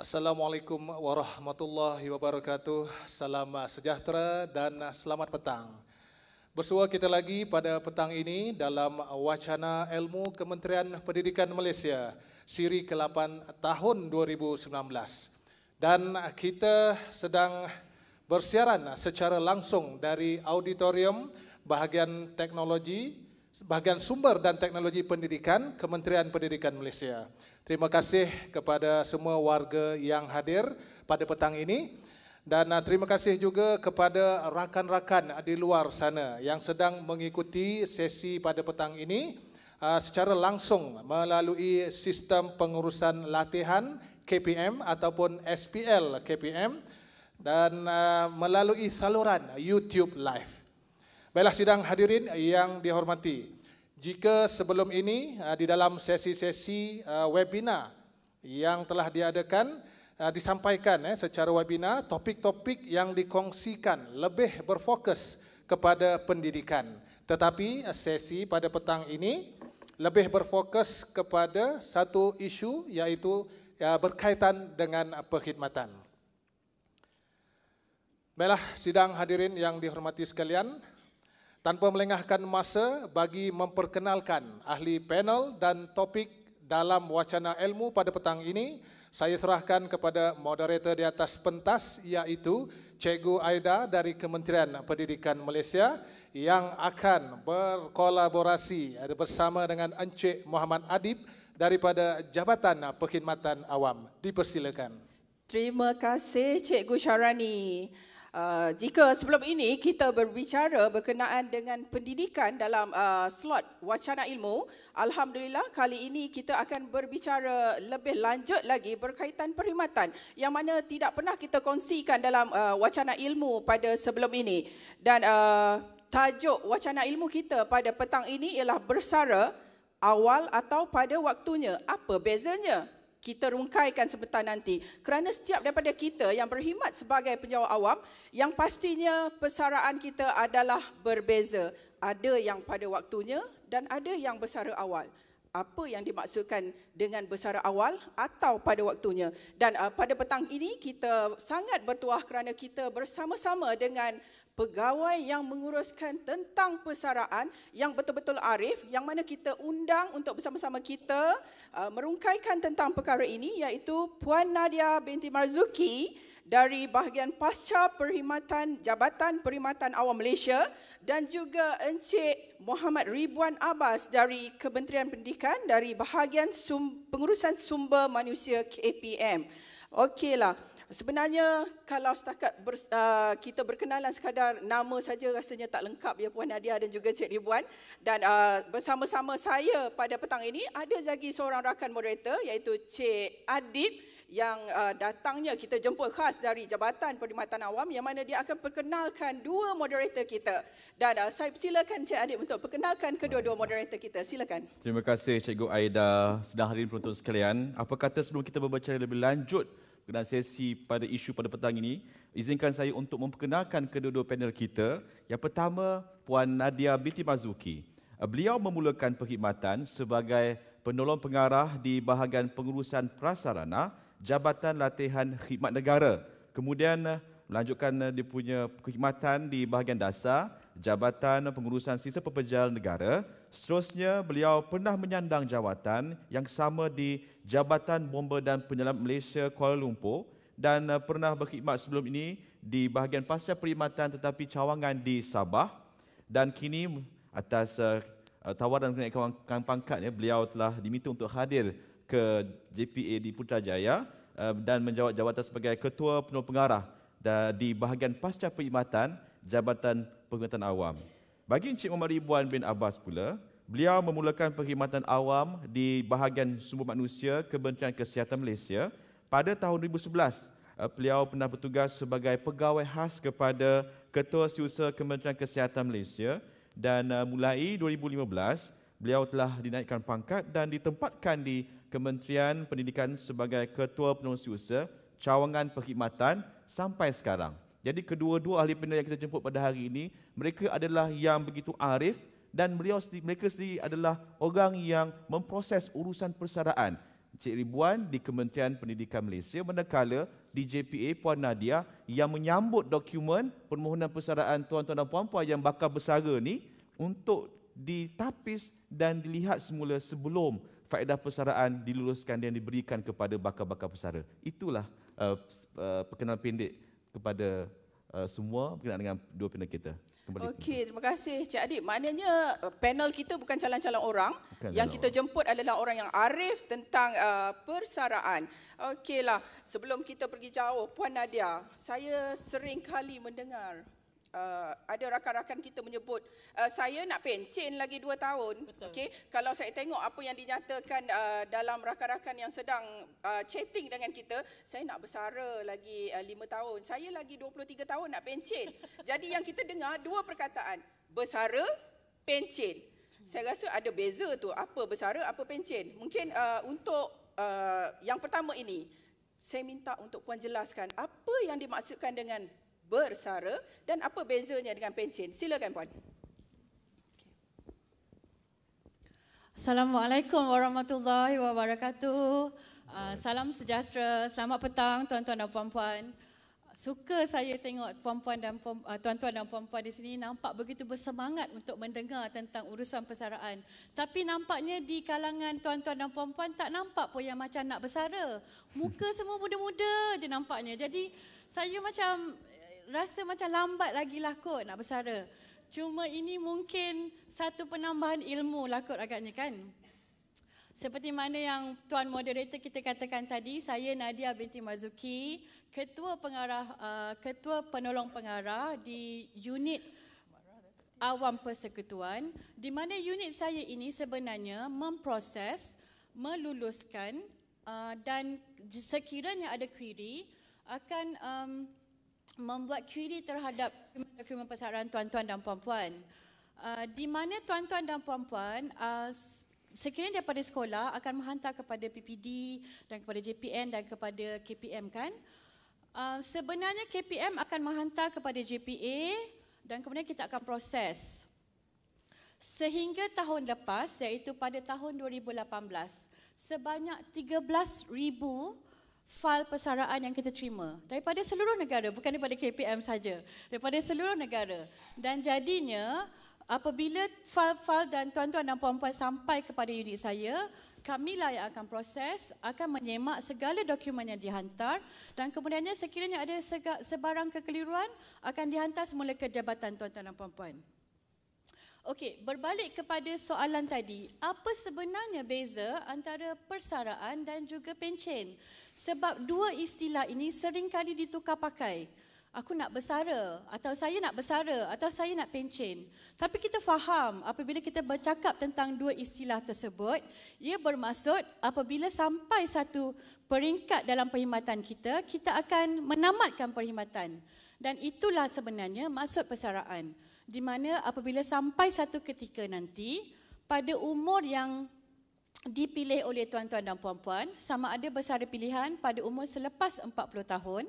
Assalamualaikum warahmatullahi wabarakatuh. Salam sejahtera dan selamat petang. Bersua kita lagi pada petang ini dalam wacana ilmu Kementerian Pendidikan Malaysia siri ke-8 tahun 2019. Dan kita sedang bersiaran secara langsung dari auditorium bahagian teknologi Bahagian sumber dan teknologi pendidikan Kementerian Pendidikan Malaysia. Terima kasih kepada semua warga yang hadir pada petang ini dan uh, terima kasih juga kepada rakan-rakan di luar sana yang sedang mengikuti sesi pada petang ini uh, secara langsung melalui sistem pengurusan latihan KPM ataupun SPL KPM dan uh, melalui saluran YouTube Live. Baiklah sidang hadirin yang dihormati. Jika sebelum ini uh, di dalam sesi-sesi uh, webinar yang telah diadakan, uh, disampaikan eh, secara webinar, topik-topik yang dikongsikan lebih berfokus kepada pendidikan. Tetapi sesi pada petang ini lebih berfokus kepada satu isu iaitu berkaitan dengan perkhidmatan. Baiklah sidang hadirin yang dihormati sekalian, tanpa melengahkan masa bagi memperkenalkan ahli panel dan topik dalam wacana ilmu pada petang ini, saya serahkan kepada moderator di atas pentas iaitu Cikgu Aida dari Kementerian Pendidikan Malaysia yang akan berkolaborasi bersama dengan Encik Muhammad Adib daripada Jabatan Perkhidmatan Awam. Dipersilakan. Terima kasih Cikgu Syarani. Uh, jika sebelum ini kita berbicara berkenaan dengan pendidikan dalam uh, slot wacana ilmu, alhamdulillah kali ini kita akan berbicara lebih lanjut lagi berkaitan perkhidmatan yang mana tidak pernah kita kongsikan dalam uh, wacana ilmu pada sebelum ini. Dan uh, tajuk wacana ilmu kita pada petang ini ialah bersara awal atau pada waktunya. Apa bezanya? kita rungkaikan sebentar nanti. Kerana setiap daripada kita yang berkhidmat sebagai penjawat awam, yang pastinya persaraan kita adalah berbeza. Ada yang pada waktunya dan ada yang bersara awal. Apa yang dimaksudkan dengan bersara awal atau pada waktunya. Dan uh, pada petang ini kita sangat bertuah kerana kita bersama-sama dengan pegawai yang menguruskan tentang persaraan yang betul-betul arif yang mana kita undang untuk bersama-sama kita uh, merungkaikan tentang perkara ini iaitu Puan Nadia binti Marzuki dari bahagian pasca perkhidmatan Jabatan Perkhidmatan Awam Malaysia dan juga Encik Muhammad Ribuan Abbas dari Kementerian Pendidikan dari bahagian sum- pengurusan sumber manusia KPM. Okeylah. Sebenarnya kalau setakat ber, uh, kita berkenalan sekadar nama saja rasanya tak lengkap ya Puan Nadia dan juga Cik Ribuan dan uh, bersama-sama saya pada petang ini ada lagi seorang rakan moderator iaitu Cik Adib yang uh, datangnya kita jemput khas dari Jabatan Perkhidmatan Awam yang mana dia akan perkenalkan dua moderator kita. Dan uh, saya silakan Cik Adib untuk perkenalkan kedua-dua moderator kita. Silakan. Terima kasih Cikgu Aida. Sedang hari ini penonton sekalian. Apa kata sebelum kita berbicara lebih lanjut dan sesi pada isu pada petang ini, izinkan saya untuk memperkenalkan kedua-dua panel kita. Yang pertama, Puan Nadia Binti Mazuki. Eh, beliau memulakan perkhidmatan sebagai penolong pengarah di bahagian pengurusan prasarana Jabatan Latihan Khidmat Negara. Kemudian eh, melanjutkan eh, dia punya perkhidmatan di bahagian dasar Jabatan Pengurusan Sisa Pepejal Negara Seterusnya, beliau pernah menyandang jawatan yang sama di Jabatan Bomba dan Penyelam Malaysia Kuala Lumpur dan eh, pernah berkhidmat sebelum ini di bahagian pasca perkhidmatan tetapi cawangan di Sabah dan kini atas eh, eh, tawaran kena kawan pangkat beliau telah diminta untuk hadir ke JPA di Putrajaya dan menjawat jawatan sebagai Ketua Penuh Pengarah di bahagian pasca perkhidmatan Jabatan Perkhidmatan Awam. Bagi Encik Umar Ibuan bin Abbas pula, beliau memulakan perkhidmatan awam di bahagian sumber manusia Kementerian Kesihatan Malaysia pada tahun 2011. Eh, beliau pernah bertugas sebagai pegawai khas kepada Ketua Siusaha Kementerian Kesihatan Malaysia dan eh, mulai 2015, beliau telah dinaikkan pangkat dan ditempatkan di Kementerian Pendidikan sebagai Ketua Penerusi Usaha Cawangan Perkhidmatan sampai sekarang. Jadi kedua-dua ahli pendidikan yang kita jemput pada hari ini, mereka adalah yang begitu arif dan beliau sendiri, mereka sendiri adalah orang yang memproses urusan persaraan. Cik Ribuan di Kementerian Pendidikan Malaysia manakala di JPA Puan Nadia yang menyambut dokumen permohonan persaraan tuan-tuan dan puan-puan yang bakal bersara ni untuk ditapis dan dilihat semula sebelum faedah persaraan diluluskan dan diberikan kepada bakal-bakal persara. Itulah uh, uh, perkenalan pendek kepada uh, semua berkenaan dengan dua panel kita. Kembali. Okey, terima kasih Cik Adik. Maknanya uh, panel kita bukan calon-calon orang. Bukan yang kita orang. jemput adalah orang yang arif tentang uh, persaraan. Okeylah, sebelum kita pergi jauh, Puan Nadia, saya sering kali mendengar uh, ada rakan-rakan kita menyebut uh, saya nak pencen lagi 2 tahun okey kalau saya tengok apa yang dinyatakan uh, dalam rakan-rakan yang sedang uh, chatting dengan kita saya nak bersara lagi uh, tahun saya lagi 23 tahun nak pencen jadi yang kita dengar dua perkataan bersara pencen saya rasa ada beza tu apa bersara apa pencen mungkin uh, untuk uh, yang pertama ini saya minta untuk puan jelaskan apa yang dimaksudkan dengan bersara dan apa bezanya dengan pencen? Silakan puan. Assalamualaikum warahmatullahi wabarakatuh. Ah, salam sejahtera. Selamat petang tuan-tuan dan puan-puan. Suka saya tengok puan-puan dan ah, tuan-tuan dan puan-puan di sini nampak begitu bersemangat untuk mendengar tentang urusan persaraan. Tapi nampaknya di kalangan tuan-tuan dan puan-puan tak nampak pun yang macam nak bersara. Muka semua muda-muda je nampaknya. Jadi saya macam rasa macam lambat lagi lah kot nak bersara. Cuma ini mungkin satu penambahan ilmu lah kot agaknya kan. Seperti mana yang Tuan Moderator kita katakan tadi, saya Nadia binti Marzuki, Ketua Pengarah, uh, Ketua Penolong Pengarah di unit Awam Persekutuan. Di mana unit saya ini sebenarnya memproses, meluluskan uh, dan sekiranya ada query akan um, membuat kiri terhadap dokumen pasaran tuan-tuan dan puan-puan. Uh, di mana tuan-tuan dan puan-puan uh, sekiranya daripada sekolah akan menghantar kepada PPD dan kepada JPN dan kepada KPM kan? Uh, sebenarnya KPM akan menghantar kepada JPA dan kemudian kita akan proses. Sehingga tahun lepas iaitu pada tahun 2018 sebanyak 13,000 fail persaraan yang kita terima daripada seluruh negara bukan daripada KPM saja daripada seluruh negara dan jadinya apabila fail-fail dan tuan-tuan dan puan-puan sampai kepada unit saya lah yang akan proses akan menyemak segala dokumen yang dihantar dan kemudiannya sekiranya ada sebarang kekeliruan akan dihantar semula ke jabatan tuan-tuan dan puan-puan Okey, berbalik kepada soalan tadi, apa sebenarnya beza antara persaraan dan juga pencen? Sebab dua istilah ini sering kali ditukar pakai. Aku nak bersara atau saya nak bersara atau saya nak pencen. Tapi kita faham apabila kita bercakap tentang dua istilah tersebut, ia bermaksud apabila sampai satu peringkat dalam perkhidmatan kita, kita akan menamatkan perkhidmatan. Dan itulah sebenarnya maksud persaraan di mana apabila sampai satu ketika nanti pada umur yang dipilih oleh tuan-tuan dan puan-puan sama ada bersara pilihan pada umur selepas 40 tahun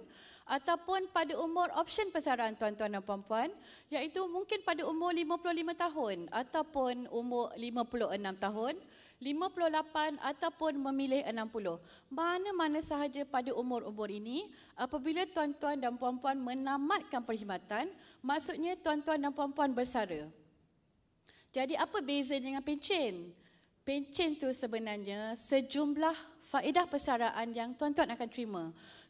ataupun pada umur option persaraan tuan-tuan dan puan-puan iaitu mungkin pada umur 55 tahun ataupun umur 56 tahun 58 ataupun memilih 60. Mana-mana sahaja pada umur-umur ini, apabila tuan-tuan dan puan-puan menamatkan perkhidmatan, maksudnya tuan-tuan dan puan-puan bersara. Jadi apa beza dengan pencen? Pencen tu sebenarnya sejumlah faedah persaraan yang tuan-tuan akan terima.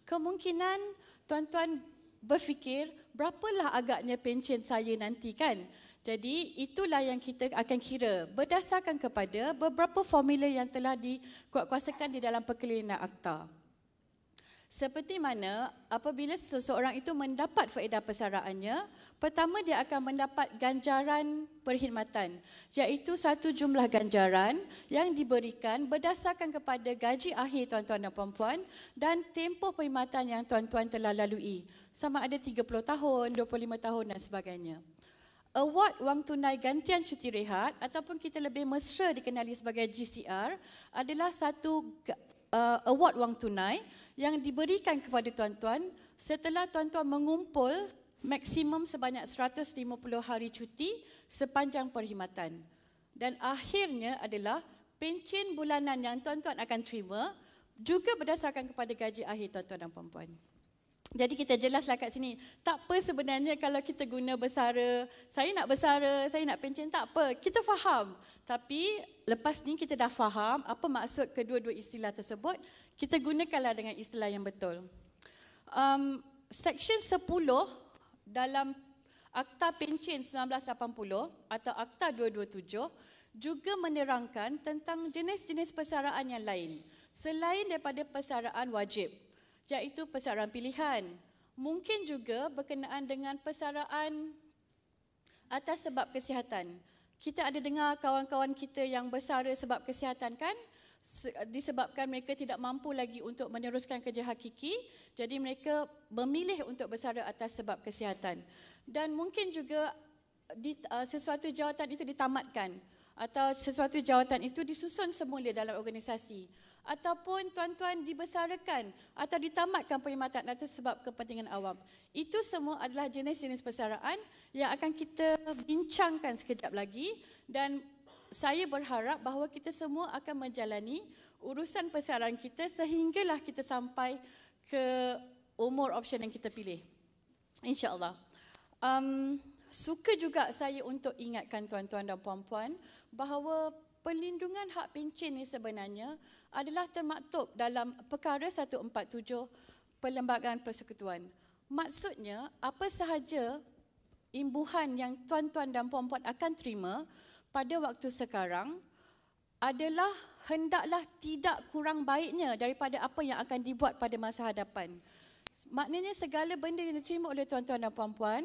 Kemungkinan tuan-tuan berfikir berapalah agaknya pencen saya nanti kan? Jadi itulah yang kita akan kira berdasarkan kepada beberapa formula yang telah dikuatkuasakan di dalam perkelinan akta. Seperti mana apabila seseorang itu mendapat faedah persaraannya, pertama dia akan mendapat ganjaran perkhidmatan iaitu satu jumlah ganjaran yang diberikan berdasarkan kepada gaji akhir tuan-tuan dan puan-puan dan tempoh perkhidmatan yang tuan-tuan telah lalui sama ada 30 tahun, 25 tahun dan sebagainya. Award wang tunai gantian cuti rehat ataupun kita lebih mesra dikenali sebagai GCR adalah satu uh, award wang tunai yang diberikan kepada tuan-tuan setelah tuan-tuan mengumpul maksimum sebanyak 150 hari cuti sepanjang perkhidmatan. Dan akhirnya adalah pencin bulanan yang tuan-tuan akan terima juga berdasarkan kepada gaji akhir tuan-tuan dan puan-puan. Jadi kita jelaslah kat sini. Tak apa sebenarnya kalau kita guna bersara. Saya nak bersara, saya nak pencen, tak apa. Kita faham. Tapi lepas ni kita dah faham apa maksud kedua-dua istilah tersebut. Kita gunakanlah dengan istilah yang betul. Um, Seksyen 10 dalam Akta Pencen 1980 atau Akta 227 juga menerangkan tentang jenis-jenis persaraan yang lain. Selain daripada persaraan wajib iaitu persaraan pilihan. Mungkin juga berkenaan dengan persaraan atas sebab kesihatan. Kita ada dengar kawan-kawan kita yang bersara sebab kesihatan kan? Disebabkan mereka tidak mampu lagi untuk meneruskan kerja hakiki, jadi mereka memilih untuk bersara atas sebab kesihatan. Dan mungkin juga sesuatu jawatan itu ditamatkan atau sesuatu jawatan itu disusun semula dalam organisasi ataupun tuan-tuan dibesarkan atau ditamatkan perkhidmatan atas sebab kepentingan awam. Itu semua adalah jenis-jenis persaraan yang akan kita bincangkan sekejap lagi dan saya berharap bahawa kita semua akan menjalani urusan persaraan kita sehinggalah kita sampai ke umur option yang kita pilih. InsyaAllah. Um, suka juga saya untuk ingatkan tuan-tuan dan puan-puan bahawa perlindungan hak pencin ni sebenarnya adalah termaktub dalam perkara 147 Perlembagaan Persekutuan. Maksudnya, apa sahaja imbuhan yang tuan-tuan dan puan-puan akan terima pada waktu sekarang adalah hendaklah tidak kurang baiknya daripada apa yang akan dibuat pada masa hadapan. Maknanya segala benda yang diterima oleh tuan-tuan dan puan-puan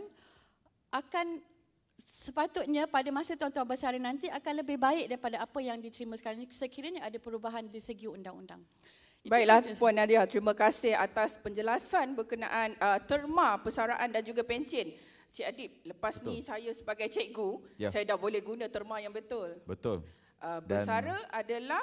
akan sepatutnya pada masa tuan-tuan bersara nanti akan lebih baik daripada apa yang diterima sekarang ini sekiranya ada perubahan di segi undang-undang. Baiklah saja. Puan Nadia, terima kasih atas penjelasan berkenaan uh, terma persaraan dan juga pencin. Cik Adib, lepas betul. ni saya sebagai cikgu, ya. saya dah boleh guna terma yang betul. Betul. Uh, bersara dan... adalah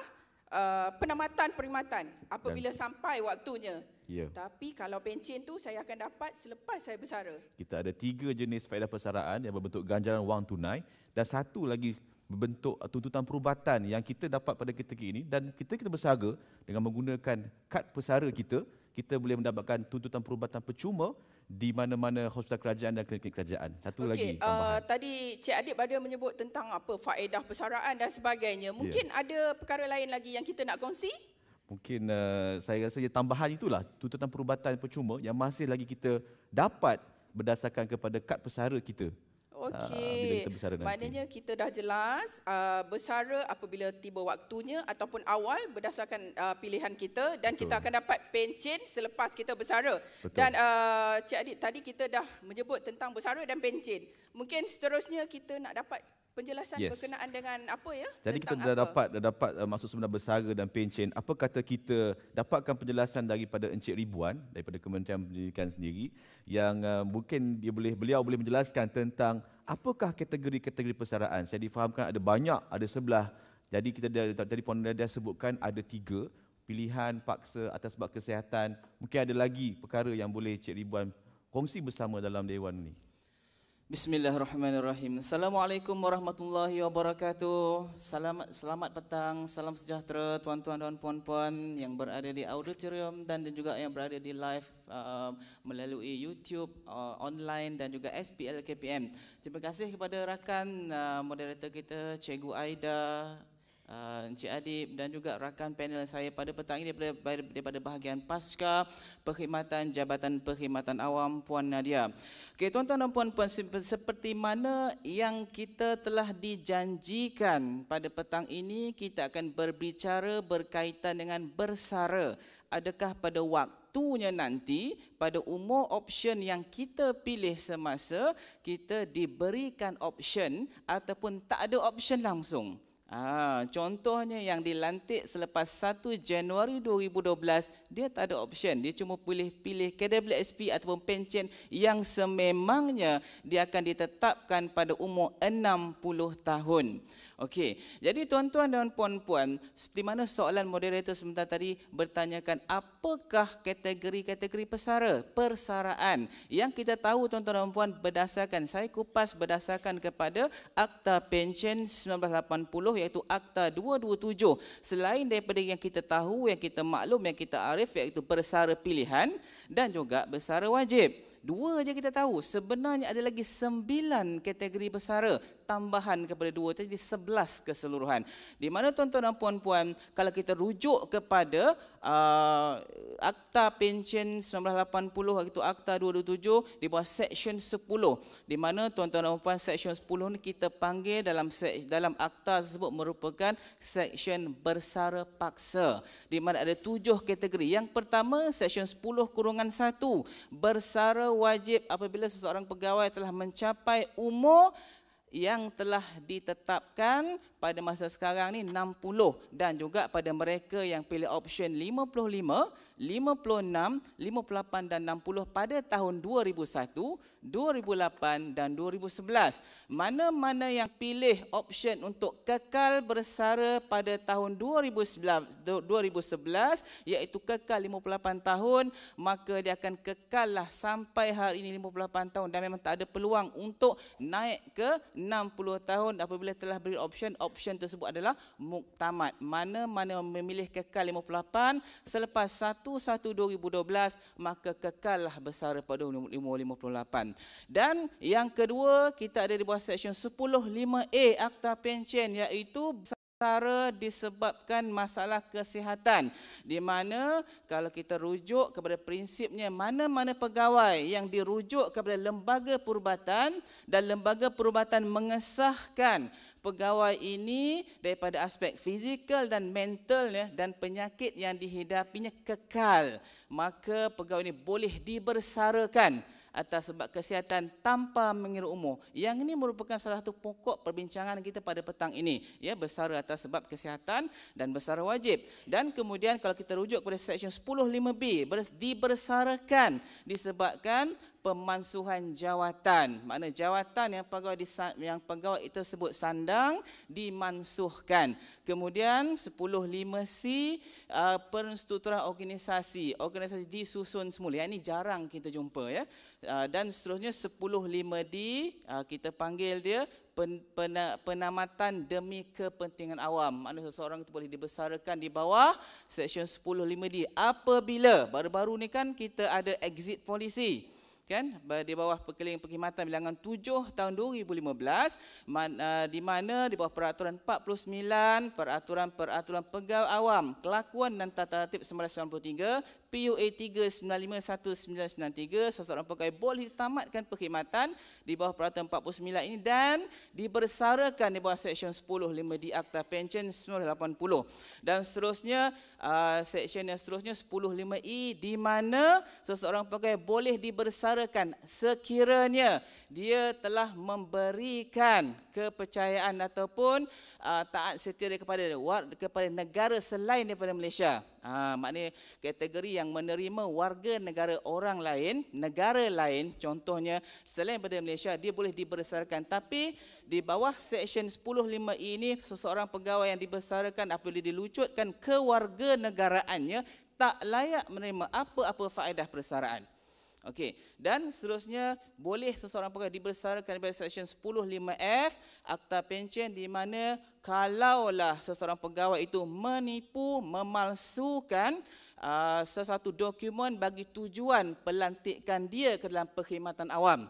Uh, penamatan perkhidmatan apabila Dan, sampai waktunya. Yeah. Tapi kalau pencen tu saya akan dapat selepas saya bersara. Kita ada tiga jenis faedah persaraan yang berbentuk ganjaran wang tunai. Dan satu lagi berbentuk tuntutan perubatan yang kita dapat pada ketika ini. Dan kita kita bersara dengan menggunakan kad persara kita. Kita boleh mendapatkan tuntutan perubatan percuma di mana-mana hospital kerajaan dan klinik kerajaan. Satu okay, lagi tambahan. Eh, uh, tadi Cik Adib ada menyebut tentang apa faedah persaraan dan sebagainya. Ya. Mungkin yeah. ada perkara lain lagi yang kita nak kongsi? Mungkin uh, saya rasa ya, tambahan itulah tuntutan perubatan percuma yang masih lagi kita dapat berdasarkan kepada kad pesara kita. Okey. Uh, Maknanya kita dah jelas uh, bersara apabila tiba waktunya ataupun awal berdasarkan uh, pilihan kita dan Betul. kita akan dapat pencen selepas kita bersara. Betul. Dan uh, Cik Adik tadi kita dah menyebut tentang bersara dan pencen. Mungkin seterusnya kita nak dapat penjelasan yes. berkenaan dengan apa ya? Jadi kita dah apa? dapat dah dapat uh, maksud sebenar bersara dan pencen. Apa kata kita dapatkan penjelasan daripada Encik Ribuan daripada Kementerian Pendidikan sendiri yang uh, mungkin dia boleh beliau boleh menjelaskan tentang apakah kategori-kategori persaraan. Saya difahamkan ada banyak, ada sebelah. Jadi kita dah, tadi Puan Nadia sebutkan ada tiga pilihan paksa atas sebab kesihatan. Mungkin ada lagi perkara yang boleh Encik Ribuan kongsi bersama dalam Dewan ini. Bismillahirrahmanirrahim. Assalamualaikum warahmatullahi wabarakatuh. Selamat selamat petang, salam sejahtera tuan-tuan dan puan-puan yang berada di auditorium dan juga yang berada di live uh, melalui YouTube uh, online dan juga SPL KPM. Terima kasih kepada rakan uh, moderator kita Cikgu Aida uh, Encik Adib dan juga rakan panel saya pada petang ini daripada, daripada bahagian Pasca Perkhidmatan Jabatan Perkhidmatan Awam Puan Nadia. Okey tuan-tuan dan puan-puan seperti mana yang kita telah dijanjikan pada petang ini kita akan berbicara berkaitan dengan bersara adakah pada waktunya nanti pada umur option yang kita pilih semasa kita diberikan option ataupun tak ada option langsung Ah, contohnya yang dilantik selepas 1 Januari 2012, dia tak ada option. Dia cuma boleh pilih KWSP ataupun pencen yang sememangnya dia akan ditetapkan pada umur 60 tahun. Okey. Jadi tuan-tuan dan puan-puan, seperti mana soalan moderator sebentar tadi bertanyakan apakah kategori-kategori persara, persaraan yang kita tahu tuan-tuan dan puan berdasarkan saya kupas berdasarkan kepada Akta Pension 1980 iaitu Akta 227. Selain daripada yang kita tahu, yang kita maklum, yang kita arif iaitu persara pilihan dan juga bersara wajib. Dua aja kita tahu. Sebenarnya ada lagi sembilan kategori besara tambahan kepada dua jadi sebelas keseluruhan. Di mana tuan-tuan dan puan-puan kalau kita rujuk kepada uh, Akta Pencen 1980 iaitu Akta 227 di bawah Seksyen 10 di mana tuan-tuan dan puan-puan Seksyen 10 ini kita panggil dalam dalam akta tersebut merupakan Seksyen bersara paksa di mana ada tujuh kategori. Yang pertama Seksyen 10 kurungan 1 bersara wajib apabila seseorang pegawai telah mencapai umur yang telah ditetapkan pada masa sekarang ni 60 dan juga pada mereka yang pilih option 55 56, 58 dan 60 pada tahun 2001, 2008 dan 2011. Mana-mana yang pilih option untuk kekal bersara pada tahun 2019, 2011 iaitu kekal 58 tahun, maka dia akan kekallah sampai hari ini 58 tahun dan memang tak ada peluang untuk naik ke 60 tahun apabila telah beri option, option tersebut adalah muktamad. Mana-mana memilih kekal 58 selepas satu 11-2012 maka kekallah besar pada 558. Dan yang kedua kita ada di bawah section 10-5A Akta Pencen iaitu sementara disebabkan masalah kesihatan di mana kalau kita rujuk kepada prinsipnya mana-mana pegawai yang dirujuk kepada lembaga perubatan dan lembaga perubatan mengesahkan pegawai ini daripada aspek fizikal dan mentalnya dan penyakit yang dihidapinya kekal maka pegawai ini boleh dibersarakan atas sebab kesihatan tanpa mengira umur. Yang ini merupakan salah satu pokok perbincangan kita pada petang ini. Ya, bersara atas sebab kesihatan dan bersara wajib. Dan kemudian kalau kita rujuk kepada section 10.5B, dibersarakan disebabkan pemansuhan jawatan. mana jawatan yang pegawai di, yang pegawai itu sebut sandang dimansuhkan. Kemudian 10 5C uh, penstruktura organisasi. Organisasi disusun semula. Yang ini jarang kita jumpa ya. Uh, dan seterusnya 10 5D uh, kita panggil dia pen, pen, penamatan demi kepentingan awam. mana seseorang itu boleh dibesarkan di bawah section 10 5D. Apabila baru-baru ni kan kita ada exit policy kan di bawah perkeliling perkhidmatan bilangan 7 tahun 2015 man, uh, di mana di bawah peraturan 49 peraturan-peraturan pegawai awam kelakuan dan tata tertib 1993 PUA 3951993 sosok dan pegawai boleh ditamatkan perkhidmatan di bawah peraturan 49 ini dan dipersarakan di bawah seksyen 105 di Akta Pension 1980 dan seterusnya uh, seksyen yang seterusnya 105E di mana seseorang pegawai boleh dibersarakan sekiranya dia telah memberikan kepercayaan ataupun uh, taat setia kepada warga kepada negara selain daripada Malaysia. Ah maknanya kategori yang menerima warga negara orang lain, negara lain contohnya selain daripada Malaysia dia boleh dibesarkan tapi di bawah section 105E ini seseorang pegawai yang dibesarkan apabila dilucutkan ke warga negaraannya tak layak menerima apa-apa faedah persaraan. Okey, dan seterusnya boleh seseorang pegawai dibesarkan daripada Seksyen 105F Akta Pencen di mana kalaulah seseorang pegawai itu menipu, memalsukan uh, sesuatu dokumen bagi tujuan pelantikan dia ke dalam perkhidmatan awam.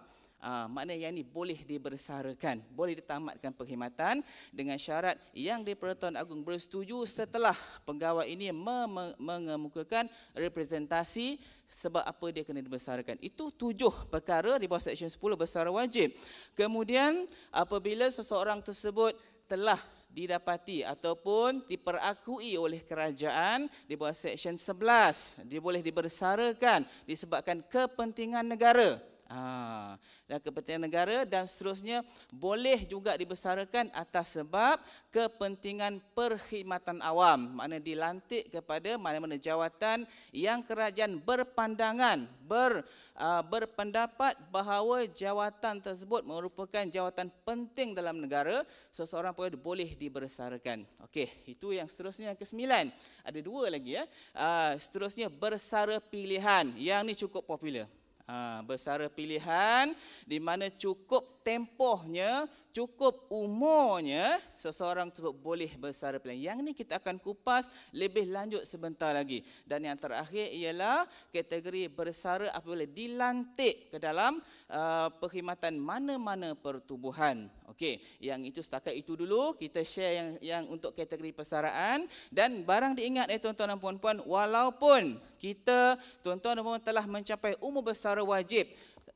Ah, maknanya yang ini boleh dibersarakan, boleh ditamatkan perkhidmatan dengan syarat yang di-Pertuan Agung bersetuju setelah pegawai ini mem- mengemukakan representasi sebab apa dia kena dibesarkan. Itu tujuh perkara di bawah Seksyen 10 besar wajib. Kemudian apabila seseorang tersebut telah didapati ataupun diperakui oleh kerajaan di bawah Seksyen 11, dia boleh dibesarakan disebabkan kepentingan negara. Ha, dan kepentingan negara dan seterusnya boleh juga dibesarkan atas sebab kepentingan perkhidmatan awam. mana dilantik kepada mana-mana jawatan yang kerajaan berpandangan, ber, uh, berpendapat bahawa jawatan tersebut merupakan jawatan penting dalam negara, seseorang pun boleh dibesarkan. Okey, itu yang seterusnya yang kesembilan. Ada dua lagi ya. Uh, seterusnya bersara pilihan. Yang ni cukup popular. Ha, bersara pilihan di mana cukup tempohnya, cukup umurnya, seseorang tersebut boleh bersara pelayan. Yang ni kita akan kupas lebih lanjut sebentar lagi. Dan yang terakhir ialah kategori bersara apabila dilantik ke dalam uh, perkhidmatan mana-mana pertubuhan. Okey, yang itu setakat itu dulu kita share yang yang untuk kategori persaraan dan barang diingat eh tuan-tuan dan puan-puan walaupun kita tuan-tuan dan puan telah mencapai umur bersara wajib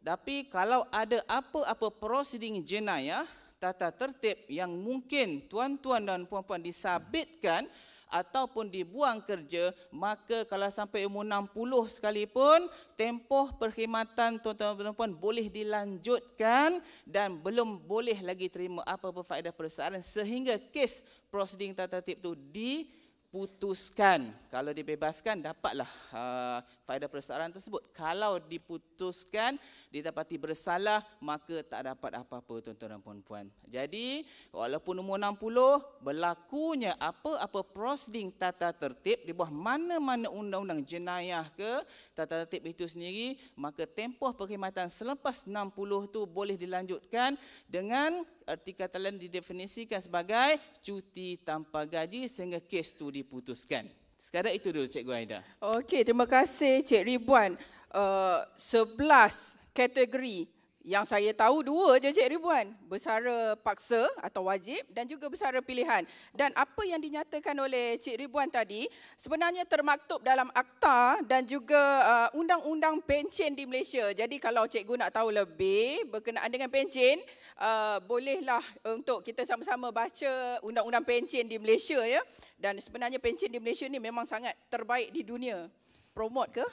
tapi kalau ada apa-apa prosiding jenayah, tata tertib yang mungkin tuan-tuan dan puan-puan disabitkan ataupun dibuang kerja, maka kalau sampai umur 60 sekalipun, tempoh perkhidmatan tuan-tuan dan puan-puan boleh dilanjutkan dan belum boleh lagi terima apa-apa faedah persaraan sehingga kes prosiding tata tertib itu diputuskan. Kalau dibebaskan, dapatlah uh, faedah persaraan tersebut. Kalau diputuskan ditapati bersalah maka tak dapat apa-apa tuan-tuan dan puan-puan. Jadi walaupun umur 60 berlakunya apa-apa prosiding tata tertib di bawah mana-mana undang-undang jenayah ke tata tertib itu sendiri maka tempoh perkhidmatan selepas 60 tu boleh dilanjutkan dengan arti kata lain didefinisikan sebagai cuti tanpa gaji sehingga kes tu diputuskan. Sekarang itu dulu Cikgu Aida. Okey, terima kasih Cik Ribuan. Uh, eh, 11 kategori yang saya tahu dua je Cik Ribuan. Bersara paksa atau wajib dan juga bersara pilihan. Dan apa yang dinyatakan oleh Cik Ribuan tadi sebenarnya termaktub dalam akta dan juga uh, undang-undang pencen di Malaysia. Jadi kalau cikgu nak tahu lebih berkenaan dengan pencen, uh, bolehlah untuk kita sama-sama baca undang-undang pencen di Malaysia ya. Dan sebenarnya pencen di Malaysia ni memang sangat terbaik di dunia. Promote ke?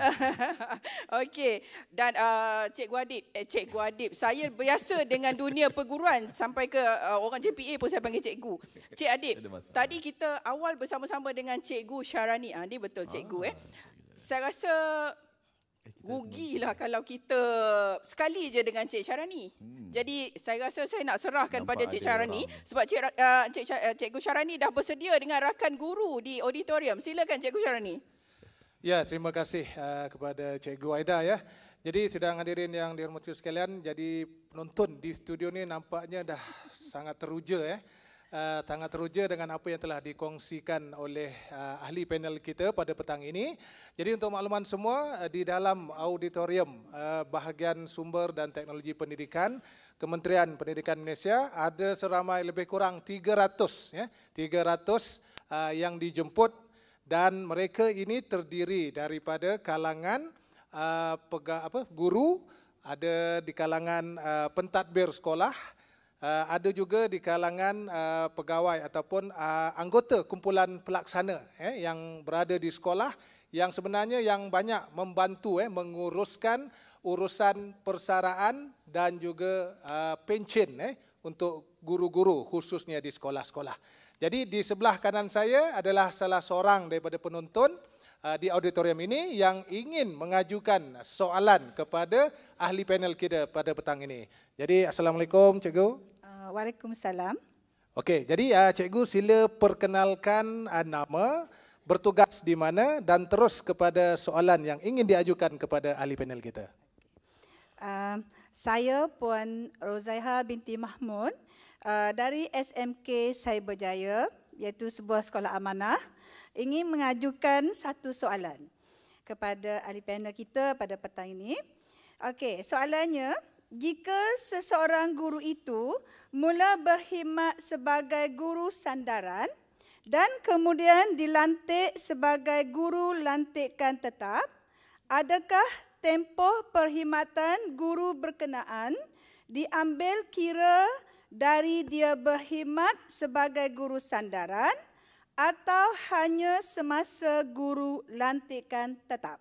Okey. Dan uh, Cikgu Adib, eh, Cikgu Adib, saya biasa dengan dunia perguruan sampai ke uh, orang JPA pun saya panggil Cikgu. Cik Adip. tadi kita awal bersama-sama dengan Cikgu Syarani. Ah, ha, betul Cikgu. Ah, eh. Saya rasa lah kalau kita sekali je dengan Cik Syarani. Hmm. Jadi saya rasa saya nak serahkan Nampak pada Cik Syarani orang. sebab Cik, uh, Cik, uh, Cikgu Syarani dah bersedia dengan rakan guru di auditorium. Silakan Cikgu Syarani. Ya, terima kasih uh, kepada Cikgu Aida ya. Jadi sidang hadirin yang dihormati sekalian, jadi penonton di studio ini nampaknya dah sangat teruja ya. Uh, sangat teruja dengan apa yang telah dikongsikan oleh uh, ahli panel kita pada petang ini. Jadi untuk makluman semua uh, di dalam auditorium uh, bahagian sumber dan teknologi pendidikan Kementerian Pendidikan Malaysia ada seramai lebih kurang 300 ya, 300 uh, yang dijemput dan mereka ini terdiri daripada kalangan uh, pega, apa, guru, ada di kalangan uh, pentadbir sekolah, uh, ada juga di kalangan uh, pegawai ataupun uh, anggota kumpulan pelaksana eh, yang berada di sekolah yang sebenarnya yang banyak membantu eh, menguruskan urusan persaraan dan juga uh, pencin eh, untuk guru-guru khususnya di sekolah-sekolah. Jadi di sebelah kanan saya adalah salah seorang daripada penonton uh, di auditorium ini yang ingin mengajukan soalan kepada ahli panel kita pada petang ini. Jadi assalamualaikum cikgu. Uh, Waalaikumsalam. Okey, jadi uh, cikgu sila perkenalkan nama, bertugas di mana dan terus kepada soalan yang ingin diajukan kepada ahli panel kita. Uh, saya Puan Rozaiha binti Mahmud. Eh, dari SMK Cyberjaya iaitu sebuah sekolah amanah ingin mengajukan satu soalan kepada ahli panel kita pada petang ini. Okey, soalannya jika seseorang guru itu mula berkhidmat sebagai guru sandaran dan kemudian dilantik sebagai guru lantikan tetap, adakah tempoh perkhidmatan guru berkenaan diambil kira dari dia berkhidmat sebagai guru sandaran atau hanya semasa guru lantikan tetap?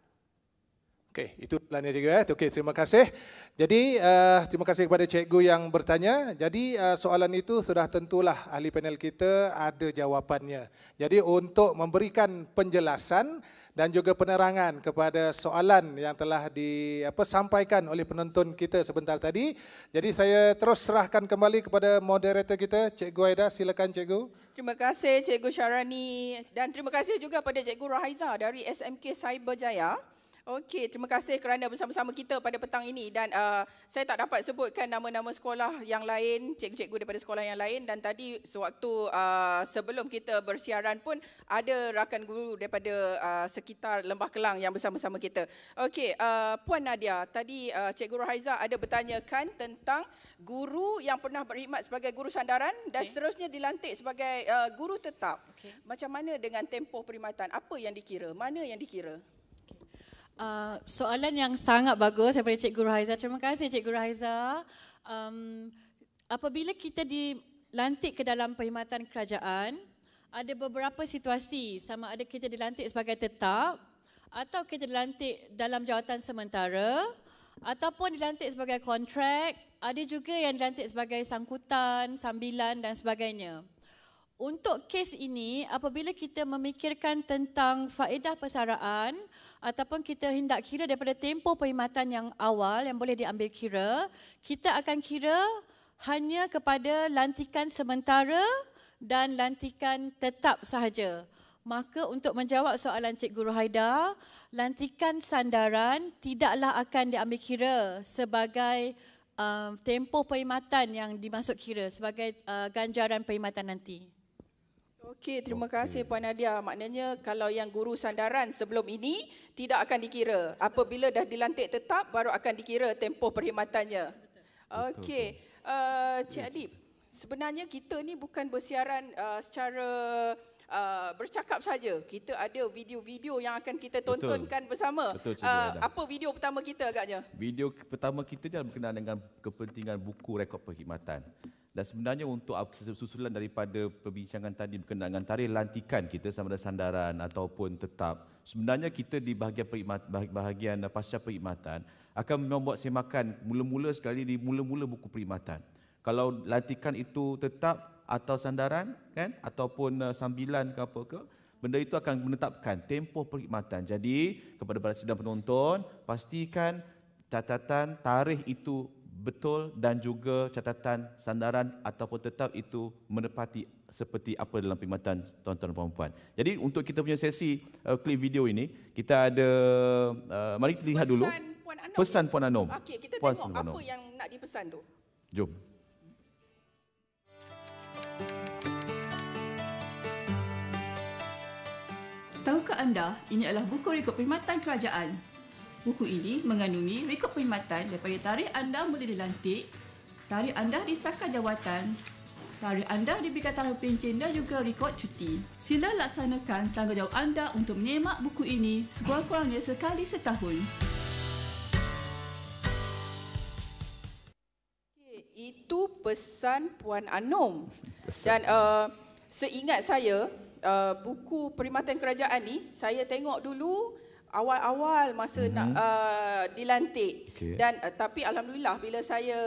Okey, itu pelannya juga. Eh. Okey, terima kasih. Jadi, uh, terima kasih kepada cikgu yang bertanya. Jadi, uh, soalan itu sudah tentulah ahli panel kita ada jawapannya. Jadi, untuk memberikan penjelasan, dan juga penerangan kepada soalan yang telah disampaikan oleh penonton kita sebentar tadi. Jadi saya terus serahkan kembali kepada moderator kita Cikgu Aida, silakan Cikgu. Terima kasih Cikgu Syarani dan terima kasih juga kepada Cikgu Rahiza dari SMK Cyberjaya. Jaya. Okey, terima kasih kerana bersama-sama kita pada petang ini dan uh, saya tak dapat sebutkan nama-nama sekolah yang lain, cikgu-cikgu daripada sekolah yang lain dan tadi sewaktu uh, sebelum kita bersiaran pun ada rakan guru daripada uh, sekitar Lembah Kelang yang bersama-sama kita. Okey, uh, Puan Nadia, tadi uh, Cikgu Rohaiza ada bertanyakan tentang guru yang pernah berkhidmat sebagai guru sandaran dan okay. seterusnya dilantik sebagai uh, guru tetap. Okay. Macam mana dengan tempoh perkhidmatan? Apa yang dikira? Mana yang dikira? Uh, soalan yang sangat bagus daripada Guru Rahiza. Terima kasih Guru Rahiza. Um, apabila kita dilantik ke dalam perkhidmatan kerajaan, ada beberapa situasi sama ada kita dilantik sebagai tetap atau kita dilantik dalam jawatan sementara ataupun dilantik sebagai kontrak, ada juga yang dilantik sebagai sangkutan, sambilan dan sebagainya. Untuk kes ini, apabila kita memikirkan tentang faedah persaraan, ataupun kita hendak kira daripada tempoh perkhidmatan yang awal yang boleh diambil kira, kita akan kira hanya kepada lantikan sementara dan lantikan tetap sahaja. Maka untuk menjawab soalan cik guru Ruhaida, lantikan sandaran tidaklah akan diambil kira sebagai uh, tempoh perkhidmatan yang dimasuk kira sebagai uh, ganjaran perkhidmatan nanti. Okey, terima okay. kasih Puan Nadia. Maknanya kalau yang guru sandaran sebelum ini tidak akan dikira. Apabila dah dilantik tetap baru akan dikira tempoh perkhidmatannya. Okey, uh, Cik Adib, sebenarnya kita ni bukan bersiaran uh, secara uh, bercakap saja. Kita ada video-video yang akan kita tontonkan Betul. bersama. Betul, uh, apa video pertama kita agaknya? Video pertama kita ni berkenaan dengan kepentingan buku rekod perkhidmatan. Dan sebenarnya untuk susulan daripada perbincangan tadi berkenaan dengan tarikh lantikan kita sama ada sandaran ataupun tetap. Sebenarnya kita di bahagian, perikmat, bahagian eh, pasca perkhidmatan akan membuat semakan mula-mula sekali di mula-mula buku perkhidmatan. Kalau lantikan itu tetap atau sandaran kan ataupun uh, sambilan ke apa ke benda itu akan menetapkan tempoh perkhidmatan. Jadi kepada para sidang penonton pastikan catatan tarikh itu betul dan juga catatan sandaran ataupun tetap itu menepati seperti apa dalam perkhidmatan tuan-tuan dan puan Jadi untuk kita punya sesi uh, klip video ini, kita ada uh, mari kita lihat dulu pesan puan Anom. Okay, kita puan tengok puan apa Anom. yang nak dipesan tu. Jom. Tahukah anda, ini adalah buku rekod perkhidmatan kerajaan Buku ini mengandungi rekod perkhidmatan daripada tarikh anda mula dilantik, tarikh anda disahkan jawatan, tarikh anda diberikan tarikh pencen dan juga rekod cuti. Sila laksanakan tanggungjawab anda untuk menyemak buku ini sekurang-kurangnya sekali setahun. Itu pesan Puan Anum Dan uh, seingat saya uh, Buku Perkhidmatan Kerajaan ni Saya tengok dulu awal-awal masa mm-hmm. nak mhm. uh, dilantik okay. dan uh, tapi alhamdulillah bila saya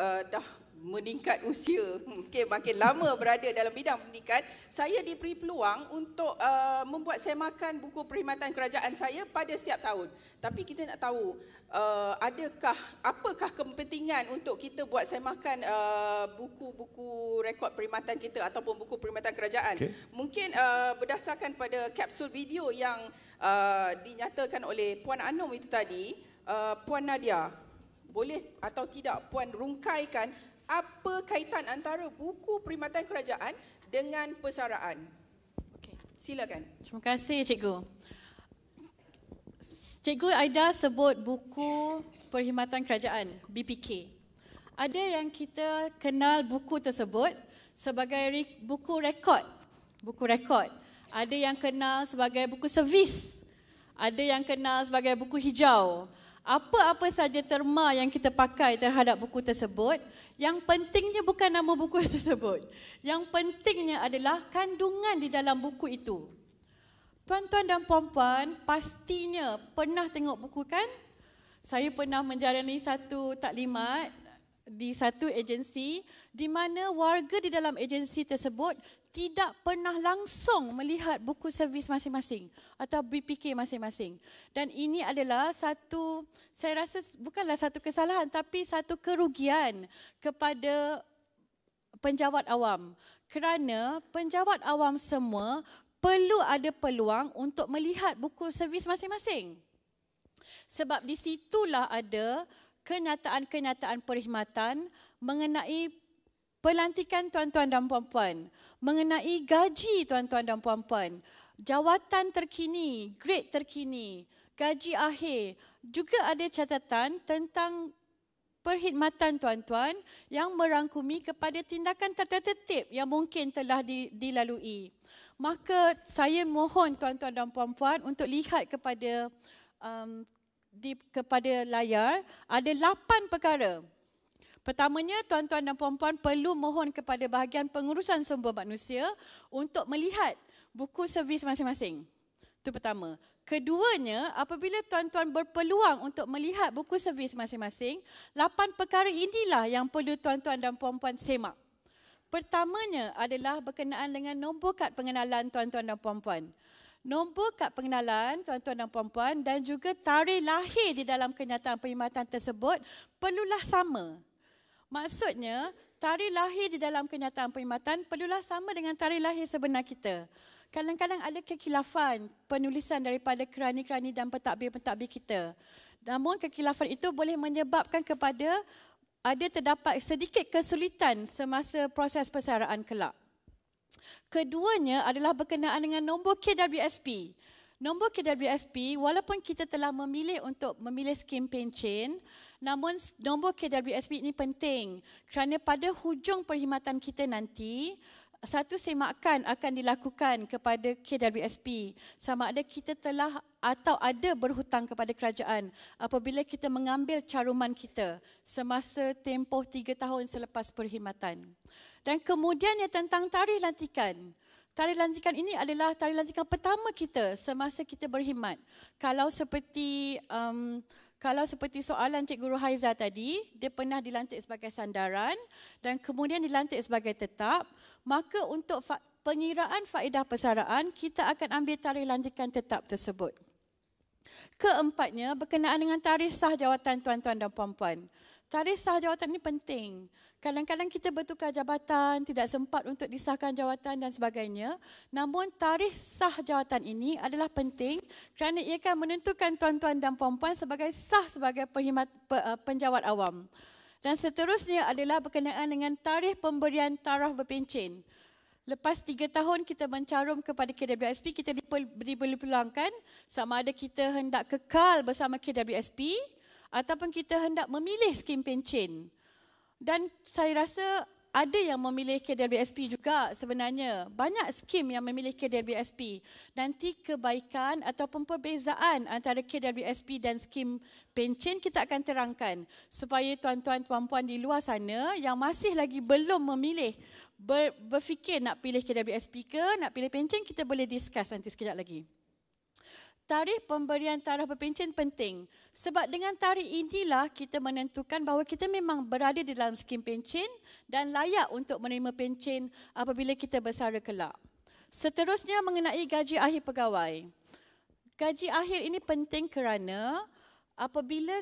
uh, dah meningkat usia, okay, makin lama berada dalam bidang pendidikan, saya diberi peluang untuk uh, membuat semakan buku perkhidmatan kerajaan saya pada setiap tahun. Tapi kita nak tahu, uh, adakah, apakah kepentingan untuk kita buat semakan uh, buku-buku rekod perkhidmatan kita ataupun buku perkhidmatan kerajaan? Okay. Mungkin uh, berdasarkan pada kapsul video yang uh, dinyatakan oleh Puan Anum itu tadi, uh, Puan Nadia, boleh atau tidak Puan rungkaikan apa kaitan antara buku perkhidmatan kerajaan dengan persaraan? Okey, silakan. Terima kasih cikgu. Cikgu Aida sebut buku perkhidmatan kerajaan BPK. Ada yang kita kenal buku tersebut sebagai buku rekod. Buku rekod. Ada yang kenal sebagai buku servis. Ada yang kenal sebagai buku hijau apa-apa saja terma yang kita pakai terhadap buku tersebut, yang pentingnya bukan nama buku tersebut. Yang pentingnya adalah kandungan di dalam buku itu. Tuan-tuan dan puan-puan, pastinya pernah tengok buku kan? Saya pernah menjalani satu taklimat di satu agensi di mana warga di dalam agensi tersebut tidak pernah langsung melihat buku servis masing-masing atau BPK masing-masing. Dan ini adalah satu, saya rasa bukanlah satu kesalahan tapi satu kerugian kepada penjawat awam. Kerana penjawat awam semua perlu ada peluang untuk melihat buku servis masing-masing. Sebab di situlah ada kenyataan-kenyataan perkhidmatan mengenai pelantikan tuan-tuan dan puan-puan, mengenai gaji tuan-tuan dan puan-puan, jawatan terkini, grade terkini, gaji akhir, juga ada catatan tentang perkhidmatan tuan-tuan yang merangkumi kepada tindakan tertetip yang mungkin telah dilalui. Maka saya mohon tuan-tuan dan puan-puan untuk lihat kepada um, di kepada layar ada lapan perkara. Pertamanya tuan-tuan dan puan-puan perlu mohon kepada bahagian pengurusan sumber manusia untuk melihat buku servis masing-masing. Itu pertama. Keduanya, apabila tuan-tuan berpeluang untuk melihat buku servis masing-masing, lapan perkara inilah yang perlu tuan-tuan dan puan-puan semak. Pertamanya adalah berkenaan dengan nombor kad pengenalan tuan-tuan dan puan-puan nombor kad pengenalan tuan-tuan dan puan-puan dan juga tarikh lahir di dalam kenyataan perkhidmatan tersebut perlulah sama. Maksudnya, tarikh lahir di dalam kenyataan perkhidmatan perlulah sama dengan tarikh lahir sebenar kita. Kadang-kadang ada kekilafan penulisan daripada kerani-kerani dan pentadbir-pentadbir kita. Namun kekilafan itu boleh menyebabkan kepada ada terdapat sedikit kesulitan semasa proses persaraan kelak. Keduanya adalah berkenaan dengan nombor KWSP. Nombor KWSP, walaupun kita telah memilih untuk memilih skim pencen, namun nombor KWSP ini penting kerana pada hujung perkhidmatan kita nanti, satu semakan akan dilakukan kepada KWSP sama ada kita telah atau ada berhutang kepada kerajaan apabila kita mengambil caruman kita semasa tempoh tiga tahun selepas perkhidmatan. Dan kemudiannya tentang tarikh lantikan. Tarikh lantikan ini adalah tarikh lantikan pertama kita semasa kita berkhidmat. Kalau seperti um, kalau seperti soalan Cik Guru Haiza tadi, dia pernah dilantik sebagai sandaran dan kemudian dilantik sebagai tetap, maka untuk fa- pengiraan faedah persaraan, kita akan ambil tarikh lantikan tetap tersebut. Keempatnya, berkenaan dengan tarikh sah jawatan tuan-tuan dan puan-puan. Tarikh sah jawatan ini penting Kadang-kadang kita bertukar jabatan, tidak sempat untuk disahkan jawatan dan sebagainya. Namun tarikh sah jawatan ini adalah penting kerana ia akan menentukan tuan-tuan dan puan-puan sebagai sah sebagai perhimat, eh, penjawat awam. Dan seterusnya adalah berkenaan dengan tarikh pemberian taraf berpencin. Lepas tiga tahun kita mencarum kepada KWSP, kita diberi peluangkan sama ada kita hendak kekal bersama KWSP ataupun kita hendak memilih skim pencen. Dan saya rasa ada yang memilih KWSP juga sebenarnya. Banyak skim yang memilih KWSP. Nanti kebaikan ataupun perbezaan antara KWSP dan skim pencen kita akan terangkan. Supaya tuan-tuan, puan-puan di luar sana yang masih lagi belum memilih, berfikir nak pilih KWSP ke, nak pilih pencen, kita boleh discuss nanti sekejap lagi tarikh pemberian tarikh berpencin penting. Sebab dengan tarikh inilah kita menentukan bahawa kita memang berada di dalam skim pencin dan layak untuk menerima pencin apabila kita bersara kelak. Seterusnya mengenai gaji akhir pegawai. Gaji akhir ini penting kerana apabila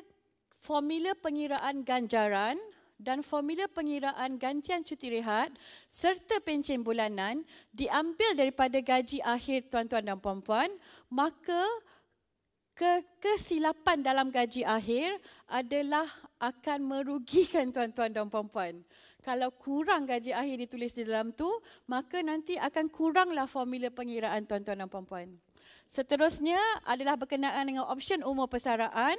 formula pengiraan ganjaran dan formula pengiraan gantian cuti rehat serta pencin bulanan diambil daripada gaji akhir tuan-tuan dan puan-puan, maka ke kesilapan dalam gaji akhir adalah akan merugikan tuan-tuan dan puan-puan. Kalau kurang gaji akhir ditulis di dalam tu, maka nanti akan kuranglah formula pengiraan tuan-tuan dan puan-puan. Seterusnya adalah berkenaan dengan option umur persaraan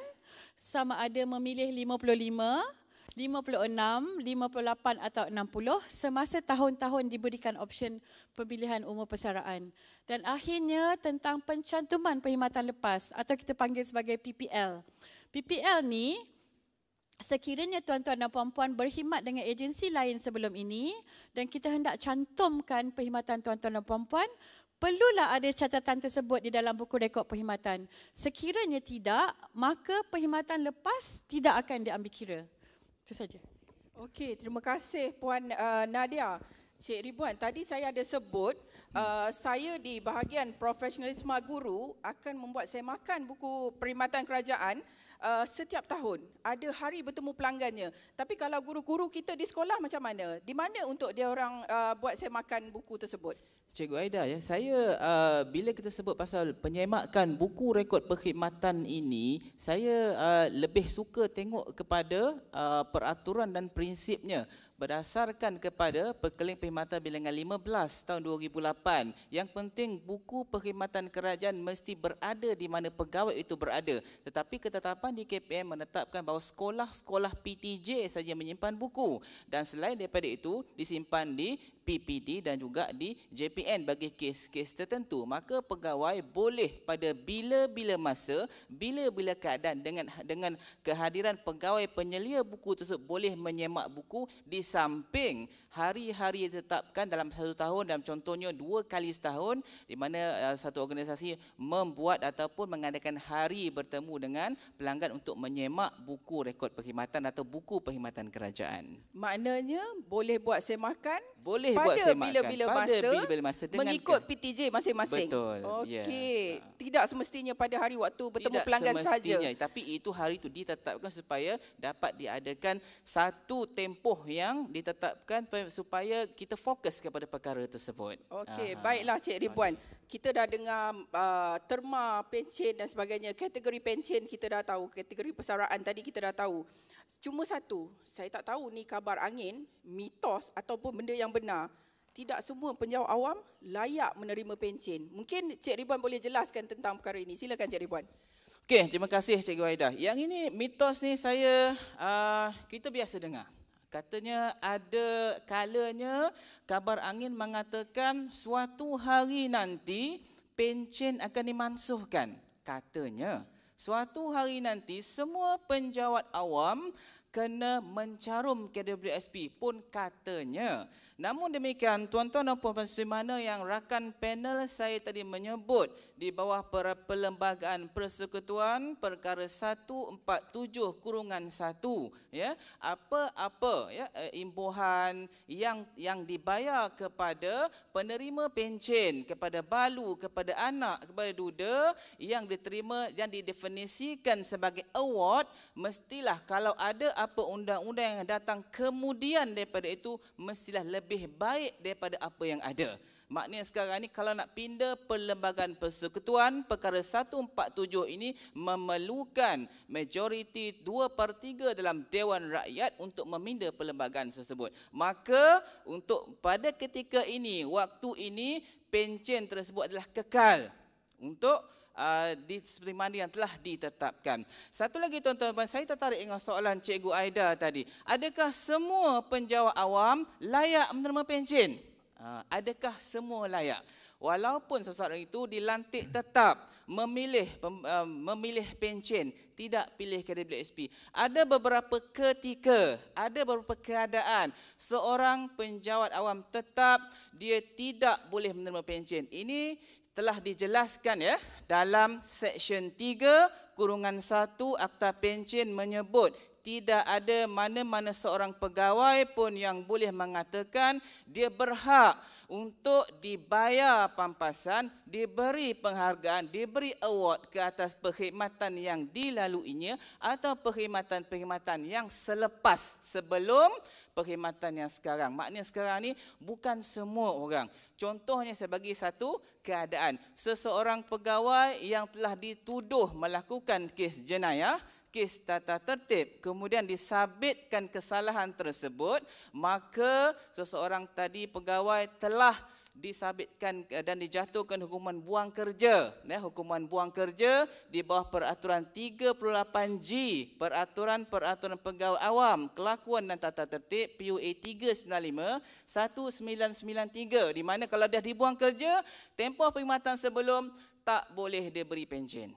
sama ada memilih 55 56, 58 atau 60 semasa tahun-tahun diberikan option pemilihan umur persaraan. Dan akhirnya tentang pencantuman perkhidmatan lepas atau kita panggil sebagai PPL. PPL ni sekiranya tuan-tuan dan puan-puan berkhidmat dengan agensi lain sebelum ini dan kita hendak cantumkan perkhidmatan tuan-tuan dan puan-puan, perlulah ada catatan tersebut di dalam buku rekod perkhidmatan. Sekiranya tidak, maka perkhidmatan lepas tidak akan diambil kira. Itu saja. Okey, terima kasih Puan uh, Nadia. Cik Ribuan, tadi saya ada sebut uh, saya di bahagian profesionalisme guru akan membuat saya makan buku perkhidmatan kerajaan uh, setiap tahun. Ada hari bertemu pelanggannya. Tapi kalau guru-guru kita di sekolah macam mana? Di mana untuk dia orang uh, buat makan buku tersebut? Cikgu Aida, ya, saya uh, bila kita sebut pasal penyemakan buku rekod perkhidmatan ini, saya uh, lebih suka tengok kepada uh, peraturan dan prinsipnya berdasarkan kepada perkeliling perkhidmatan bilangan 15 tahun 2008 yang penting buku perkhidmatan kerajaan mesti berada di mana pegawai itu berada tetapi ketetapan di KPM menetapkan bahawa sekolah-sekolah PTJ saja menyimpan buku dan selain daripada itu disimpan di PPD dan juga di JPN bagi kes-kes tertentu maka pegawai boleh pada bila-bila masa bila-bila keadaan dengan dengan kehadiran pegawai penyelia buku tersebut boleh menyemak buku di samping hari-hari yang ditetapkan dalam satu tahun dalam contohnya dua kali setahun di mana uh, satu organisasi membuat ataupun mengadakan hari bertemu dengan pelanggan untuk menyemak buku rekod perkhidmatan atau buku perkhidmatan kerajaan. Maknanya boleh buat semakan boleh pada buat semakan bila-bila pada bila-bila masa mengikut PTJ masing-masing. Betul. Okey. Yes. Tidak semestinya pada hari waktu bertemu Tidak pelanggan saja. Tidak semestinya. Sahaja. Tapi itu hari itu ditetapkan supaya dapat diadakan satu tempoh yang ditetapkan supaya kita fokus kepada perkara tersebut. Okey. Baiklah Cik Ribuan. Okay kita dah dengar uh, terma pencen dan sebagainya kategori pencen kita dah tahu kategori persaraan tadi kita dah tahu cuma satu saya tak tahu ni kabar angin mitos ataupun benda yang benar tidak semua penjawab awam layak menerima pencen mungkin cik ribuan boleh jelaskan tentang perkara ini silakan cik ribuan okey terima kasih Cik aidah yang ini mitos ni saya uh, kita biasa dengar Katanya ada kalanya kabar angin mengatakan suatu hari nanti pencen akan dimansuhkan. Katanya suatu hari nanti semua penjawat awam kena mencarum KWSP pun katanya. Namun demikian, tuan-tuan dan puan-puan mana yang rakan panel saya tadi menyebut di bawah Perlembagaan Persekutuan Perkara 147 Kurungan 1, ya, apa-apa ya, eh, imbuhan yang yang dibayar kepada penerima pencen, kepada balu, kepada anak, kepada duda yang diterima yang didefinisikan sebagai award mestilah kalau ada apa undang-undang yang datang kemudian daripada itu mestilah lebih lebih baik daripada apa yang ada. Maknanya sekarang ini kalau nak pindah perlembagaan persekutuan, perkara 147 ini memerlukan majoriti dua per tiga dalam Dewan Rakyat untuk memindah perlembagaan tersebut. Maka untuk pada ketika ini, waktu ini, pencen tersebut adalah kekal untuk Ah, di seperti mana yang telah ditetapkan. Satu lagi tuan-tuan, saya tertarik dengan soalan Cikgu Aida tadi. Adakah semua penjawat awam layak menerima pencen? Ah, adakah semua layak? Walaupun seseorang itu dilantik tetap memilih ah, memilih pencen, tidak pilih kredibel SP. Ada beberapa ketika, ada beberapa keadaan seorang penjawat awam tetap dia tidak boleh menerima pencen. Ini telah dijelaskan ya dalam Seksyen 3 Kurungan 1 Akta Pencen menyebut tidak ada mana-mana seorang pegawai pun yang boleh mengatakan dia berhak untuk dibayar pampasan, diberi penghargaan, diberi award ke atas perkhidmatan yang dilaluinya atau perkhidmatan-perkhidmatan yang selepas sebelum perkhidmatan yang sekarang. Maknanya sekarang ni bukan semua orang. Contohnya saya bagi satu keadaan. Seseorang pegawai yang telah dituduh melakukan kes jenayah kes tata tertib kemudian disabitkan kesalahan tersebut maka seseorang tadi pegawai telah disabitkan eh, dan dijatuhkan hukuman buang kerja ya hukuman buang kerja di bawah peraturan 38G peraturan-peraturan pegawai awam kelakuan dan tata tertib PUA 395 1993 di mana kalau dah dibuang kerja tempoh perkhidmatan sebelum tak boleh diberi pencen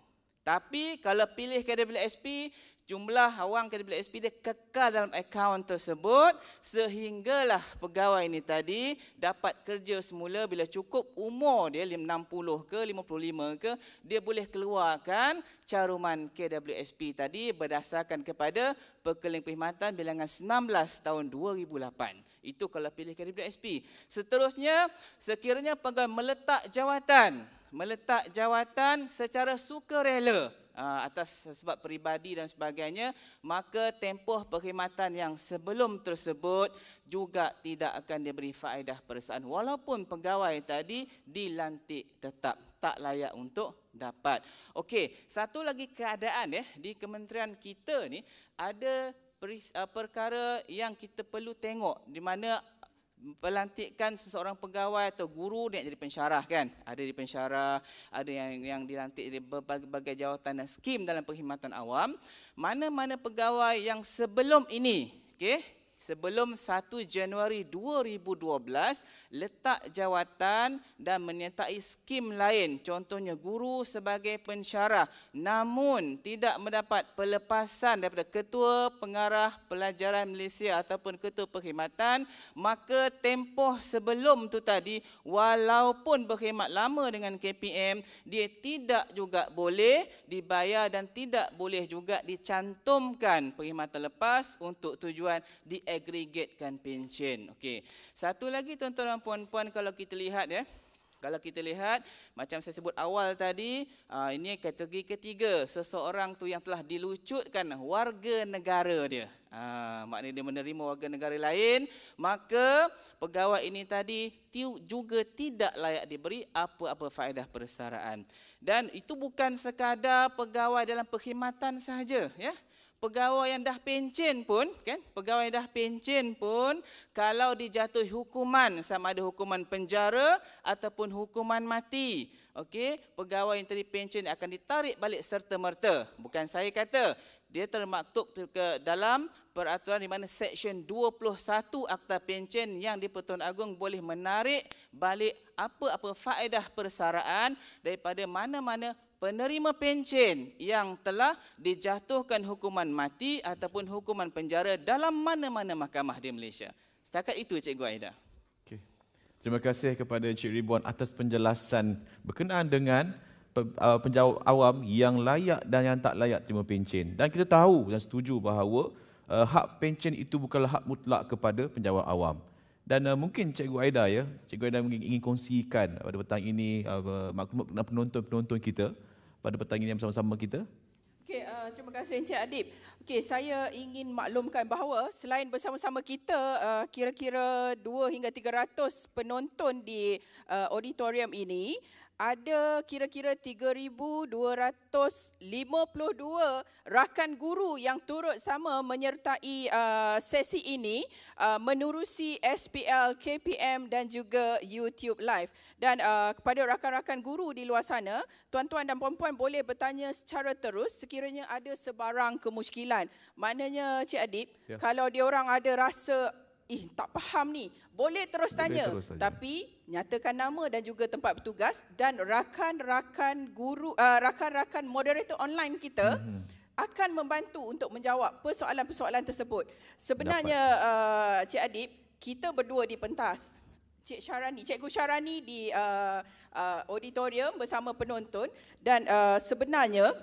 tapi kalau pilih KWSP, jumlah wang KWSP dia kekal dalam akaun tersebut sehinggalah pegawai ini tadi dapat kerja semula bila cukup umur dia 60 ke 55 ke dia boleh keluarkan caruman KWSP tadi berdasarkan kepada perkeling Perkhidmatan Bilangan 19 tahun 2008. Itu kalau pilih KWSP. Seterusnya, sekiranya pegawai meletak jawatan meletak jawatan secara sukarela ah, atas sebab peribadi dan sebagainya, maka tempoh perkhidmatan yang sebelum tersebut juga tidak akan diberi faedah perasaan. Walaupun pegawai tadi dilantik tetap tak layak untuk dapat. Okey, satu lagi keadaan ya, di kementerian kita ni ada ah, perkara yang kita perlu tengok di mana pelantikan seseorang pegawai atau guru dia jadi pensyarah kan ada di pensyarah ada yang yang dilantik di berbagai jawatan dan skim dalam perkhidmatan awam mana-mana pegawai yang sebelum ini okey sebelum 1 Januari 2012 letak jawatan dan menyertai skim lain contohnya guru sebagai pensyarah namun tidak mendapat pelepasan daripada ketua pengarah pelajaran Malaysia ataupun ketua perkhidmatan maka tempoh sebelum tu tadi walaupun berkhidmat lama dengan KPM dia tidak juga boleh dibayar dan tidak boleh juga dicantumkan perkhidmatan lepas untuk tujuan di aggregatekan pension. Okey. Satu lagi tuan-tuan dan puan-puan kalau kita lihat ya. Kalau kita lihat macam saya sebut awal tadi, ah, ini kategori ketiga, seseorang tu yang telah dilucutkan warga negara dia. Ah, maknanya dia menerima warga negara lain, maka pegawai ini tadi juga tidak layak diberi apa-apa faedah persaraan. Dan itu bukan sekadar pegawai dalam perkhidmatan sahaja, ya pegawai yang dah pencen pun kan pegawai yang dah pencen pun kalau dijatuhi hukuman sama ada hukuman penjara ataupun hukuman mati okey pegawai yang terpencen akan ditarik balik serta merta bukan saya kata dia termaktub ke dalam peraturan di mana section 21 Akta Pencen yang di Pertuan Agong boleh menarik balik apa-apa faedah persaraan daripada mana-mana penerima pencen yang telah dijatuhkan hukuman mati ataupun hukuman penjara dalam mana-mana mahkamah di Malaysia. Setakat itu Cikgu Aida. Okay. Terima kasih kepada Cik Ribuan atas penjelasan berkenaan dengan uh, penjawab awam yang layak dan yang tak layak terima pencen. Dan kita tahu dan setuju bahawa uh, hak pencen itu bukanlah hak mutlak kepada penjawab awam. Dan uh, mungkin Cikgu Aida ya, Cikgu Aida mungkin ingin kongsikan pada petang ini uh, maklumat uh, penonton-penonton kita pada petang ini bersama-sama kita. Okey, uh, terima kasih Encik Adib. Okey, saya ingin maklumkan bahawa selain bersama-sama kita uh, kira-kira 2 hingga 300 penonton di uh, auditorium ini, ada kira-kira 3,252 rakan guru yang turut sama menyertai uh, sesi ini uh, menerusi SPL, KPM dan juga YouTube Live. Dan uh, kepada rakan-rakan guru di luar sana, tuan-tuan dan puan-puan boleh bertanya secara terus sekiranya ada sebarang kemuskilan. Maknanya Cik Adib, ya. kalau orang ada rasa Ih, tak faham ni. Boleh terus Boleh tanya. Terus Tapi nyatakan nama dan juga tempat bertugas dan rakan-rakan guru uh, rakan-rakan moderator online kita mm-hmm. akan membantu untuk menjawab persoalan-persoalan tersebut. Sebenarnya uh, Cik Adib, kita berdua di pentas. Cik Syarani, Gu Syarani di uh, uh, auditorium bersama penonton dan uh, sebenarnya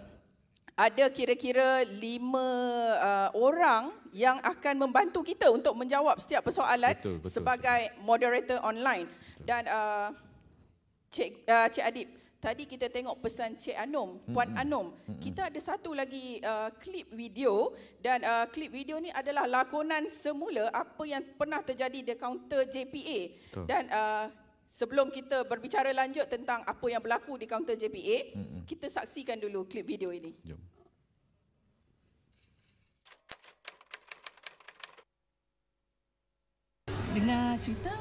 ada kira-kira lima uh, orang yang akan membantu kita untuk menjawab setiap persoalan betul, betul, sebagai betul. moderator online. Betul. Dan uh, Cik, uh, Cik Adib, tadi kita tengok pesan Cik Anum, Puan mm-hmm. Anum. Mm-hmm. Kita ada satu lagi uh, klip video dan uh, klip video ni adalah lakonan semula apa yang pernah terjadi di kaunter JPA. Betul. Dan uh, sebelum kita berbicara lanjut tentang apa yang berlaku di kaunter JPA, mm-hmm. kita saksikan dulu klip video ini. Jom. Dengar cerita,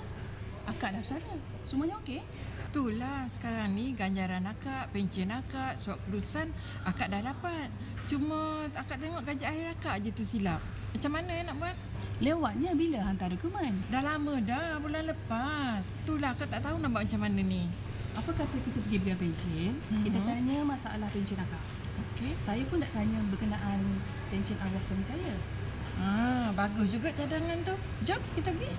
akak dah bersara. Semuanya okey? Itulah sekarang ni ganjaran akak, pencen akak, surat kerusan akak dah dapat. Cuma akak tengok gaji akhir akak je tu silap. Macam mana nak buat? Lewatnya bila hantar dokumen? Dah lama dah, bulan lepas. Itulah, akak tak tahu nak buat macam mana ni. Apa kata kita pergi pegang pencin? Mm-hmm. Kita mhm. tanya masalah pencin akak. Okay, Saya pun nak tanya berkenaan pencin arwah suami saya. Ah, bagus juga cadangan tu. Jom kita pergi.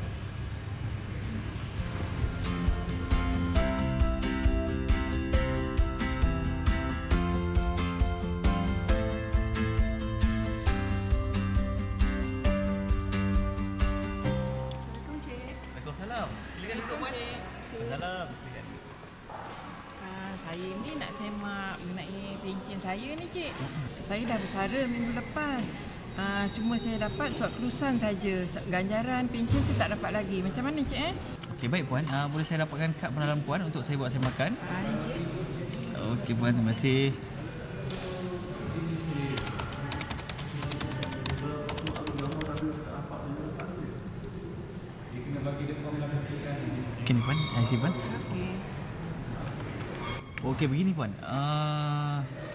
saya ni cik. Saya dah bersara minggu lepas. Uh, ah, cuma saya dapat suap kerusan saja. Ganjaran, pencin saya tak dapat lagi. Macam mana cik eh? Okey baik puan. Uh, boleh saya dapatkan kad penalaman puan untuk saya buat saya makan? Baik cik. Okey puan terima kasih. Okey ni puan, IC puan. Okey. Okey begini puan. Uh,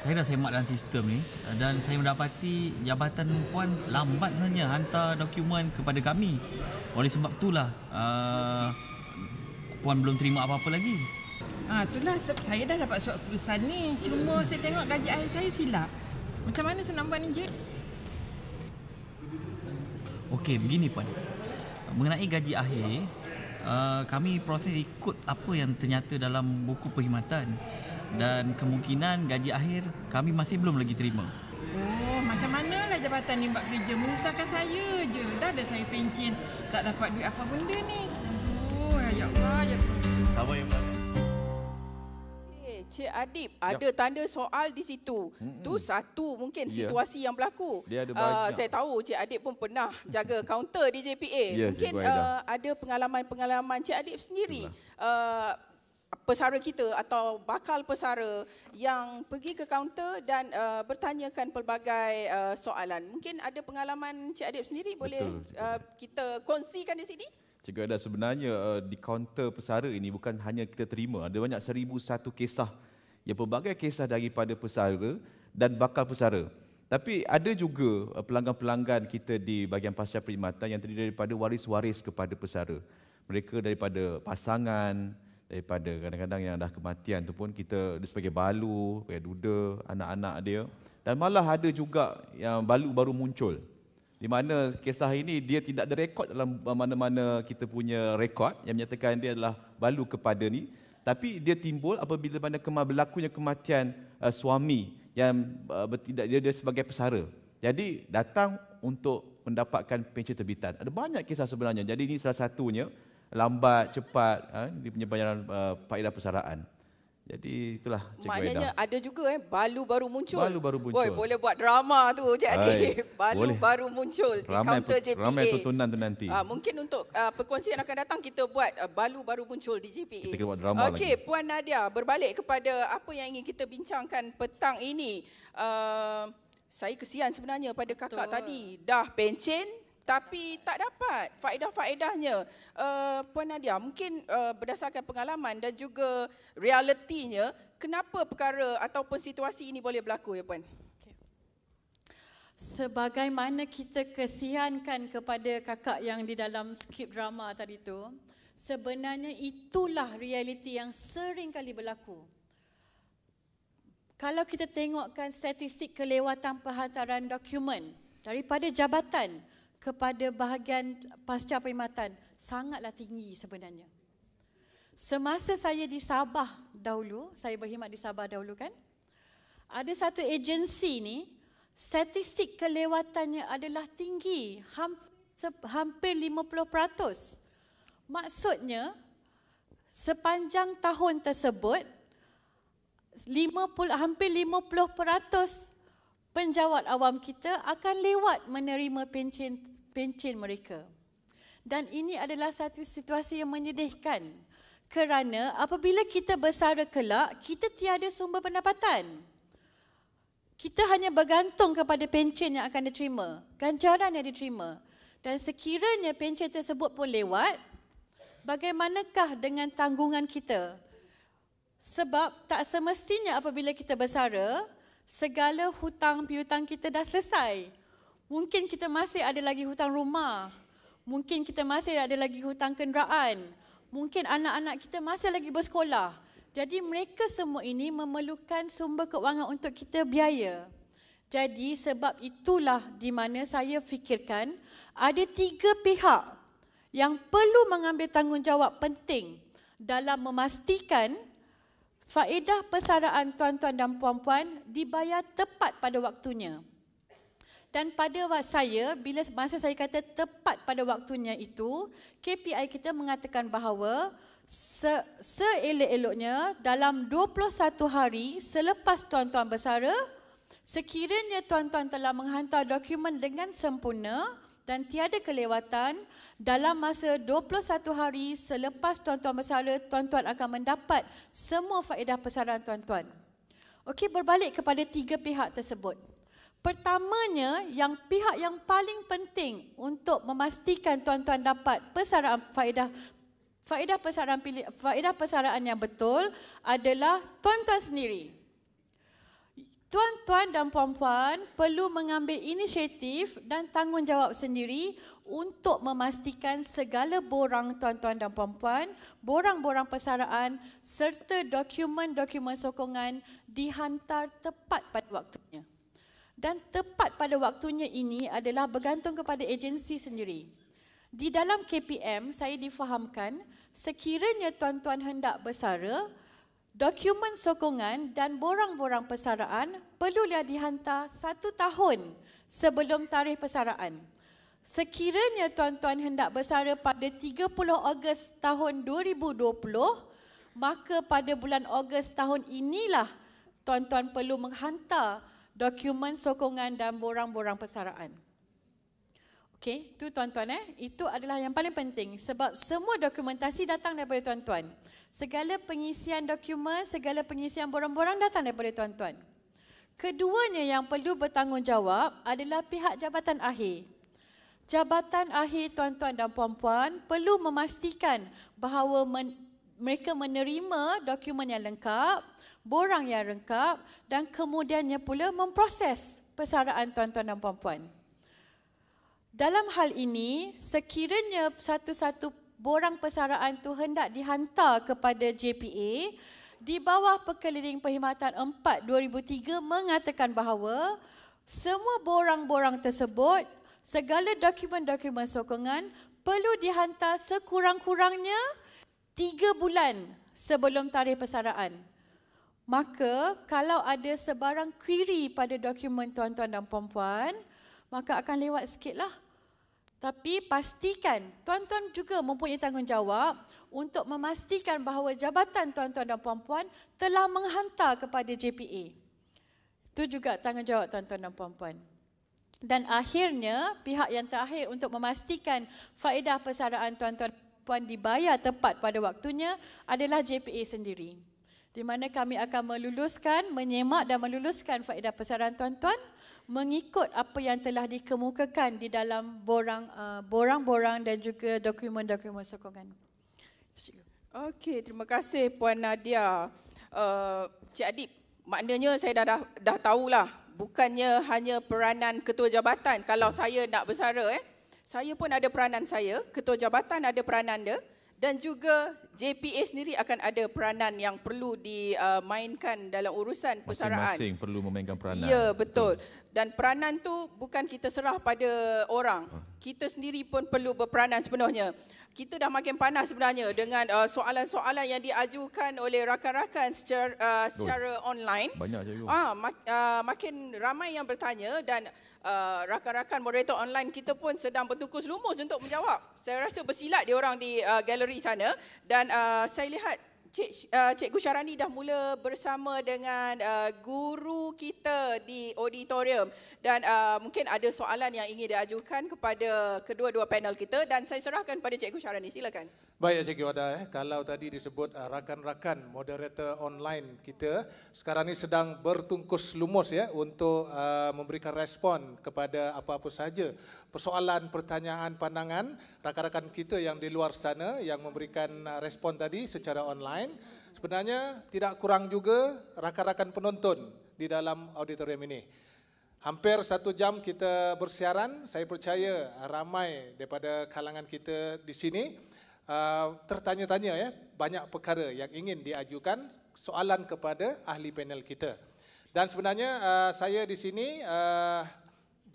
saya dah semak dalam sistem ni eh, dan saya mendapati jabatan puan lambat sebenarnya hantar dokumen kepada kami. Oleh sebab itulah uh, puan belum terima apa-apa lagi. Ah, itulah saya dah dapat surat keputusan ni. Cuma saya tengok gaji ayah saya silap. Macam mana saya nak ni, je. Okey, begini puan. Mengenai gaji akhir, uh, kami proses ikut apa yang ternyata dalam buku perkhidmatan dan kemungkinan gaji akhir kami masih belum lagi terima. Oh, macam mana lah jabatan ni buat kerja menyusahkan saya je. Dah ada saya pencin, tak dapat duit apa benda ni. Oh, ya Allah, ya Sama ya, eh, Cik Adib, ya. ada tanda soal di situ. Mm-mm. Tu satu mungkin ya. situasi ya. yang berlaku. Dia ada uh, saya tahu Cik Adib pun pernah jaga kaunter di JPA. Ya, mungkin uh, ada pengalaman-pengalaman Cik Adib sendiri. Uh, pesara kita atau bakal pesara yang pergi ke kaunter dan uh, bertanyakan pelbagai uh, soalan. Mungkin ada pengalaman Cik Adib sendiri boleh Uh, kita kongsikan di sini? Cikgu ada sebenarnya uh, di kaunter pesara ini bukan hanya kita terima, ada banyak seribu satu kisah yang pelbagai kisah daripada pesara dan bakal pesara. Tapi ada juga uh, pelanggan-pelanggan kita di bahagian pasca perkhidmatan yang terdiri daripada waris-waris kepada pesara. Mereka daripada pasangan, daripada kadang-kadang yang dah kematian tu pun kita dia sebagai balu, sebagai duda, anak-anak dia dan malah ada juga yang balu baru muncul. Di mana kisah ini dia tidak ada rekod dalam mana-mana kita punya rekod yang menyatakan dia adalah balu kepada ni tapi dia timbul apabila mana kema berlakunya kematian uh, suami yang uh, dia, dia sebagai pesara. Jadi datang untuk mendapatkan pencerbitan. Ada banyak kisah sebenarnya. Jadi ini salah satunya lambat, cepat ha, di penyebaran uh, faedah uh, persaraan. Jadi itulah Cik Maknanya Weda. ada juga eh balu baru muncul. Balu baru muncul. Boy, boleh buat drama tu. Jadi Hai, balu boleh. baru muncul ramai di kaunter JPA. Ramai tontonan tu nanti. Uh, mungkin untuk uh, perkongsian akan datang kita buat uh, balu baru muncul di JPA. Kita kena buat drama okay, lagi. Okey, Puan Nadia, berbalik kepada apa yang ingin kita bincangkan petang ini. Uh, saya kesian sebenarnya pada kakak Betul. tadi. Dah pencen, tapi tak dapat faedah-faedahnya. Uh, Puan Nadia, mungkin uh, berdasarkan pengalaman dan juga realitinya, kenapa perkara ataupun situasi ini boleh berlaku ya Puan? Sebagaimana kita kesiankan kepada kakak yang di dalam skrip drama tadi itu, sebenarnya itulah realiti yang sering kali berlaku. Kalau kita tengokkan statistik kelewatan perhantaran dokumen daripada jabatan, kepada bahagian pasca perkhidmatan sangatlah tinggi sebenarnya. Semasa saya di Sabah dahulu, saya berkhidmat di Sabah dahulu kan, ada satu agensi ni, statistik kelewatannya adalah tinggi, hampir 50%. Maksudnya, sepanjang tahun tersebut, 50, hampir 50% penjawat awam kita akan lewat menerima pencen pencen mereka. Dan ini adalah satu situasi yang menyedihkan kerana apabila kita bersara kelak, kita tiada sumber pendapatan. Kita hanya bergantung kepada pencen yang akan diterima, ganjaran yang diterima. Dan sekiranya pencen tersebut pun lewat, bagaimanakah dengan tanggungan kita? Sebab tak semestinya apabila kita bersara, segala hutang piutang kita dah selesai. Mungkin kita masih ada lagi hutang rumah. Mungkin kita masih ada lagi hutang kenderaan. Mungkin anak-anak kita masih lagi bersekolah. Jadi mereka semua ini memerlukan sumber kewangan untuk kita biaya. Jadi sebab itulah di mana saya fikirkan ada tiga pihak yang perlu mengambil tanggungjawab penting dalam memastikan faedah persaraan tuan-tuan dan puan-puan dibayar tepat pada waktunya. Dan pada waktu saya, bila masa saya kata tepat pada waktunya itu, KPI kita mengatakan bahawa se seelok-eloknya dalam 21 hari selepas tuan-tuan bersara, sekiranya tuan-tuan telah menghantar dokumen dengan sempurna dan tiada kelewatan, dalam masa 21 hari selepas tuan-tuan bersara, tuan-tuan akan mendapat semua faedah pesaran tuan-tuan. Okey, berbalik kepada tiga pihak tersebut. Pertamanya, yang pihak yang paling penting untuk memastikan tuan-tuan dapat persaraan faedah faedah persaraan pilih, faedah persaraan yang betul adalah tuan-tuan sendiri. Tuan-tuan dan puan-puan perlu mengambil inisiatif dan tanggungjawab sendiri untuk memastikan segala borang tuan-tuan dan puan-puan, borang-borang persaraan serta dokumen-dokumen sokongan dihantar tepat pada waktunya dan tepat pada waktunya ini adalah bergantung kepada agensi sendiri. Di dalam KPM saya difahamkan sekiranya tuan-tuan hendak bersara, dokumen sokongan dan borang-borang persaraan perlulah dihantar satu tahun sebelum tarikh persaraan. Sekiranya tuan-tuan hendak bersara pada 30 Ogos tahun 2020, maka pada bulan Ogos tahun inilah tuan-tuan perlu menghantar dokumen sokongan dan borang-borang persaraan. Okey, tu tuan-tuan eh. Itu adalah yang paling penting sebab semua dokumentasi datang daripada tuan-tuan. Segala pengisian dokumen, segala pengisian borang-borang datang daripada tuan-tuan. Keduanya yang perlu bertanggungjawab adalah pihak jabatan akhir. Jabatan akhir tuan-tuan dan puan-puan perlu memastikan bahawa men- mereka menerima dokumen yang lengkap borang yang rengkap dan kemudiannya pula memproses persaraan tuan-tuan dan puan-puan. Dalam hal ini, sekiranya satu-satu borang persaraan itu hendak dihantar kepada JPA, di bawah pekeliling perkhidmatan 4 2003 mengatakan bahawa semua borang-borang tersebut, segala dokumen-dokumen sokongan perlu dihantar sekurang-kurangnya 3 bulan sebelum tarikh persaraan. Maka kalau ada sebarang query pada dokumen tuan-tuan dan puan-puan, maka akan lewat sikitlah. Tapi pastikan tuan-tuan juga mempunyai tanggungjawab untuk memastikan bahawa jabatan tuan-tuan dan puan-puan telah menghantar kepada JPA. Itu juga tanggungjawab tuan-tuan dan puan-puan. Dan akhirnya pihak yang terakhir untuk memastikan faedah persaraan tuan-tuan dan puan-puan dibayar tepat pada waktunya adalah JPA sendiri di mana kami akan meluluskan, menyemak dan meluluskan faedah pesaran tuan-tuan mengikut apa yang telah dikemukakan di dalam borang, uh, borang dan juga dokumen-dokumen sokongan. Okey, terima kasih Puan Nadia. Uh, Cik Adib, maknanya saya dah, dah, dah tahulah bukannya hanya peranan ketua jabatan kalau saya nak bersara. Eh. Saya pun ada peranan saya, ketua jabatan ada peranan dia dan juga JPA sendiri akan ada peranan yang perlu dimainkan dalam urusan persaraan. Masing-masing perlu memainkan peranan. Ya, betul. betul. Dan peranan tu bukan kita serah pada orang. Ah. Kita sendiri pun perlu berperanan sepenuhnya kita dah makin panas sebenarnya dengan uh, soalan-soalan yang diajukan oleh rakan-rakan secara, uh, secara online. Banyak juga. Ah, mak, uh, makin ramai yang bertanya dan uh, rakan-rakan moderator online kita pun sedang bertukus lumus untuk menjawab. Saya rasa bersilat dia orang di uh, galeri sana dan uh, saya lihat Cik, uh, Cikgu Syarani dah mula bersama dengan uh, guru kita di auditorium dan uh, mungkin ada soalan yang ingin diajukan kepada kedua-dua panel kita dan saya serahkan kepada Cikgu Syarani. Silakan. Baik, Cikgu Wada. Eh. Kalau tadi disebut uh, rakan-rakan moderator online kita, sekarang ini sedang bertungkus lumus ya untuk uh, memberikan respon kepada apa-apa saja persoalan, pertanyaan, pandangan rakan-rakan kita yang di luar sana yang memberikan uh, respon tadi secara online. Sebenarnya tidak kurang juga rakan-rakan penonton di dalam auditorium ini. Hampir satu jam kita bersiaran, saya percaya ramai daripada kalangan kita di sini uh, tertanya-tanya ya, banyak perkara yang ingin diajukan soalan kepada ahli panel kita. Dan sebenarnya uh, saya di sini uh,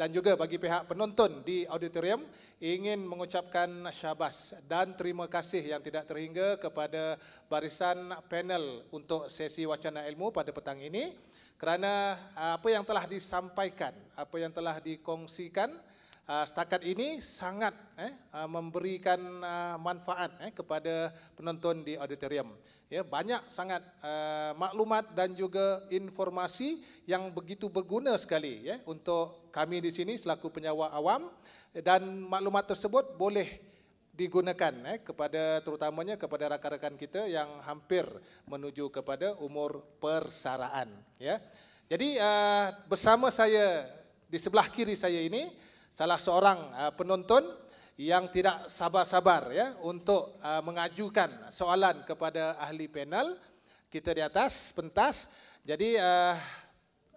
dan juga bagi pihak penonton di auditorium ingin mengucapkan syabas dan terima kasih yang tidak terhingga kepada barisan panel untuk sesi wacana ilmu pada petang ini kerana ah, apa yang telah disampaikan, apa yang telah dikongsikan ah, setakat ini sangat eh, ah, memberikan manfaat eh, kepada penonton di auditorium ya banyak sangat uh, maklumat dan juga informasi yang begitu berguna sekali ya untuk kami di sini selaku penyewa awam dan maklumat tersebut boleh digunakan eh, kepada terutamanya kepada rakan-rakan kita yang hampir menuju kepada umur persaraan ya. Jadi uh, bersama saya di sebelah kiri saya ini salah seorang uh, penonton yang tidak sabar-sabar ya untuk uh, mengajukan soalan kepada ahli panel kita di atas pentas. Jadi uh,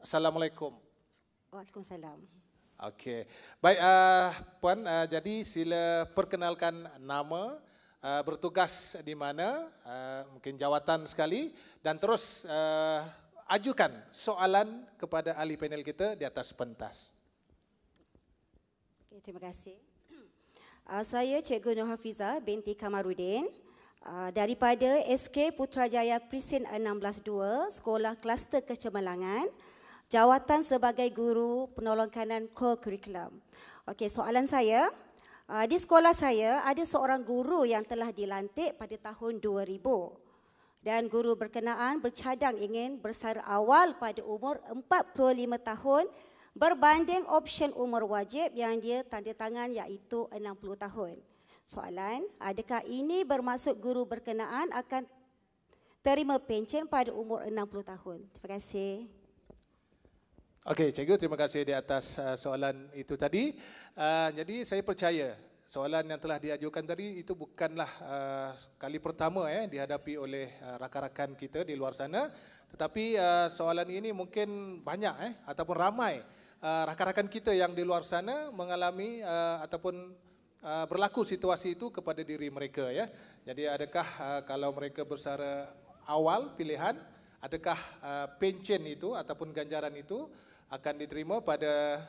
assalamualaikum. Waalaikumsalam. Okey. Baik uh, puan uh, jadi sila perkenalkan nama, uh, bertugas di mana, uh, mungkin jawatan sekali dan terus uh, ajukan soalan kepada ahli panel kita di atas pentas. Okay, terima kasih. Uh, saya Cikgu Nur Hafiza binti Kamarudin uh, daripada SK Putrajaya Prisin 162 Sekolah Kluster Kecemerlangan jawatan sebagai guru penolong kanan co-curriculum. Okey, soalan saya uh, di sekolah saya ada seorang guru yang telah dilantik pada tahun 2000 dan guru berkenaan bercadang ingin bersara awal pada umur 45 tahun berbanding option umur wajib yang dia tanda tangan iaitu 60 tahun. Soalan, adakah ini bermaksud guru berkenaan akan terima pencen pada umur 60 tahun? Terima kasih. Okey, cikgu terima kasih di atas uh, soalan itu tadi. Uh, jadi saya percaya soalan yang telah diajukan tadi itu bukanlah uh, kali pertama eh dihadapi oleh uh, rakan-rakan kita di luar sana, tetapi uh, soalan ini mungkin banyak eh ataupun ramai uh, rakan-rakan kita yang di luar sana mengalami uh, ataupun uh, berlaku situasi itu kepada diri mereka ya. Jadi adakah uh, kalau mereka bersara awal pilihan adakah uh, pencen itu ataupun ganjaran itu akan diterima pada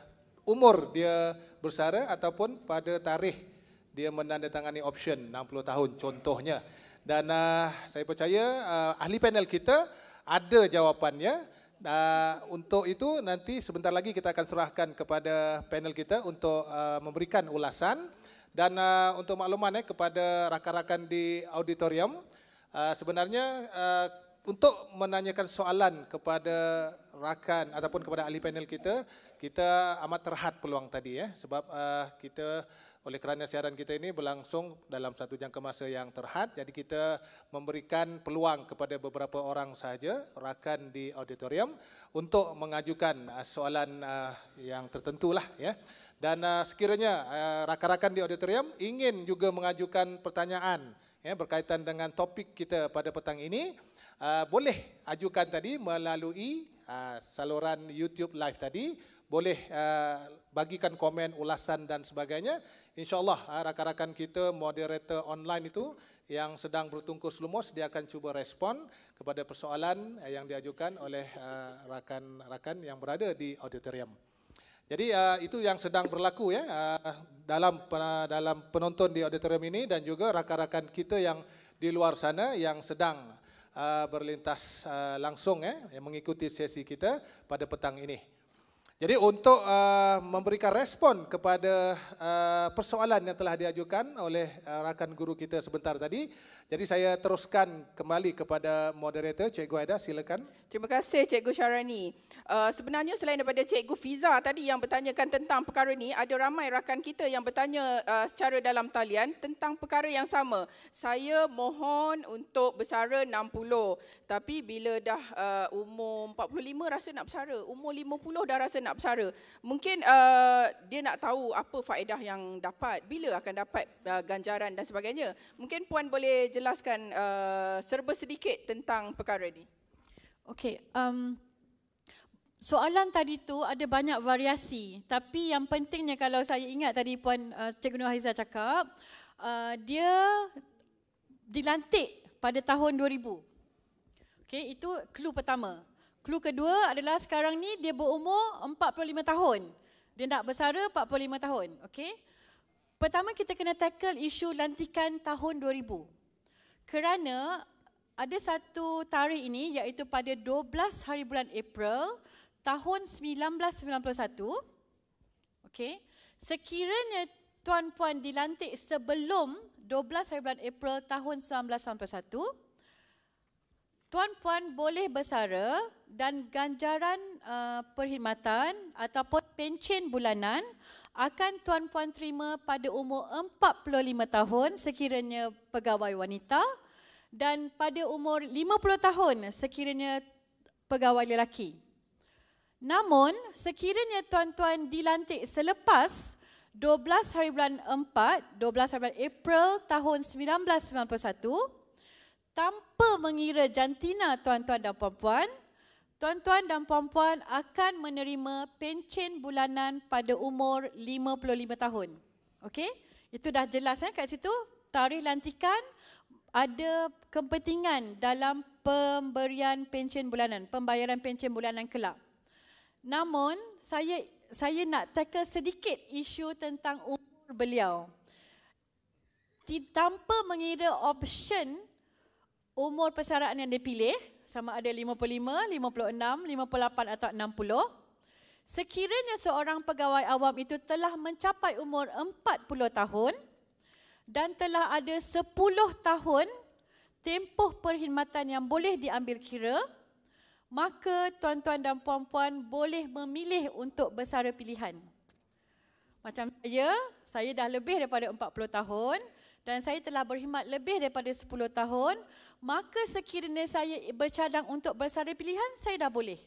umur dia bersara ataupun pada tarikh dia menandatangani option 60 tahun contohnya. Dan uh, saya percaya uh, ahli panel kita ada jawapannya. Uh, untuk itu nanti sebentar lagi kita akan serahkan kepada panel kita untuk uh, memberikan ulasan dan uh, untuk makluman eh, kepada rakan-rakan di auditorium uh, sebenarnya uh, untuk menanyakan soalan kepada rakan ataupun kepada ahli panel kita kita amat terhad peluang tadi ya eh, sebab uh, kita oleh kerana siaran kita ini berlangsung dalam satu jam kemasa yang terhad, jadi kita memberikan peluang kepada beberapa orang sahaja, rakan di auditorium, untuk mengajukan uh, soalan uh, yang tertentu lah, Ya. Dan uh, sekiranya rakan-rakan di auditorium ingin juga mengajukan pertanyaan ya, berkaitan dengan topik kita pada petang ini, boleh ajukan tadi melalui saluran YouTube Live tadi, boleh bagikan komen, ulasan dan sebagainya insyaallah eh, rakan-rakan kita moderator online itu yang sedang bertungkus lumus dia akan cuba respon kepada persoalan eh, yang diajukan oleh eh, rakan-rakan yang berada di auditorium. Jadi itu yang sedang berlaku ya dalam dalam penonton di auditorium ini dan juga rakan-rakan kita yang di luar sana yang sedang berlintas langsung ya yang mengikuti sesi kita pada petang ini. Jadi untuk uh, memberikan respon kepada uh, persoalan yang telah diajukan oleh uh, rakan guru kita sebentar tadi, jadi saya teruskan kembali kepada moderator, Cikgu Aida, silakan. Terima kasih Cikgu Syarani. Uh, sebenarnya selain daripada Cikgu Fiza tadi yang bertanyakan tentang perkara ini, ada ramai rakan kita yang bertanya uh, secara dalam talian tentang perkara yang sama. Saya mohon untuk bersara 60, tapi bila dah uh, umur 45 rasa nak bersara, umur 50 dah rasa nak bersara. Mungkin uh, dia nak tahu apa faedah yang dapat, bila akan dapat uh, ganjaran dan sebagainya. Mungkin Puan boleh jelaskan uh, serba sedikit tentang perkara ini. Okey, um, soalan tadi tu ada banyak variasi. Tapi yang pentingnya kalau saya ingat tadi Puan uh, Cikgu Nur Haizah cakap, uh, dia dilantik pada tahun 2000. Okey, itu clue pertama. Clue kedua adalah sekarang ni dia berumur 45 tahun. Dia nak bersara 45 tahun. Okey. Pertama kita kena tackle isu lantikan tahun kerana ada satu tarikh ini iaitu pada 12 hari bulan April tahun 1991. Okey. Sekiranya tuan puan dilantik sebelum 12 hari bulan April tahun 1991, tuan puan boleh bersara dan ganjaran uh, perkhidmatan ataupun pencen bulanan akan tuan-puan terima pada umur 45 tahun sekiranya pegawai wanita dan pada umur 50 tahun sekiranya pegawai lelaki. Namun, sekiranya tuan-tuan dilantik selepas 12 hari bulan 4, 12 hari bulan April tahun 1991, tanpa mengira jantina tuan-tuan dan puan-puan, Tuan-tuan dan puan-puan akan menerima pencen bulanan pada umur 55 tahun. Okey? Itu dah jelas eh kat situ tarikh lantikan ada kepentingan dalam pemberian pencen bulanan, pembayaran pencen bulanan kelak. Namun saya saya nak tackle sedikit isu tentang umur beliau. Tanpa mengira option umur persyaraan yang dipilih, sama ada 55, 56, 58 atau 60. Sekiranya seorang pegawai awam itu telah mencapai umur 40 tahun dan telah ada 10 tahun tempoh perkhidmatan yang boleh diambil kira, maka tuan-tuan dan puan-puan boleh memilih untuk bersara pilihan. Macam saya, saya dah lebih daripada 40 tahun dan saya telah berkhidmat lebih daripada 10 tahun maka sekiranya saya bercadang untuk bersara pilihan, saya dah boleh.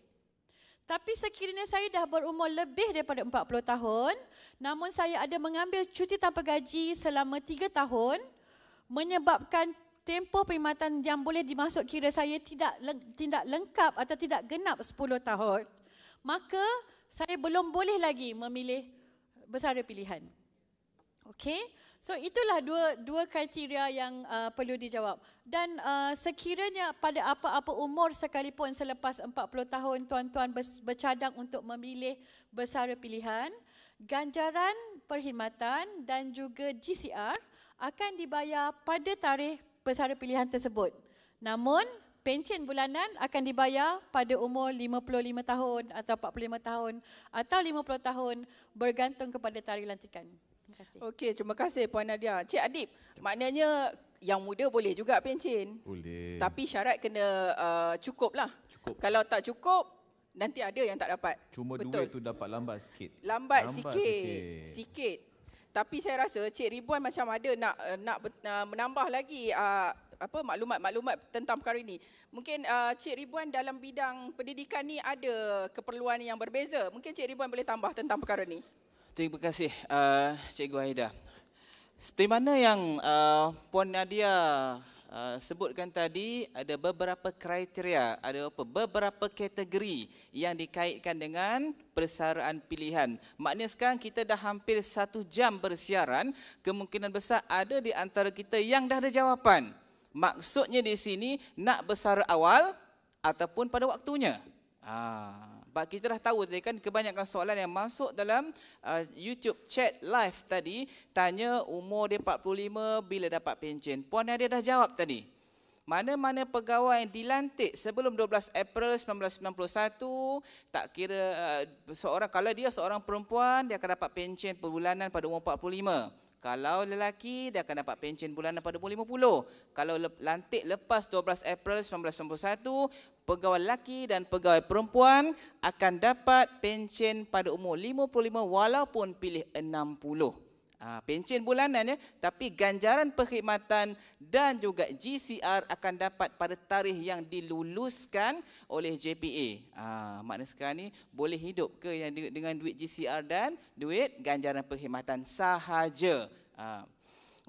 Tapi sekiranya saya dah berumur lebih daripada 40 tahun, namun saya ada mengambil cuti tanpa gaji selama 3 tahun, menyebabkan tempoh perkhidmatan yang boleh dimasuk kira saya tidak, tidak lengkap atau tidak genap 10 tahun, maka saya belum boleh lagi memilih bersara pilihan. Okey? So itulah dua dua kriteria yang uh, perlu dijawab. Dan uh, sekiranya pada apa-apa umur sekalipun selepas 40 tahun tuan-tuan bercadang untuk memilih bersara pilihan, ganjaran perkhidmatan dan juga GCR akan dibayar pada tarikh bersara pilihan tersebut. Namun pencen bulanan akan dibayar pada umur 55 tahun atau 45 tahun atau 50 tahun bergantung kepada tarikh lantikan kasih. Okey, terima kasih Puan Nadia. Cik Adib, maknanya yang muda boleh juga pencin. Boleh. Tapi syarat kena uh, cukup lah. Cukup. Kalau tak cukup, nanti ada yang tak dapat. Cuma Betul. duit tu dapat lambat sikit. Lambat, lambat sikit. sikit. Sikit. Tapi saya rasa Cik Ribuan macam ada nak uh, nak uh, menambah lagi uh, apa maklumat-maklumat tentang perkara ini. Mungkin uh, Cik Ribuan dalam bidang pendidikan ni ada keperluan yang berbeza. Mungkin Cik Ribuan boleh tambah tentang perkara ni. Terima kasih uh, Cikgu Aida. Seperti mana yang uh, Puan Nadia uh, sebutkan tadi, ada beberapa kriteria, ada apa, beberapa kategori yang dikaitkan dengan persaraan pilihan. Maknanya sekarang kita dah hampir satu jam bersiaran, kemungkinan besar ada di antara kita yang dah ada jawapan. Maksudnya di sini nak bersara awal ataupun pada waktunya. Ah. But kita dah tahu tadi kan kebanyakan soalan yang masuk dalam uh, YouTube chat live tadi tanya umur dia 45 bila dapat pencen. Puan Nadia dah jawab tadi. Mana-mana pegawai yang dilantik sebelum 12 April 1991, tak kira uh, seorang kalau dia seorang perempuan dia akan dapat pencen perbulanan pada umur 45. Kalau lelaki, dia akan dapat pencen bulanan pada umur 50. Kalau lantik lepas 12 April 1991, pegawai lelaki dan pegawai perempuan akan dapat pencen pada umur 55 walaupun pilih 60 uh, pencen bulanan ya tapi ganjaran perkhidmatan dan juga GCR akan dapat pada tarikh yang diluluskan oleh JPA uh, ha, makna sekarang ni boleh hidup ke yang dengan duit GCR dan duit ganjaran perkhidmatan sahaja uh,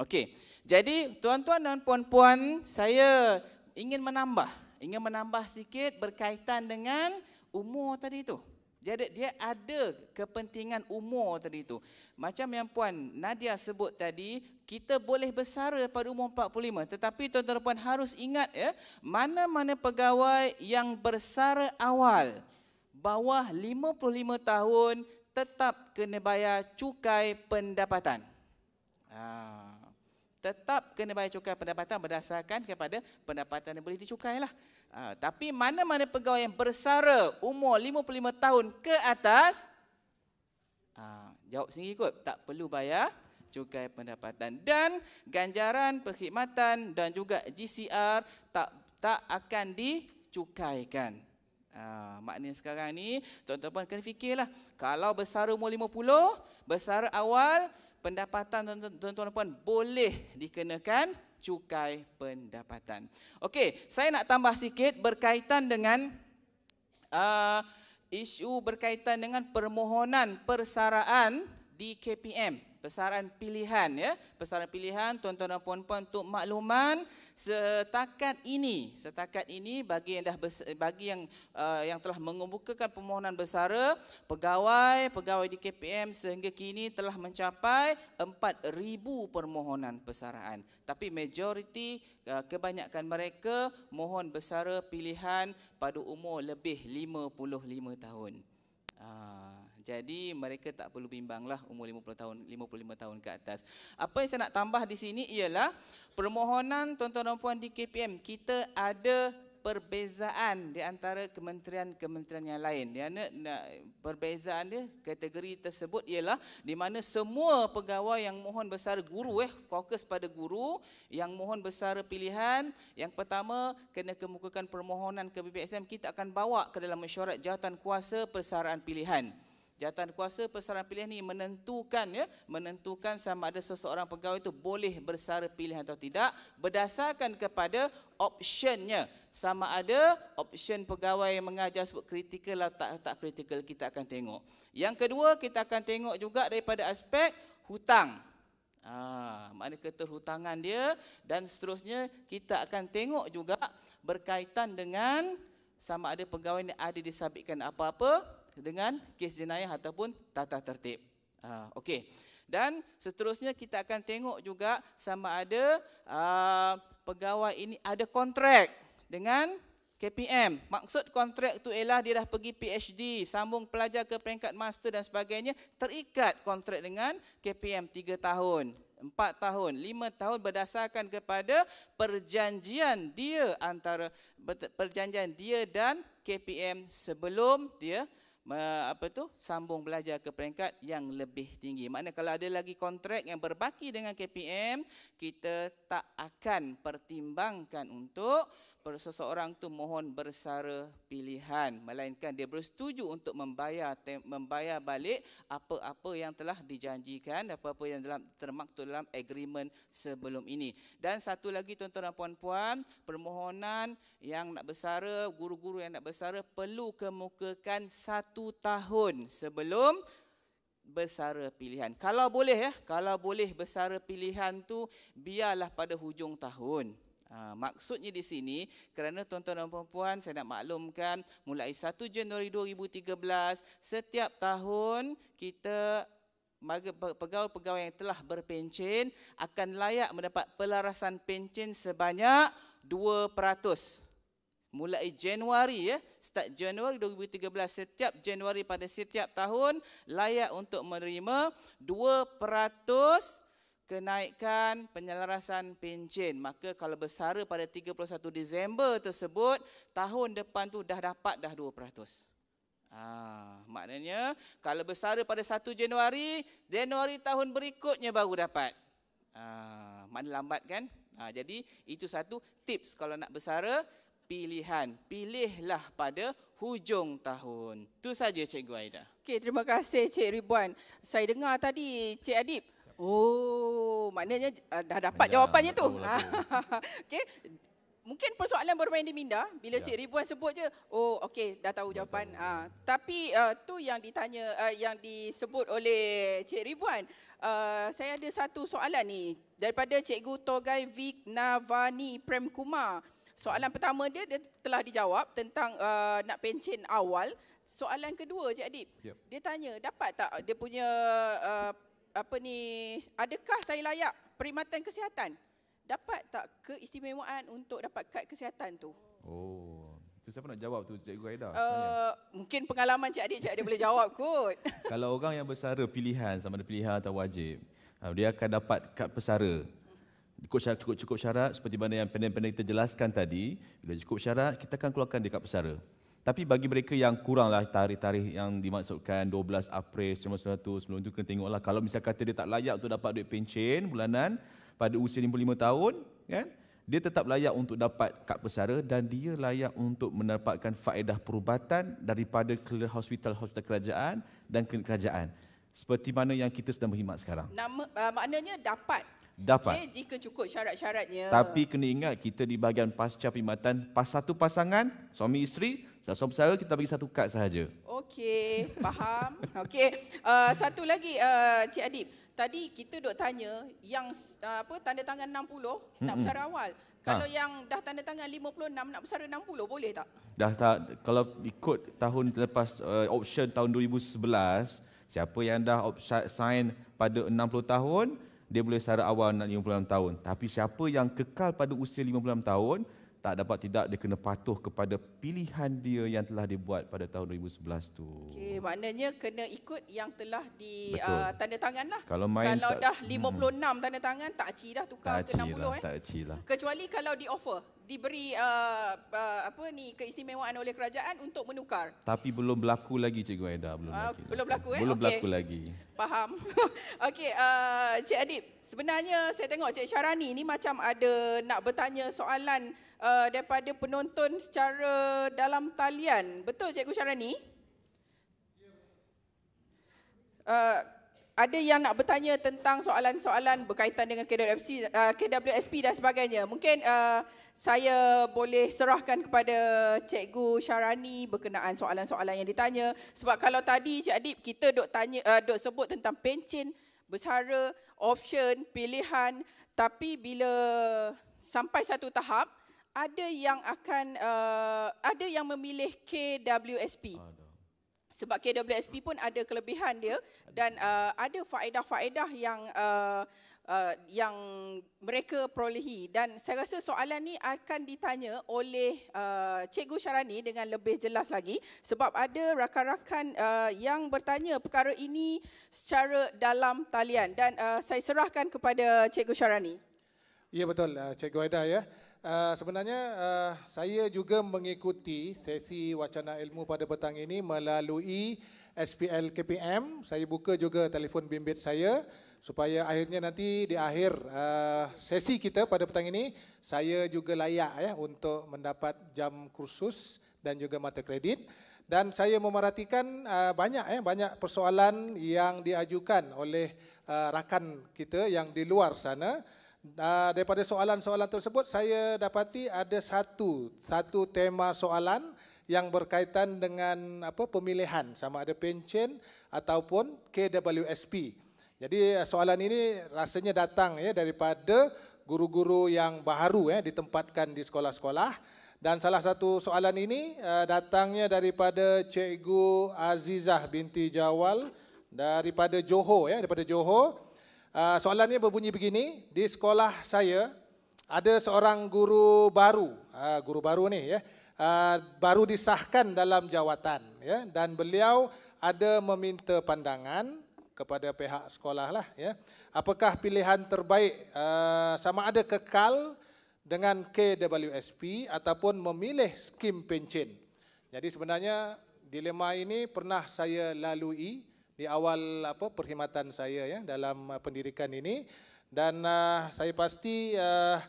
okey jadi tuan-tuan dan puan-puan saya ingin menambah ingin menambah sikit berkaitan dengan umur tadi tu jadi dia ada kepentingan umur tadi tu. Macam yang puan Nadia sebut tadi, kita boleh bersara pada umur 45. Tetapi tuan-tuan puan harus ingat ya, mana-mana pegawai yang bersara awal bawah 55 tahun tetap kena bayar cukai pendapatan. Ah tetap kena bayar cukai pendapatan berdasarkan kepada pendapatan yang boleh dicukai lah. Ha, tapi mana-mana pegawai yang bersara umur 55 tahun ke atas, ha, jawab sendiri kot, tak perlu bayar cukai pendapatan. Dan ganjaran perkhidmatan dan juga GCR tak tak akan dicukaikan. Ha, maknanya sekarang ni, tuan-tuan kena fikirlah, kalau bersara umur 50, bersara awal, pendapatan tuan-tuan dan puan boleh dikenakan cukai pendapatan. Okey, saya nak tambah sikit berkaitan dengan uh, isu berkaitan dengan permohonan persaraan di KPM. Pesaran pilihan ya. Pesaran pilihan tuan-tuan dan puan-puan untuk makluman setakat ini, setakat ini bagi yang dah bagi yang uh, yang telah mengemukakan permohonan bersara, pegawai pegawai di KPM sehingga kini telah mencapai 4000 permohonan pesaraan. Tapi majoriti uh, kebanyakan mereka mohon bersara pilihan pada umur lebih 55 tahun. Ah uh. Jadi mereka tak perlu bimbanglah umur 50 tahun, 55 tahun ke atas. Apa yang saya nak tambah di sini ialah permohonan tuan-tuan dan puan di KPM, kita ada perbezaan di antara kementerian-kementerian yang lain. Yana, perbezaan dia kategori tersebut ialah di mana semua pegawai yang mohon besar guru eh fokus pada guru yang mohon besar pilihan yang pertama kena kemukakan permohonan ke BPSM kita akan bawa ke dalam mesyuarat jawatan kuasa persaraan pilihan. Jawatan kuasa pesaran pilihan ni menentukan ya, menentukan sama ada seseorang pegawai itu boleh bersara pilihan atau tidak berdasarkan kepada optionnya. Sama ada option pegawai yang mengajar sebut kritikal atau tak, tak kritikal kita akan tengok. Yang kedua kita akan tengok juga daripada aspek hutang. Ah, mana keterhutangan dia dan seterusnya kita akan tengok juga berkaitan dengan sama ada pegawai ni ada disabitkan apa-apa dengan kes jenayah ataupun tata tertib. Uh, Okey. Dan seterusnya kita akan tengok juga sama ada uh, pegawai ini ada kontrak dengan KPM. Maksud kontrak tu ialah dia dah pergi PhD, sambung pelajar ke peringkat master dan sebagainya, terikat kontrak dengan KPM 3 tahun, 4 tahun, 5 tahun berdasarkan kepada perjanjian dia antara perjanjian dia dan KPM sebelum dia apa tu sambung belajar ke peringkat yang lebih tinggi. Maknanya kalau ada lagi kontrak yang berbaki dengan KPM, kita tak akan pertimbangkan untuk seseorang tu mohon bersara pilihan melainkan dia bersetuju untuk membayar membayar balik apa-apa yang telah dijanjikan apa-apa yang dalam termaktub dalam agreement sebelum ini. Dan satu lagi tuan-tuan dan puan-puan, permohonan yang nak bersara, guru-guru yang nak bersara perlu kemukakan satu satu tahun sebelum besara pilihan. Kalau boleh ya, kalau boleh besara pilihan tu biarlah pada hujung tahun. Ha, maksudnya di sini kerana tuan-tuan dan puan-puan saya nak maklumkan mulai 1 Januari 2013 setiap tahun kita pegawai-pegawai yang telah berpencen akan layak mendapat pelarasan pencen sebanyak Mulai Januari, ya, start Januari 2013, setiap Januari pada setiap tahun layak untuk menerima 2% kenaikan penyelarasan pencen. Maka kalau bersara pada 31 Disember tersebut, tahun depan tu dah dapat dah 2%. Ah, maknanya kalau bersara pada 1 Januari, Januari tahun berikutnya baru dapat. Ah, mana lambat kan? Ah, jadi itu satu tips kalau nak bersara, pilihan. Pilihlah pada hujung tahun. Tu saja Cikgu Aida. Okey, terima kasih Cik Ribuan. Saya dengar tadi Cik Adib. Oh, maknanya ah, dah dapat Minda, jawapannya tu. Lah okey. Mungkin persoalan bermain di minda bila ya. Cik Ribuan sebut je, oh okey, dah tahu jawapan. Ha, tapi uh, tu yang ditanya uh, yang disebut oleh Cik Ribuan. Uh, saya ada satu soalan ni daripada Cikgu Togai Vignavani Prem Kumar soalan pertama dia dia telah dijawab tentang uh, nak pencen awal soalan kedua Cik Adib yep. dia tanya dapat tak dia punya uh, apa ni adakah saya layak perkhidmatan kesihatan dapat tak keistimewaan untuk dapat kad kesihatan tu oh itu siapa nak jawab tu Cikgu Aida? Uh, mungkin pengalaman Cik Adik Cik Adik boleh jawab kot. Kalau orang yang bersara pilihan sama ada pilihan atau wajib, uh, dia akan dapat kad pesara cukup syarat, cukup, cukup syarat seperti mana yang pendek-pendek kita jelaskan tadi, bila cukup syarat, kita akan keluarkan dekat pesara. Tapi bagi mereka yang kuranglah tarikh-tarikh yang dimaksudkan 12 April 1990, sebelum itu kena tengoklah. Kalau misalnya kata dia tak layak untuk dapat duit pencen bulanan pada usia 55 tahun, kan? dia tetap layak untuk dapat kad pesara dan dia layak untuk mendapatkan faedah perubatan daripada klinik hospital-hospital kerajaan dan kerajaan. Seperti mana yang kita sedang berkhidmat sekarang. Nama, uh, maknanya dapat dapat. Okay, jika cukup syarat-syaratnya. Tapi kena ingat kita di bahagian pasca perkhidmatan, pas satu pasangan, suami isteri, selesai bersara, kita bagi satu kad sahaja. Okey, faham. Okey, uh, satu lagi uh, Cik Adib. Tadi kita duk tanya yang uh, apa tanda tangan 60 Mm-mm. nak bersara awal. Ha. Kalau ha. yang dah tanda tangan 56 nak bersara 60 boleh tak? Dah tak kalau ikut tahun lepas uh, option tahun 2011 siapa yang dah sign pada 60 tahun dia boleh secara awal nak 56 tahun. Tapi siapa yang kekal pada usia 56 tahun, tak dapat tidak dia kena patuh kepada pilihan dia yang telah dibuat pada tahun 2011 tu. Okey, maknanya kena ikut yang telah di uh, tanda tangan lah. Kalau, main kalau tak, dah 56 hmm. tanda tangan, tak aci dah tukar tak ke 60 lah, eh. Tak aci lah. Kecuali kalau di offer diberi uh, uh, apa ni keistimewaan oleh kerajaan untuk menukar. Tapi belum berlaku lagi Cikgu Aida belum uh, lagi. Belum berlaku eh. Belum okay. berlaku lagi. Faham. Okey uh, Cik Adib sebenarnya saya tengok Cik Syarani ni macam ada nak bertanya soalan uh, daripada penonton secara dalam talian. Betul Cikgu Syarani? Uh, ada yang nak bertanya tentang soalan-soalan berkaitan dengan KWFC, uh, KWSP dan sebagainya. Mungkin uh, saya boleh serahkan kepada Cikgu Syarani berkenaan soalan-soalan yang ditanya. Sebab kalau tadi Cik Adib kita dok tanya uh, dok sebut tentang pencen, bersara, option, pilihan, tapi bila sampai satu tahap ada yang akan uh, ada yang memilih KWSP. Ada. Ah, sebab KWSP pun ada kelebihan dia dan uh, ada faedah-faedah yang uh, Uh, yang mereka perolehi dan saya rasa soalan ni akan ditanya oleh uh, Cikgu Syarani dengan lebih jelas lagi sebab ada rakan-rakan uh, yang bertanya perkara ini secara dalam talian dan uh, saya serahkan kepada Cikgu Syarani. Ya betul uh, Cikgu Aida ya. Eh, sebenarnya uh, saya juga mengikuti sesi wacana ilmu pada petang ini melalui SPL KPM. Saya buka juga telefon bimbit saya supaya akhirnya nanti di akhir uh, sesi kita pada petang ini saya juga layak ya untuk mendapat jam kursus dan juga mata kredit dan saya memerhatikan uh, banyak ya banyak persoalan yang diajukan oleh uh, rakan kita yang di luar sana Ah, daripada soalan-soalan tersebut saya dapati ada satu satu tema soalan yang berkaitan dengan apa pemilihan sama ada pencen ataupun KWSP. Jadi eh, soalan ini rasanya datang ya daripada guru-guru yang baru ya ditempatkan di sekolah-sekolah dan salah satu soalan ini uh, datangnya daripada Cikgu Azizah binti Jawal daripada Johor ya daripada Johor Ah, soalannya berbunyi begini, di sekolah saya ada seorang guru baru, ah, guru baru ni ya, ah, baru disahkan dalam jawatan ya dan beliau ada meminta pandangan kepada pihak sekolah lah ya. Apakah pilihan terbaik sama ada kekal dengan KWSP ataupun memilih skim pencen. Jadi sebenarnya dilema ini pernah saya lalui di awal apa perkhidmatan saya ya dalam uh, pendirikan ini dan uh, saya pasti uh,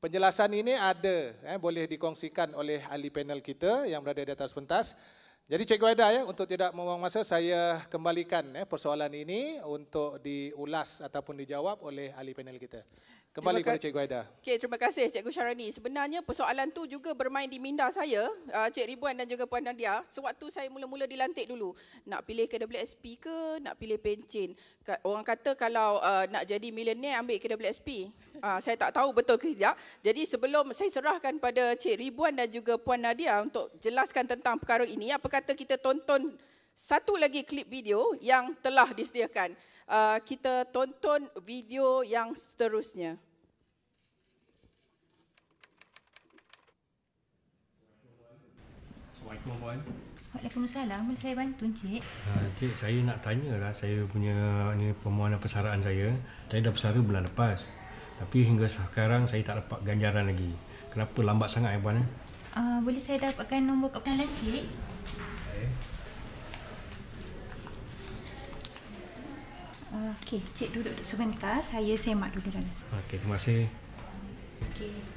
penjelasan ini ada eh, boleh dikongsikan oleh ahli panel kita yang berada di atas pentas. Jadi Cikgu Aida ya untuk tidak membuang masa saya kembalikan ya persoalan ini untuk diulas ataupun dijawab oleh ahli panel kita. Kembali kepada Cikgu Aida. Okay, terima kasih Cikgu Syarani. Sebenarnya persoalan tu juga bermain di minda saya, uh, Cik Ribuan dan juga Puan Nadia. Sewaktu saya mula-mula dilantik dulu, nak pilih ke WSP ke, nak pilih pencin. Orang kata kalau uh, nak jadi milenial ambil ke WSP. Uh, ah, saya tak tahu betul ke tidak. Jadi sebelum saya serahkan pada Cik Ribuan dan juga Puan Nadia untuk jelaskan tentang perkara ini, apa kata kita tonton satu lagi klip video yang telah disediakan. Uh, kita tonton video yang seterusnya. Assalamualaikum Puan. Waalaikumsalam. Boleh saya bantu Encik? Ha, Encik, saya nak tanya lah. Saya punya ni permohonan pesaraan saya. Saya dah bersara bulan lepas. Tapi hingga sekarang saya tak dapat ganjaran lagi. Kenapa lambat sangat ya Puan? Eh? Ah, boleh saya dapatkan nombor kat penalan Encik? Eh. Ah, okey, Cik duduk sebentar. Saya semak dulu dalam. Okey, terima kasih. Okey.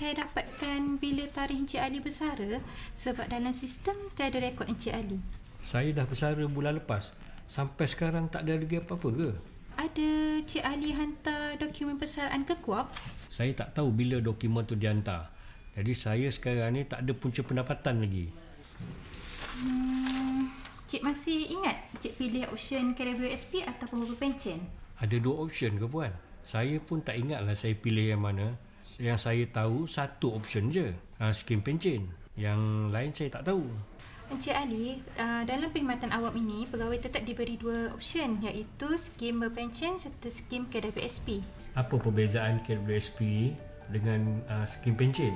saya dapatkan bila tarikh Encik Ali bersara sebab dalam sistem tiada rekod Encik Ali. Saya dah bersara bulan lepas. Sampai sekarang tak ada lagi apa-apa ke? Ada Cik Ali hantar dokumen persaraan ke Kuap? Saya tak tahu bila dokumen tu dihantar. Jadi saya sekarang ni tak ada punca pendapatan lagi. Hmm, Cik masih ingat Cik pilih option Caribbean SP ataupun Hubu Pension? Ada dua option ke Puan? Saya pun tak ingatlah saya pilih yang mana yang saya tahu satu option je uh, skim pencen yang lain saya tak tahu Encik Ali, uh, dalam perkhidmatan awam ini, pegawai tetap diberi dua option iaitu skim berpencen serta skim KWSP. Apa perbezaan KWSP dengan uh, skim pencen?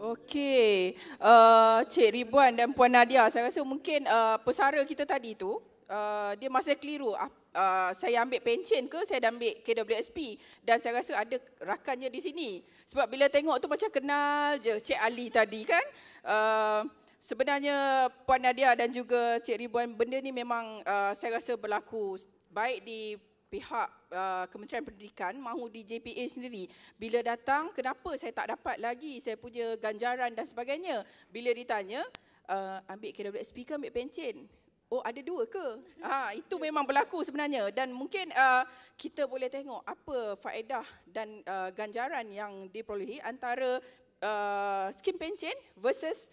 Okay, uh, Cik Ribuan dan Puan Nadia, saya rasa mungkin uh, pesara kita tadi itu, uh, dia masih keliru apa uh, saya ambil pension ke saya dah ambil KWSP dan saya rasa ada rakannya di sini sebab bila tengok tu macam kenal je Cik Ali tadi kan uh, Sebenarnya Puan Nadia dan juga Cik Ribuan, benda ni memang uh, saya rasa berlaku baik di pihak uh, Kementerian Pendidikan mahu di JPA sendiri. Bila datang, kenapa saya tak dapat lagi saya punya ganjaran dan sebagainya. Bila ditanya, uh, ambil KWSP ke ambil pencin? oh ada dua ke? Ha, itu memang berlaku sebenarnya dan mungkin uh, kita boleh tengok apa faedah dan uh, ganjaran yang diperolehi antara uh, skim pencen versus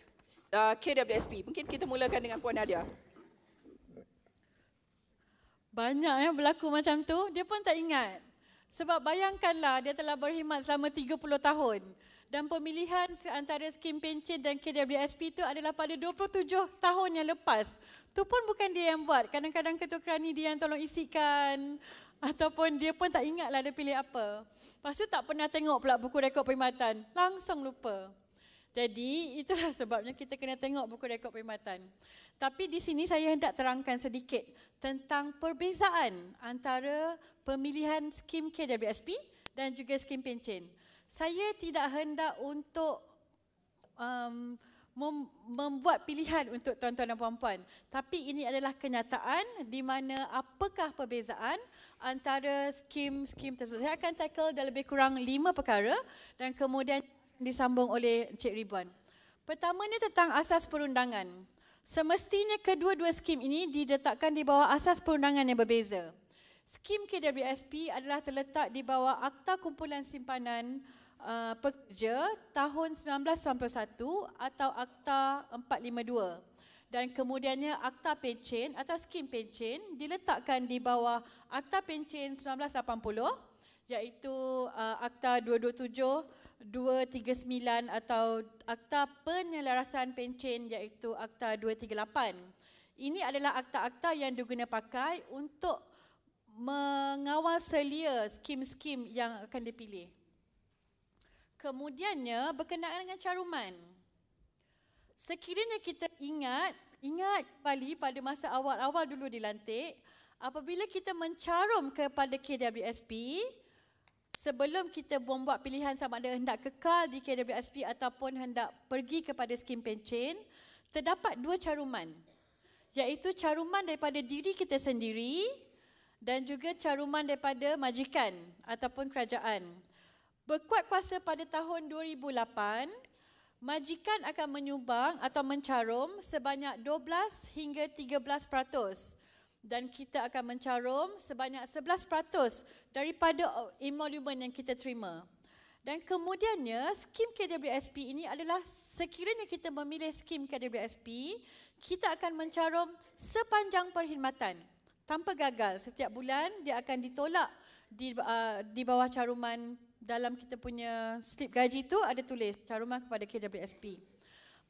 uh, KWSP. Mungkin kita mulakan dengan Puan Nadia. Banyak yang berlaku macam tu, dia pun tak ingat. Sebab bayangkanlah dia telah berkhidmat selama 30 tahun dan pemilihan antara skim pencen dan KWSP itu adalah pada 27 tahun yang lepas tu pun bukan dia yang buat. Kadang-kadang ketua kerani dia yang tolong isikan ataupun dia pun tak ingat lah dia pilih apa. Lepas tu tak pernah tengok pula buku rekod perkhidmatan. Langsung lupa. Jadi itulah sebabnya kita kena tengok buku rekod perkhidmatan. Tapi di sini saya hendak terangkan sedikit tentang perbezaan antara pemilihan skim KWSP dan juga skim pencen. Saya tidak hendak untuk um, membuat pilihan untuk tuan-tuan dan puan-puan. Tapi ini adalah kenyataan di mana apakah perbezaan antara skim-skim tersebut. Saya akan tackle dalam lebih kurang lima perkara dan kemudian disambung oleh Encik Ribuan. Pertama Pertamanya tentang asas perundangan. Semestinya kedua-dua skim ini diletakkan di bawah asas perundangan yang berbeza. Skim KWSP adalah terletak di bawah Akta Kumpulan Simpanan Uh, pekerja tahun 1991 atau Akta 452 dan kemudiannya Akta Pencen atau Skim Pencen diletakkan di bawah Akta Pencen 1980 iaitu uh, Akta 227, 239 atau Akta Penyelarasan Pencen iaitu Akta 238. Ini adalah akta-akta yang diguna pakai untuk mengawal selia skim-skim yang akan dipilih. Kemudiannya berkenaan dengan caruman. Sekiranya kita ingat, ingat kembali pada masa awal-awal dulu dilantik, apabila kita mencarum kepada KWSP, sebelum kita buat pilihan sama ada hendak kekal di KWSP ataupun hendak pergi kepada skim pencen, terdapat dua caruman. Iaitu caruman daripada diri kita sendiri dan juga caruman daripada majikan ataupun kerajaan. Berkuat kuasa pada tahun 2008, majikan akan menyumbang atau mencarum sebanyak 12 hingga 13% peratus, dan kita akan mencarum sebanyak 11% peratus daripada emolument yang kita terima. Dan kemudiannya, skim KWSP ini adalah sekiranya kita memilih skim KWSP, kita akan mencarum sepanjang perkhidmatan tanpa gagal. Setiap bulan dia akan ditolak di, uh, di bawah caruman dalam kita punya slip gaji tu ada tulis carumah kepada KWSP.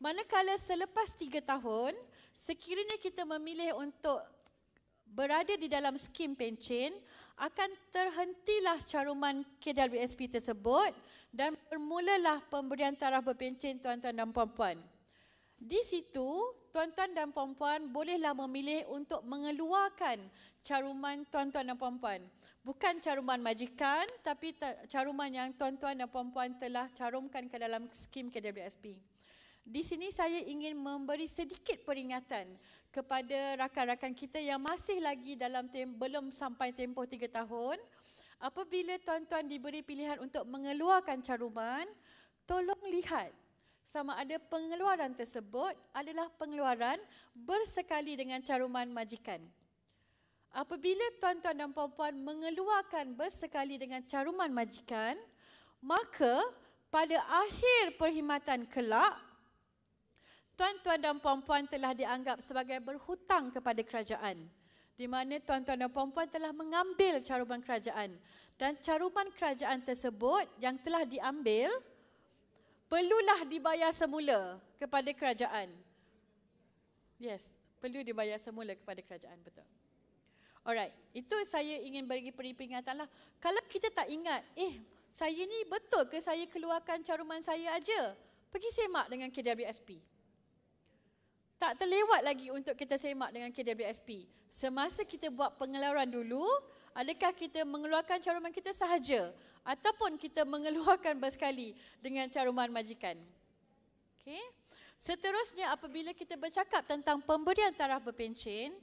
Manakala selepas tiga tahun, sekiranya kita memilih untuk berada di dalam skim pencen, akan terhentilah caruman KWSP tersebut dan bermulalah pemberian taraf berpencen tuan-tuan dan puan-puan. Di situ, tuan-tuan dan puan-puan bolehlah memilih untuk mengeluarkan caruman tuan-tuan dan puan-puan. Bukan caruman majikan tapi caruman yang tuan-tuan dan puan-puan telah carumkan ke dalam skim KWSP. Di sini saya ingin memberi sedikit peringatan kepada rakan-rakan kita yang masih lagi dalam tem- belum sampai tempoh tiga tahun. Apabila tuan-tuan diberi pilihan untuk mengeluarkan caruman, tolong lihat sama ada pengeluaran tersebut adalah pengeluaran bersekali dengan caruman majikan. Apabila tuan-tuan dan puan-puan mengeluarkan bersekali dengan caruman majikan, maka pada akhir perkhidmatan kelak, tuan-tuan dan puan-puan telah dianggap sebagai berhutang kepada kerajaan. Di mana tuan-tuan dan puan-puan telah mengambil caruman kerajaan. Dan caruman kerajaan tersebut yang telah diambil, perlulah dibayar semula kepada kerajaan. Yes, perlu dibayar semula kepada kerajaan, betul. Alright, itu saya ingin beri peringatan lah. Kalau kita tak ingat, eh saya ni betul ke saya keluarkan caruman saya aja? Pergi semak dengan KWSP. Tak terlewat lagi untuk kita semak dengan KWSP. Semasa kita buat pengeluaran dulu, Adakah kita mengeluarkan caruman kita sahaja ataupun kita mengeluarkan bersekali dengan caruman majikan? Okay. Seterusnya apabila kita bercakap tentang pemberian taraf berpencen,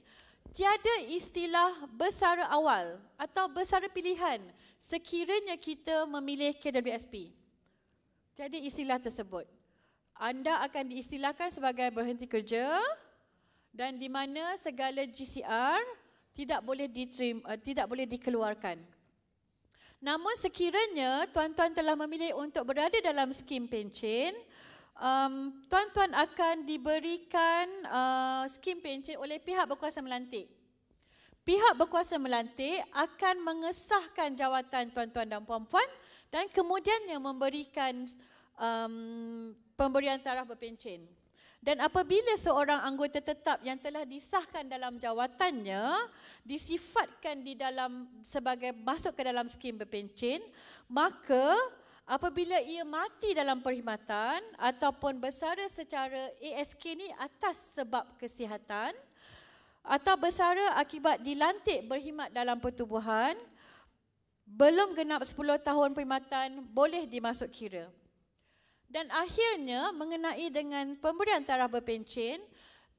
tiada istilah bersara awal atau bersara pilihan sekiranya kita memilih KWSP. Tiada istilah tersebut. Anda akan diistilahkan sebagai berhenti kerja dan di mana segala GCR tidak boleh diterim, uh, eh, tidak boleh dikeluarkan. Namun sekiranya tuan-tuan telah memilih untuk berada dalam skim pencen, um, tuan-tuan akan diberikan uh, skim pencen oleh pihak berkuasa melantik. Pihak berkuasa melantik akan mengesahkan jawatan tuan-tuan dan puan-puan dan kemudiannya memberikan um, pemberian taraf berpencen. Dan apabila seorang anggota tetap yang telah disahkan dalam jawatannya disifatkan di dalam sebagai masuk ke dalam skim berpencin, maka apabila ia mati dalam perkhidmatan ataupun bersara secara ASK ni atas sebab kesihatan atau bersara akibat dilantik berkhidmat dalam pertubuhan belum genap 10 tahun perkhidmatan boleh dimasuk kira. Dan akhirnya mengenai dengan pemberian taraf berpencin,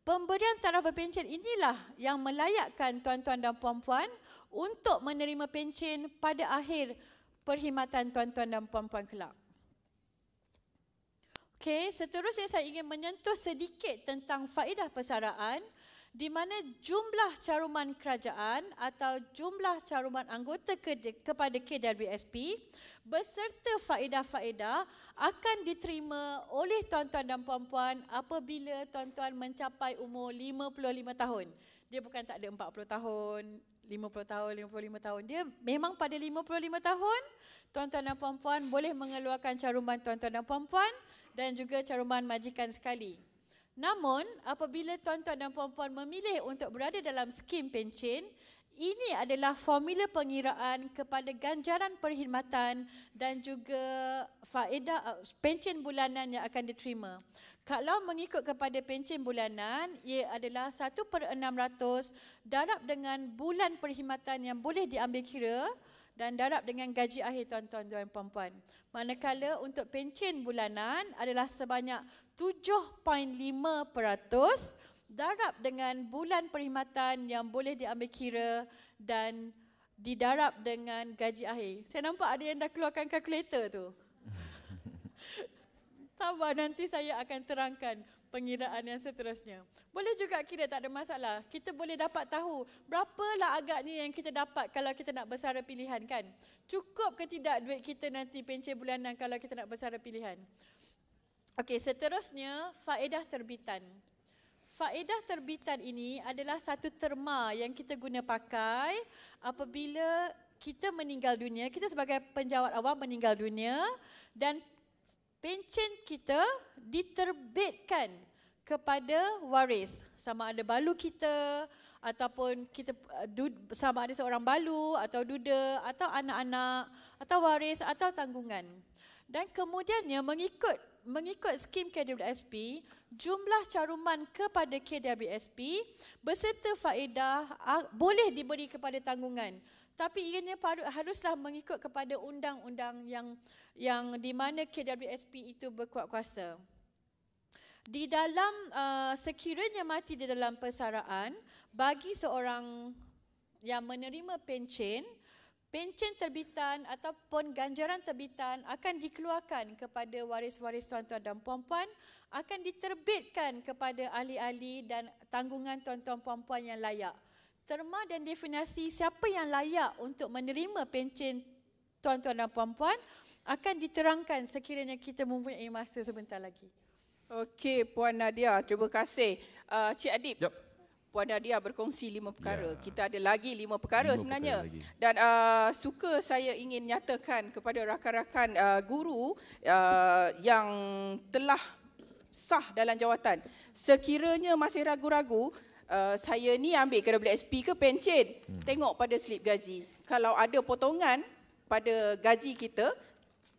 pemberian taraf berpencin inilah yang melayakkan tuan-tuan dan puan-puan untuk menerima pencen pada akhir perkhidmatan tuan-tuan dan puan-puan kelab. Okey, seterusnya saya ingin menyentuh sedikit tentang faedah persaraan di mana jumlah caruman kerajaan atau jumlah caruman anggota ke, kepada KWSP beserta faedah-faedah akan diterima oleh tuan-tuan dan puan-puan apabila tuan-tuan mencapai umur 55 tahun. Dia bukan tak ada 40 tahun, 50 tahun, 55 tahun. Dia memang pada 55 tahun, tuan-tuan dan puan-puan boleh mengeluarkan caruman tuan-tuan dan puan-puan dan juga caruman majikan sekali. Namun, apabila tuan-tuan dan puan-puan memilih untuk berada dalam skim pencen, ini adalah formula pengiraan kepada ganjaran perkhidmatan dan juga faedah uh, pencen bulanan yang akan diterima. Kalau mengikut kepada pencen bulanan, ia adalah 1 per 600 darab dengan bulan perkhidmatan yang boleh diambil kira dan darab dengan gaji akhir tuan-tuan dan puan-puan. Manakala untuk pencen bulanan adalah sebanyak 7.5% darab dengan bulan perkhidmatan yang boleh diambil kira dan didarab dengan gaji akhir. Saya nampak ada yang dah keluarkan kalkulator tu. Sabar nanti saya akan terangkan pengiraan yang seterusnya. Boleh juga kira tak ada masalah. Kita boleh dapat tahu berapalah agaknya yang kita dapat kalau kita nak bersara pilihan kan. Cukup ke tidak duit kita nanti pencet bulanan kalau kita nak bersara pilihan. Okey, seterusnya faedah terbitan. Faedah terbitan ini adalah satu terma yang kita guna pakai apabila kita meninggal dunia, kita sebagai penjawat awam meninggal dunia dan pencen kita diterbitkan kepada waris sama ada balu kita ataupun kita eh, sama ada seorang balu atau duda atau anak-anak atau waris atau tanggungan dan kemudiannya mengikut mengikut skim KWSP jumlah caruman kepada KWSP beserta faedah ah, boleh diberi kepada tanggungan tapi ianya haruslah mengikut kepada undang-undang yang yang di mana KWSP itu berkuat kuasa. Di dalam uh, sekiranya mati di dalam persaraan bagi seorang yang menerima pencen, pencen terbitan ataupun ganjaran terbitan akan dikeluarkan kepada waris-waris tuan-tuan dan puan-puan akan diterbitkan kepada ahli-ahli dan tanggungan tuan-tuan puan-puan yang layak terma dan definisi siapa yang layak untuk menerima pencen tuan-tuan dan puan-puan akan diterangkan sekiranya kita mempunyai masa sebentar lagi. Okey, Puan Nadia, terima kasih. Uh, Cik Adib, yep. Puan Nadia berkongsi lima perkara. Yeah. Kita ada lagi lima perkara lima sebenarnya. Perkara Dan uh, suka saya ingin nyatakan kepada rakan-rakan uh, guru uh, yang telah sah dalam jawatan. Sekiranya masih ragu-ragu, Eh, saya ni ambil kena beli SP ke pencen hmm. tengok pada slip gaji kalau ada potongan pada gaji kita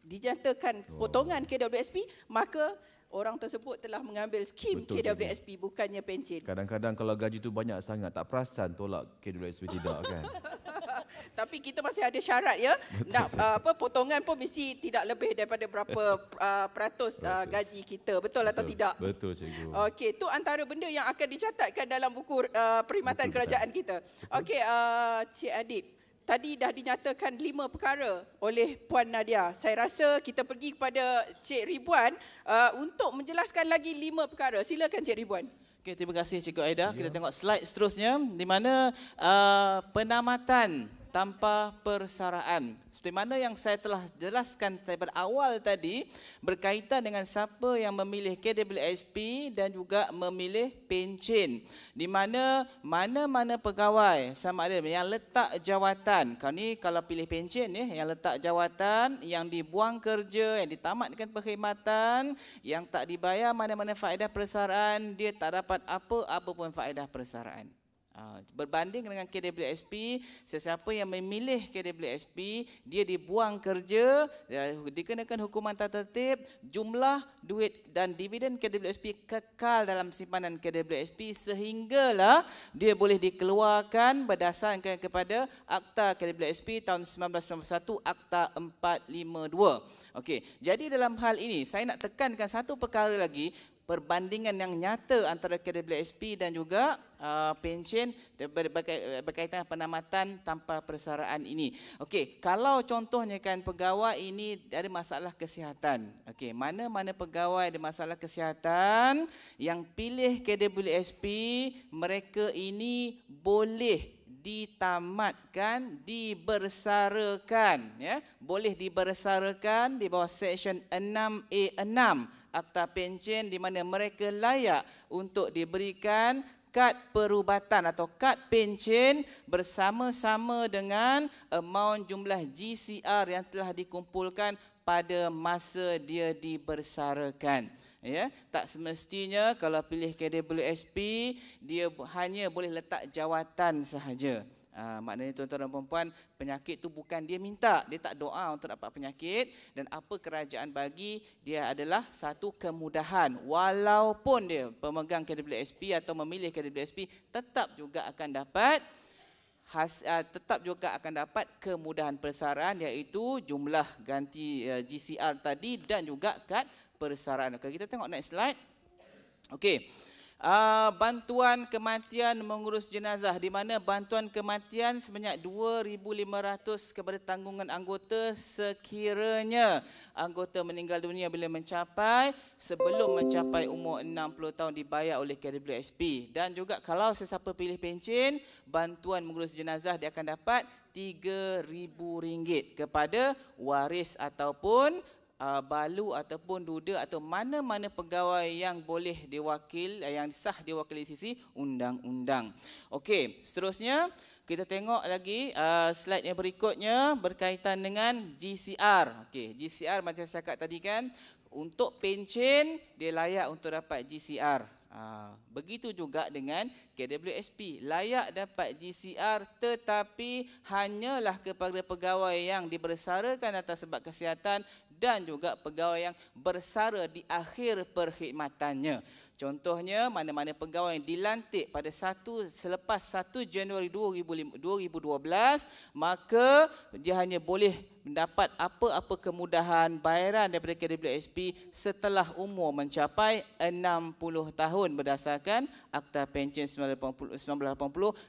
dinyatakan oh. potongan KWSP maka orang tersebut telah mengambil skim Betul KWSP jadi. bukannya pencen kadang-kadang kalau gaji tu banyak sangat tak perasan tolak KWSP tidak kan tapi kita masih ada syarat ya nak uh, apa potongan pun mesti tidak lebih daripada berapa uh, peratus uh, gaji kita betul, betul atau tidak Betul cikgu Okey tu antara benda yang akan dicatatkan dalam buku uh, perkhidmatan betul, kerajaan kita Okey uh, Cik Adib tadi dah dinyatakan lima perkara oleh Puan Nadia saya rasa kita pergi kepada Cik Ribuan uh, untuk menjelaskan lagi lima perkara silakan Cik Ribuan Okay, terima kasih Cikgu Aida. Yeah. Kita ya. tengok slide seterusnya di mana uh, penamatan tanpa persaraan. Seperti mana yang saya telah jelaskan daripada awal tadi berkaitan dengan siapa yang memilih KWSP dan juga memilih pencin. Di mana mana-mana pegawai sama ada yang letak jawatan. Kalau ni kalau pilih pencin ya, yang letak jawatan, yang dibuang kerja, yang ditamatkan perkhidmatan, yang tak dibayar mana-mana faedah persaraan, dia tak dapat apa-apa pun faedah persaraan. Ha, berbanding dengan KWSP, sesiapa yang memilih KWSP, dia dibuang kerja, dikenakan hukuman tata tertib, jumlah duit dan dividen KWSP kekal dalam simpanan KWSP sehinggalah dia boleh dikeluarkan berdasarkan kepada Akta KWSP tahun 1991, Akta 452. Okey, jadi dalam hal ini saya nak tekankan satu perkara lagi perbandingan yang nyata antara KWSP dan juga uh, pencen berkaitan penamatan tanpa persaraan ini. Okey, kalau contohnya kan pegawai ini ada masalah kesihatan. Okey, mana-mana pegawai ada masalah kesihatan yang pilih KWSP, mereka ini boleh ditamatkan, dibersarakan. Ya. Boleh dibersarakan di bawah Seksyen 6A6 Akta Pencen di mana mereka layak untuk diberikan kad perubatan atau kad pencen bersama-sama dengan amount jumlah GCR yang telah dikumpulkan pada masa dia dibersarakan ya tak semestinya kalau pilih KWSP dia hanya boleh letak jawatan sahaja Ha, maknanya tuan-tuan dan puan-puan penyakit tu bukan dia minta dia tak doa untuk dapat penyakit dan apa kerajaan bagi dia adalah satu kemudahan walaupun dia pemegang KWSP atau memilih KWSP tetap juga akan dapat has, uh, tetap juga akan dapat kemudahan persaraan iaitu jumlah ganti uh, eh, GCR tadi dan juga kad persaraan. Okay, kita tengok next slide. Okey. Uh, bantuan kematian mengurus jenazah di mana bantuan kematian sebanyak 2500 kepada tanggungan anggota sekiranya anggota meninggal dunia bila mencapai sebelum mencapai umur 60 tahun dibayar oleh KWSP dan juga kalau sesiapa pilih pencen bantuan mengurus jenazah dia akan dapat RM3000 kepada waris ataupun uh, balu ataupun duda atau mana-mana pegawai yang boleh diwakil uh, yang sah diwakili sisi undang-undang. Okey, seterusnya kita tengok lagi uh, slide yang berikutnya berkaitan dengan GCR. Okey, GCR macam saya cakap tadi kan untuk pencen dia layak untuk dapat GCR. Uh, ah, begitu juga dengan KWSP layak dapat GCR tetapi hanyalah kepada pegawai yang dibersarakan atas sebab kesihatan dan juga pegawai yang bersara di akhir perkhidmatannya. Contohnya mana-mana pegawai yang dilantik pada satu selepas 1 Januari 2012 maka dia hanya boleh mendapat apa-apa kemudahan bayaran daripada KWSP setelah umur mencapai 60 tahun berdasarkan Akta Pension 1980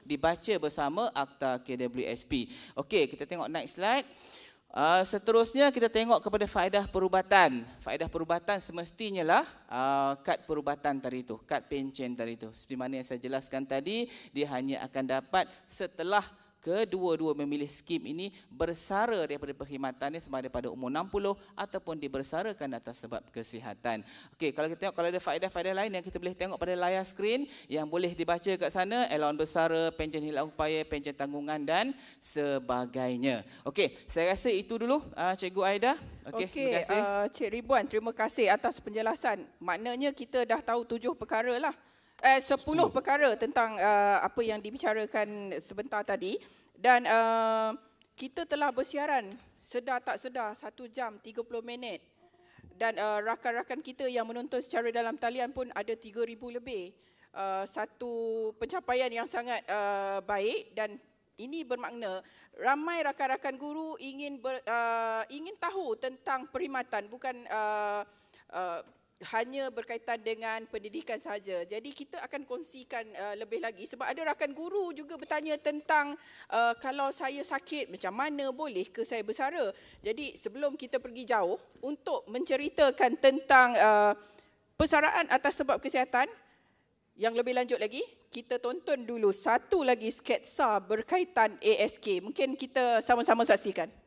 dibaca bersama Akta KWSP. Okey, kita tengok next slide. Ah, seterusnya kita tengok kepada faedah perubatan. Faedah perubatan semestinya lah uh, kad perubatan tadi itu, kad pencen tadi itu. Seperti mana yang saya jelaskan tadi, dia hanya akan dapat setelah kedua-dua memilih skim ini bersara daripada perkhidmatannya sama ada pada umur 60 ataupun dibersarakan atas sebab kesihatan. Okey, kalau kita tengok kalau ada faedah-faedah lain yang kita boleh tengok pada layar skrin yang boleh dibaca kat sana, allowance bersara, pension hilang upaya, pension tanggungan dan sebagainya. Okey, saya rasa itu dulu uh, Cikgu Aida. Okey, okay, terima kasih. Uh, Cik Ribuan, terima kasih atas penjelasan. Maknanya kita dah tahu tujuh perkara lah. Eh, sepuluh perkara tentang uh, apa yang dibicarakan sebentar tadi dan uh, kita telah bersiaran sedar tak sedar satu jam tiga puluh minit dan uh, rakan-rakan kita yang menonton secara dalam talian pun ada tiga ribu lebih uh, satu pencapaian yang sangat uh, baik dan ini bermakna ramai rakan-rakan guru ingin ber, uh, ingin tahu tentang perkhidmatan bukan uh, uh, hanya berkaitan dengan pendidikan saja. Jadi kita akan kongsikan uh, lebih lagi sebab ada rakan guru juga bertanya tentang uh, kalau saya sakit macam mana boleh ke saya bersara. Jadi sebelum kita pergi jauh untuk menceritakan tentang uh, persaraan atas sebab kesihatan yang lebih lanjut lagi kita tonton dulu satu lagi sketsa berkaitan ASK. Mungkin kita sama-sama saksikan.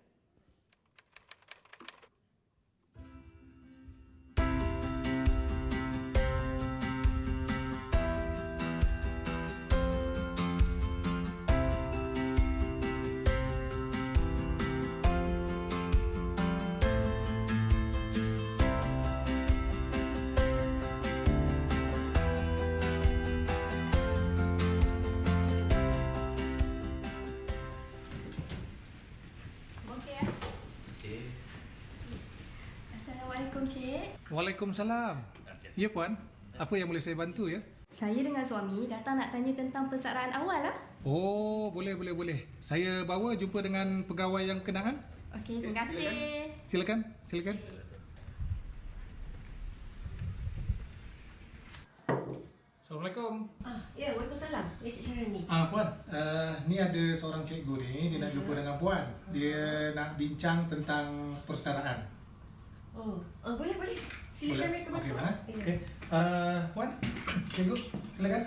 Waalaikumsalam. Ya puan, apa yang boleh saya bantu ya? Saya dengan suami datang nak tanya tentang persaraan awal lah. Oh, boleh boleh boleh. Saya bawa jumpa dengan pegawai yang kenangan. Okey, terima kasih. Silakan, silakan. silakan. Assalamualaikum. Ah, ya, Waalaikumsalam. Ya, Cik Sharon ni. Ah, puan, uh, ni ada seorang cikgu ni, dia nak ya. jumpa dengan puan. Dia nak bincang tentang persaraan. Oh, uh, boleh, boleh. Silakan masuk. okay. Puan, cikgu, silakan.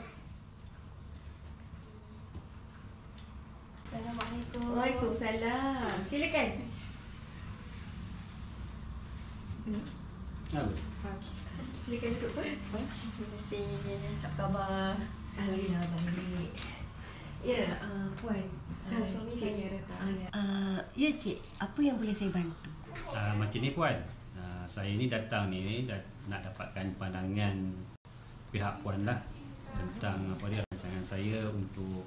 Assalamualaikum. Waalaikumsalam. Silakan. Ni. Ah. Silakan tutup. Okay. Terima kasih. Apa khabar? Alhamdulillah baik. Ya, uh, puan. Ha, suami saya datang. Uh, ya, cik. Apa yang boleh saya bantu? Uh, macam ni, puan saya ni datang ni, nak dapatkan pandangan pihak puan lah tentang apa dia rancangan saya untuk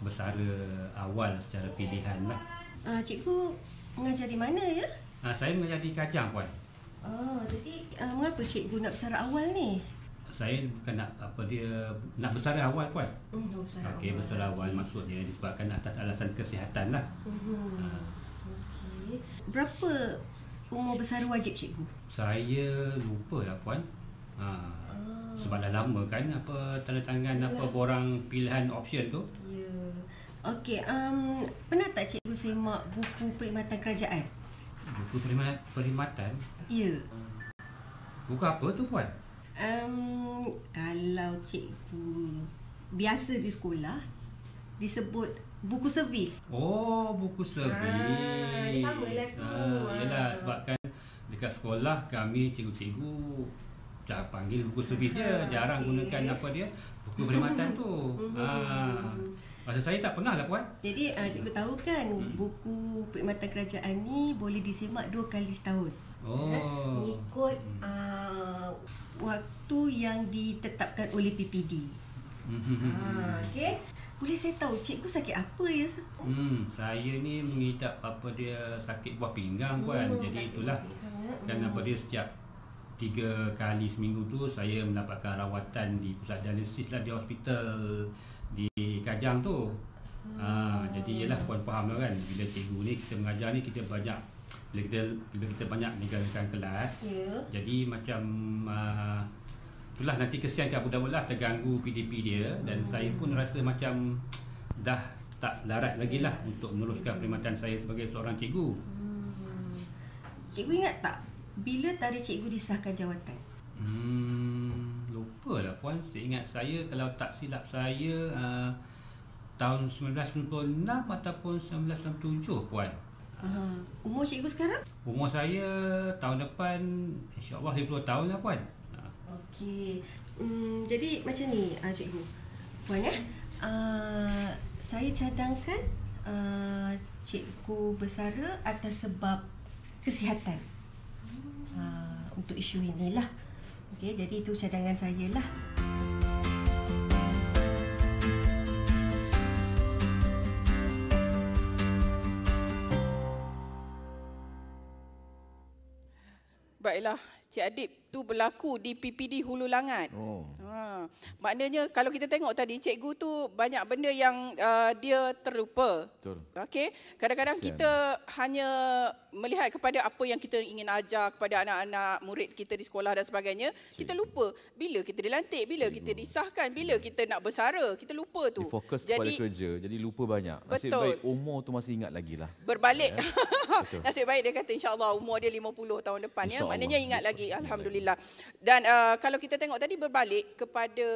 bersara awal secara pilihan lah. Uh, cikgu mengajar di mana ya? Ah, saya mengajar di Kajang puan. Oh, jadi uh, mengapa cikgu nak bersara awal ni? Saya bukan nak apa dia nak bersara awal puan. Mm, bersara Okey, bersara awal maksudnya disebabkan atas alasan kesihatan lah. Mm-hmm. Uh. Okey. Berapa umur besar wajib cikgu? Saya lupa lah puan. Ha. Oh. Sebab dah lama kan apa tanda tangan yeah. apa borang pilihan option tu. Yeah. Okay. um, pernah tak cikgu semak buku perkhidmatan kerajaan? Buku perkhidmatan? Ya. Yeah. Buku apa tu puan? Um, kalau cikgu biasa di sekolah disebut buku servis. Oh, buku servis. Ha, sama lah tu. Ha, yelah, sebabkan dekat sekolah kami cikgu-cikgu tak panggil buku servis je. Ah, Jarang okay. gunakan apa dia, buku perkhidmatan tu. Ha. Masa saya tak pernah lah puan. Jadi, uh, cikgu tahu kan hmm. buku perkhidmatan kerajaan ni boleh disemak dua kali setahun. Oh. Ha? Ikut uh, waktu yang ditetapkan oleh PPD. Ha, okay boleh saya tahu cikgu sakit apa ya? Hmm, saya ni mengidap apa dia sakit buah pinggang hmm, Jadi itulah. Kan apa dia setiap tiga kali seminggu tu saya mendapatkan rawatan di pusat dialisis lah di hospital di Kajang tu. Ha, hmm. jadi ialah puan faham lah kan bila cikgu ni kita mengajar ni kita banyak bila kita, bila kita banyak meninggalkan kelas yeah. jadi macam uh, itulah nanti kesiankan Abu Dawud lah terganggu PDP dia dan hmm. saya pun rasa macam dah tak larat lagi lah untuk meneruskan perkhidmatan saya sebagai seorang cikgu. Hmm. Cikgu ingat tak bila tadi cikgu disahkan jawatan? Hmm, lupa lah puan. Saya ingat saya kalau tak silap saya uh, tahun 1996 ataupun 1997 puan. Uh, umur cikgu sekarang? Umur saya tahun depan insya-Allah tahun lah puan. Okey. Hmm, jadi macam ni, uh, cikgu. Puan eh, uh, saya cadangkan uh, cikgu bersara atas sebab kesihatan. Uh, untuk isu inilah. Okey, jadi itu cadangan saya lah. Baiklah, Cik Adib, itu berlaku di PPD Hulu Langat. Oh. Ha. Maknanya kalau kita tengok tadi cikgu tu banyak benda yang uh, dia terlupa. Okey. Kadang-kadang kita hanya melihat kepada apa yang kita ingin ajar kepada anak-anak murid kita di sekolah dan sebagainya, cikgu. kita lupa bila kita dilantik, bila kita disahkan, bila kita nak bersara, kita lupa tu. Dia fokus jadi, kerja, jadi lupa banyak. Nasib betul. baik umur tu masih ingat lagi lah. Berbalik. Ya. Nasib baik dia kata insya-Allah umur dia 50 tahun depan ya. Maknanya ingat lagi alhamdulillah. Alhamdulillah. Dan uh, kalau kita tengok tadi berbalik kepada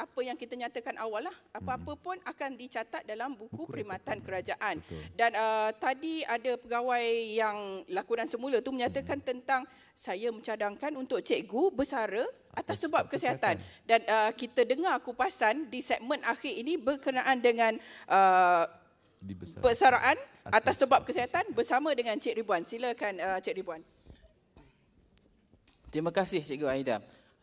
apa yang kita nyatakan awal lah, apa-apa hmm. pun akan dicatat dalam buku, buku perkhidmatan kerajaan. Betul. Dan uh, tadi ada pegawai yang lakonan semula tu menyatakan hmm. tentang saya mencadangkan untuk cikgu bersara atas sebab kesihatan dan uh, kita dengar kupasan di segmen akhir ini berkenaan dengan uh, persaraan atas sebab kesihatan bersama dengan Cik Ribuan. Silakan uh, Cik Ribuan. Terima kasih Cikgu Aida.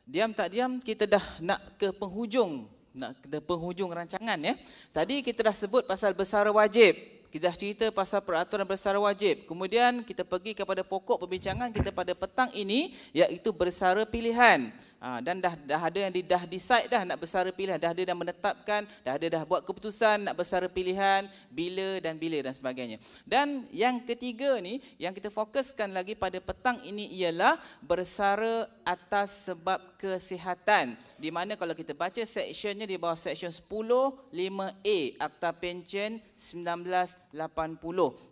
Diam tak diam kita dah nak ke penghujung nak ke penghujung rancangan ya. Tadi kita dah sebut pasal besar wajib. Kita dah cerita pasal peraturan besara wajib. Kemudian kita pergi kepada pokok perbincangan kita pada petang ini iaitu besara pilihan. Ha, dan dah, dah ada yang di, dah decide dah nak bersara pilihan, dah ada dah menetapkan, dah ada dah buat keputusan nak bersara pilihan, bila dan bila dan sebagainya. Dan yang ketiga ni, yang kita fokuskan lagi pada petang ini ialah bersara atas sebab kesihatan di mana kalau kita baca seksyennya di bawah seksyen 10 5A Akta Pencen 1980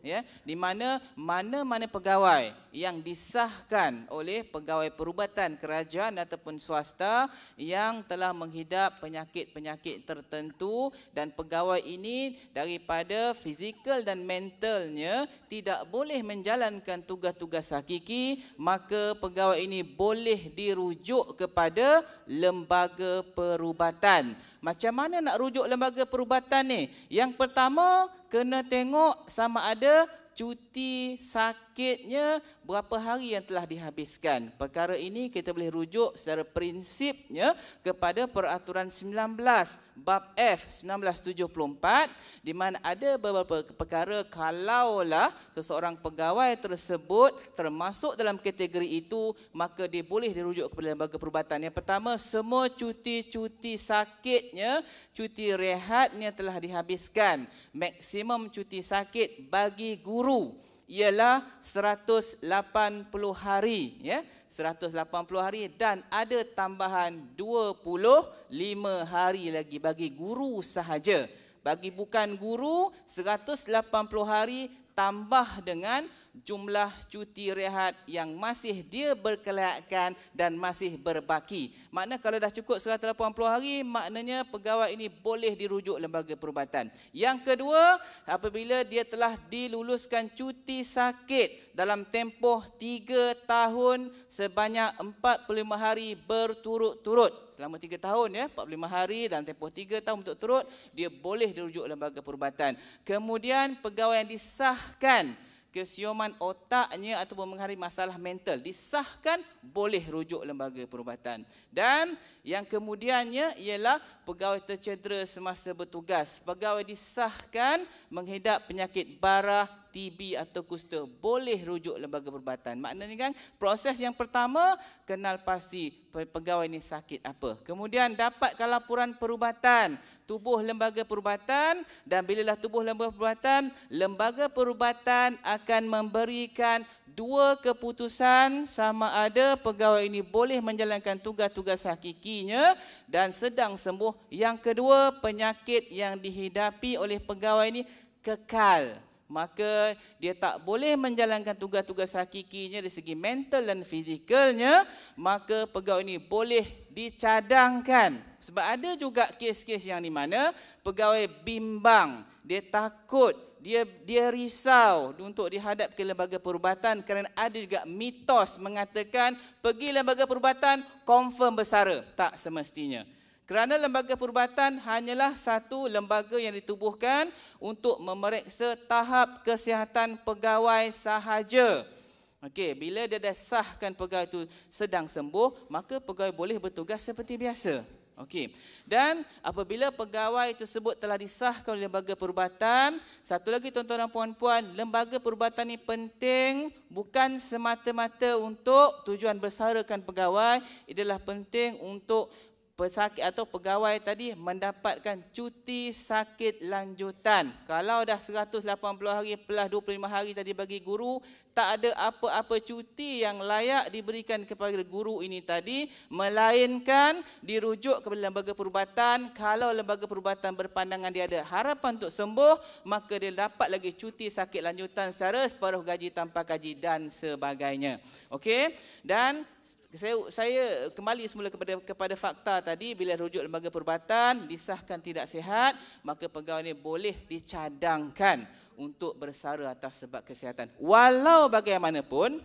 ya di mana mana-mana pegawai yang disahkan oleh pegawai perubatan kerajaan ataupun swasta yang telah menghidap penyakit-penyakit tertentu dan pegawai ini daripada fizikal dan mentalnya tidak boleh menjalankan tugas-tugas hakiki maka pegawai ini boleh dirujuk kepada kepada lembaga perubatan. Macam mana nak rujuk lembaga perubatan ni? Yang pertama, kena tengok sama ada cuti sakit sakitnya berapa hari yang telah dihabiskan. Perkara ini kita boleh rujuk secara prinsipnya kepada peraturan 19 bab F 1974 di mana ada beberapa perkara kalaulah seseorang pegawai tersebut termasuk dalam kategori itu maka dia boleh dirujuk kepada lembaga perubatan. Yang pertama semua cuti-cuti sakitnya, cuti rehatnya telah dihabiskan. Maksimum cuti sakit bagi guru ialah 180 hari ya 180 hari dan ada tambahan 25 hari lagi bagi guru sahaja bagi bukan guru 180 hari tambah dengan jumlah cuti rehat yang masih dia berkelayakan dan masih berbaki. Makna kalau dah cukup 180 hari, maknanya pegawai ini boleh dirujuk lembaga perubatan. Yang kedua, apabila dia telah diluluskan cuti sakit dalam tempoh 3 tahun sebanyak 45 hari berturut-turut selama tiga tahun ya 45 hari dan tempoh tiga tahun untuk turut dia boleh dirujuk lembaga perubatan kemudian pegawai yang disahkan kesioman otaknya ataupun mengalami masalah mental disahkan boleh rujuk lembaga perubatan dan yang kemudiannya ialah pegawai tercedera semasa bertugas pegawai disahkan menghidap penyakit barah TB atau kusta boleh rujuk lembaga perubatan. Maknanya kan proses yang pertama kenal pasti pegawai ini sakit apa. Kemudian dapatkan laporan perubatan tubuh lembaga perubatan dan bila lah tubuh lembaga perubatan, lembaga perubatan akan memberikan dua keputusan sama ada pegawai ini boleh menjalankan tugas-tugas hakikinya dan sedang sembuh. Yang kedua, penyakit yang dihidapi oleh pegawai ini kekal maka dia tak boleh menjalankan tugas-tugas hakikinya dari segi mental dan fizikalnya, maka pegawai ini boleh dicadangkan. Sebab ada juga kes-kes yang di mana pegawai bimbang, dia takut, dia dia risau untuk dihadap ke lembaga perubatan kerana ada juga mitos mengatakan pergi lembaga perubatan confirm bersara. Tak semestinya. Kerana lembaga perubatan hanyalah satu lembaga yang ditubuhkan untuk memeriksa tahap kesihatan pegawai sahaja. Okey, bila dia dah sahkan pegawai itu sedang sembuh, maka pegawai boleh bertugas seperti biasa. Okey. Dan apabila pegawai tersebut telah disahkan oleh lembaga perubatan, satu lagi tuan-tuan dan puan-puan, lembaga perubatan ini penting bukan semata-mata untuk tujuan bersarakan pegawai, ia adalah penting untuk pesakit atau pegawai tadi mendapatkan cuti sakit lanjutan. Kalau dah 180 hari plus 25 hari tadi bagi guru, tak ada apa-apa cuti yang layak diberikan kepada guru ini tadi, melainkan dirujuk kepada lembaga perubatan. Kalau lembaga perubatan berpandangan dia ada harapan untuk sembuh, maka dia dapat lagi cuti sakit lanjutan secara separuh gaji tanpa gaji dan sebagainya. Okey, dan saya, saya kembali semula kepada kepada fakta tadi bila rujuk lembaga perubatan disahkan tidak sihat maka pegawai ini boleh dicadangkan untuk bersara atas sebab kesihatan walau bagaimanapun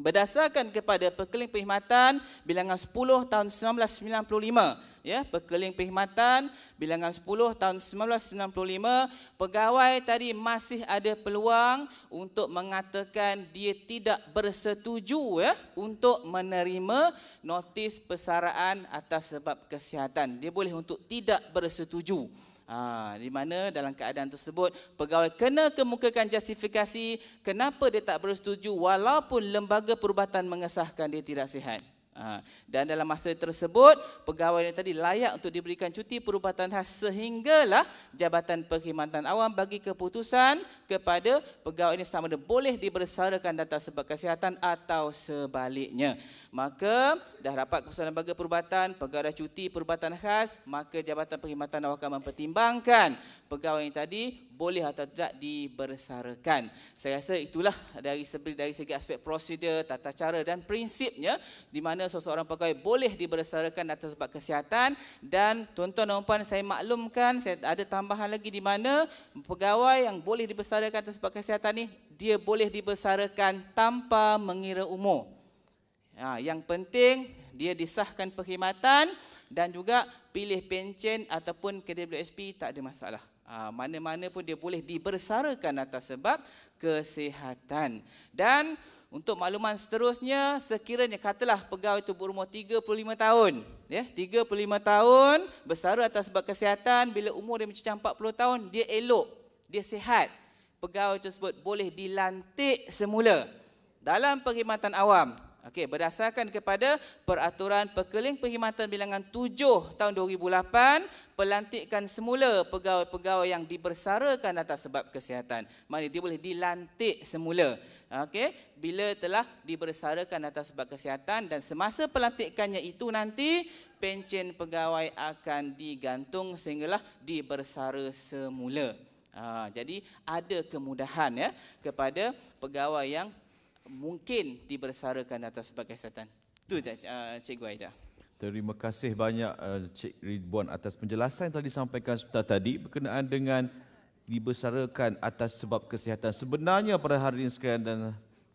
Berdasarkan kepada Perkeliling Perkhidmatan bilangan 10 tahun 1995, ya, Perkeliling Perkhidmatan bilangan 10 tahun 1995, pegawai tadi masih ada peluang untuk mengatakan dia tidak bersetuju ya untuk menerima notis persaraan atas sebab kesihatan. Dia boleh untuk tidak bersetuju. Ha, di mana dalam keadaan tersebut pegawai kena kemukakan justifikasi kenapa dia tak bersetuju walaupun lembaga perubatan mengesahkan dia tidak sihat. Ha, dan dalam masa tersebut, pegawai yang tadi layak untuk diberikan cuti perubatan khas sehinggalah Jabatan Perkhidmatan Awam bagi keputusan kepada pegawai ini sama ada boleh dibersarakan data sebab kesihatan atau sebaliknya. Maka dah rapat keputusan lembaga perubatan, pegawai dah cuti perubatan khas, maka Jabatan Perkhidmatan Awam akan mempertimbangkan pegawai yang tadi boleh atau tidak dibersarakan. Saya rasa itulah dari, dari segi aspek prosedur, tata cara dan prinsipnya di mana mana seseorang pegawai boleh dibersarakan atas sebab kesihatan dan tuan-tuan dan puan saya maklumkan saya ada tambahan lagi di mana pegawai yang boleh dibersarakan atas sebab kesihatan ni dia boleh dibersarakan tanpa mengira umur. Ha, yang penting dia disahkan perkhidmatan dan juga pilih pencen ataupun KWSP tak ada masalah. Ha, mana-mana pun dia boleh dibersarakan atas sebab kesihatan. Dan untuk makluman seterusnya, sekiranya katalah pegawai itu berumur 35 tahun. Ya, 35 tahun, bersara atas sebab kesihatan, bila umur dia mencecah 40 tahun, dia elok, dia sihat. Pegawai itu tersebut boleh dilantik semula dalam perkhidmatan awam. Okey, berdasarkan kepada peraturan pekeling perkhidmatan bilangan 7 tahun 2008, pelantikan semula pegawai-pegawai yang dibersarakan atas sebab kesihatan. Maknanya dia boleh dilantik semula. Okey, bila telah dibersarakan atas sebab kesihatan dan semasa pelantikannya itu nanti pencen pegawai akan digantung sehinggalah dibersara semula. Ha, jadi ada kemudahan ya kepada pegawai yang mungkin dibersarakan atas sebab kesihatan. Tu uh, Cikgu Aida. Terima kasih banyak uh, Cik Ridwan atas penjelasan yang telah disampaikan sebentar tadi berkenaan dengan dibesarkan atas sebab kesihatan. Sebenarnya pada hari ini sekalian dan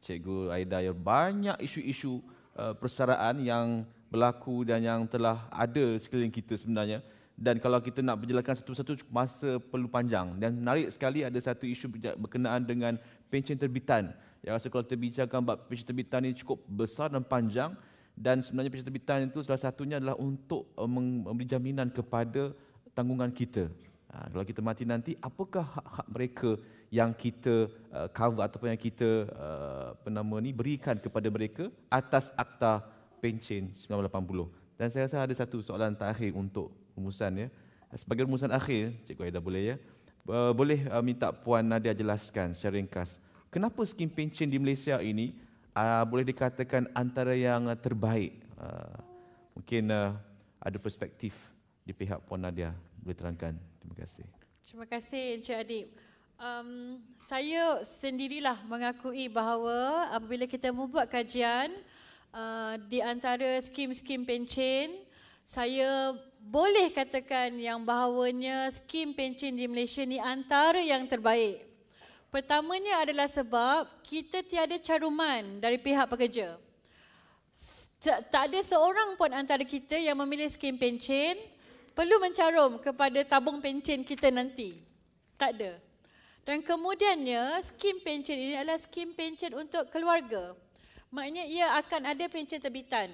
Cikgu Aida ya banyak isu-isu uh, persaraan yang berlaku dan yang telah ada sekeliling kita sebenarnya. Dan kalau kita nak berjelaskan satu-satu masa perlu panjang. Dan menarik sekali ada satu isu berkenaan dengan pencen terbitan. Yang rasa kalau kita bincangkan bab pencen terbitan ini cukup besar dan panjang. Dan sebenarnya pencen terbitan itu salah satunya adalah untuk uh, memberi jaminan kepada tanggungan kita. Ha, kalau kita mati nanti, apakah hak-hak mereka yang kita uh, cover ataupun yang kita uh, penama ni berikan kepada mereka atas akta pencen 1980? Dan saya rasa ada satu soalan terakhir untuk rumusan ya. Sebagai rumusan akhir, Cikgu Aida boleh ya. Uh, boleh uh, minta Puan Nadia jelaskan secara ringkas. Kenapa skim pencen di Malaysia ini uh, boleh dikatakan antara yang terbaik? Uh, mungkin uh, ada perspektif di pihak Puan Nadia boleh terangkan Terima kasih. Terima kasih Encik Adib. Um, saya sendirilah mengakui bahawa apabila kita membuat kajian uh, di antara skim-skim pencen, saya boleh katakan yang bahawanya skim pencen di Malaysia ni antara yang terbaik. Pertamanya adalah sebab kita tiada caruman dari pihak pekerja. Tak ada seorang pun antara kita yang memilih skim pencen perlu mencarum kepada tabung pencen kita nanti. Tak ada. Dan kemudiannya, skim pencen ini adalah skim pencen untuk keluarga. Maknanya ia akan ada pencen terbitan.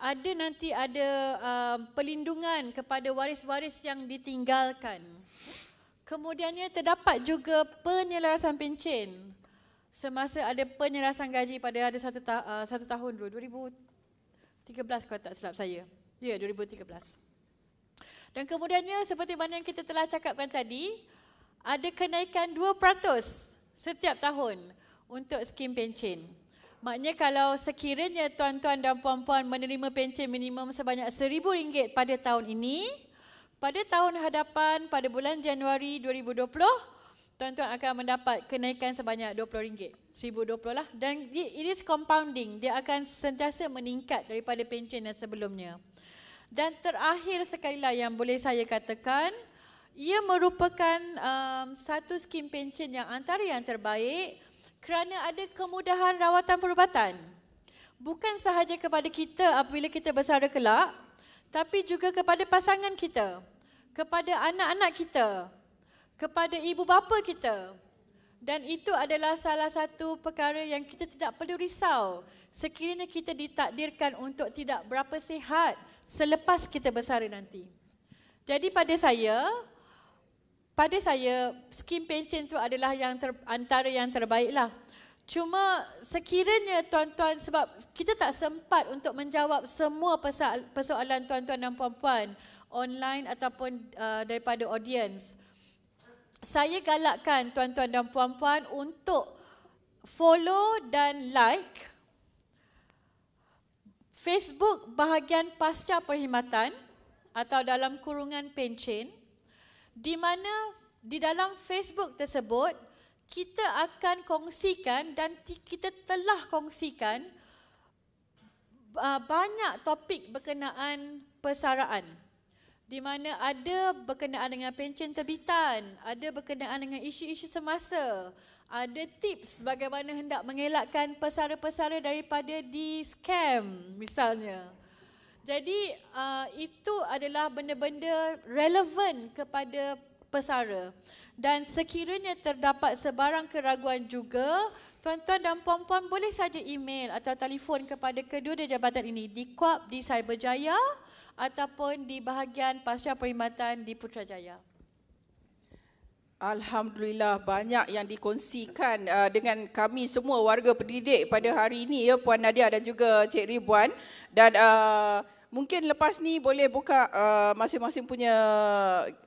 Ada nanti ada uh, perlindungan kepada waris-waris yang ditinggalkan. Kemudiannya terdapat juga penyelarasan pencen. Semasa ada penyelarasan gaji pada ada satu, ta- uh, satu tahun dulu, 2013 kalau tak silap saya. Ya, yeah, 2013. Dan kemudiannya seperti mana yang kita telah cakapkan tadi, ada kenaikan 2% setiap tahun untuk skim pencen. Maknanya kalau sekiranya tuan-tuan dan puan-puan menerima pencen minimum sebanyak RM1,000 pada tahun ini, pada tahun hadapan pada bulan Januari 2020, tuan-tuan akan mendapat kenaikan sebanyak RM20, RM1,020 lah. Dan ini is compounding, dia akan sentiasa meningkat daripada pencen yang sebelumnya. Dan terakhir sekali lah yang boleh saya katakan, ia merupakan um, satu skim pencen yang antara yang terbaik kerana ada kemudahan rawatan perubatan. Bukan sahaja kepada kita apabila kita bersara kelak, tapi juga kepada pasangan kita, kepada anak-anak kita, kepada ibu bapa kita. Dan itu adalah salah satu perkara yang kita tidak perlu risau sekiranya kita ditakdirkan untuk tidak berapa sihat selepas kita bersara nanti. Jadi pada saya, pada saya skim pencen tu adalah yang ter, antara yang terbaiklah. Cuma sekiranya tuan-tuan sebab kita tak sempat untuk menjawab semua persoalan tuan-tuan dan puan-puan online ataupun uh, daripada audience. Saya galakkan tuan-tuan dan puan-puan untuk follow dan like Facebook bahagian pasca perkhidmatan atau dalam kurungan pencen di mana di dalam Facebook tersebut kita akan kongsikan dan kita telah kongsikan banyak topik berkenaan persaraan di mana ada berkenaan dengan pencen terbitan, ada berkenaan dengan isu-isu semasa, ada tips bagaimana hendak mengelakkan pesara-pesara daripada di scam misalnya. Jadi uh, itu adalah benda-benda relevan kepada pesara. Dan sekiranya terdapat sebarang keraguan juga, tuan-tuan dan puan-puan boleh saja email atau telefon kepada kedua-dua jabatan ini di KUAP di Cyberjaya ataupun di bahagian Pasca Perkhidmatan di Putrajaya. Alhamdulillah banyak yang dikongsikan uh, dengan kami semua warga pendidik pada hari ini ya Puan Nadia dan juga Cik Ribuan dan uh, mungkin lepas ni boleh buka uh, masing-masing punya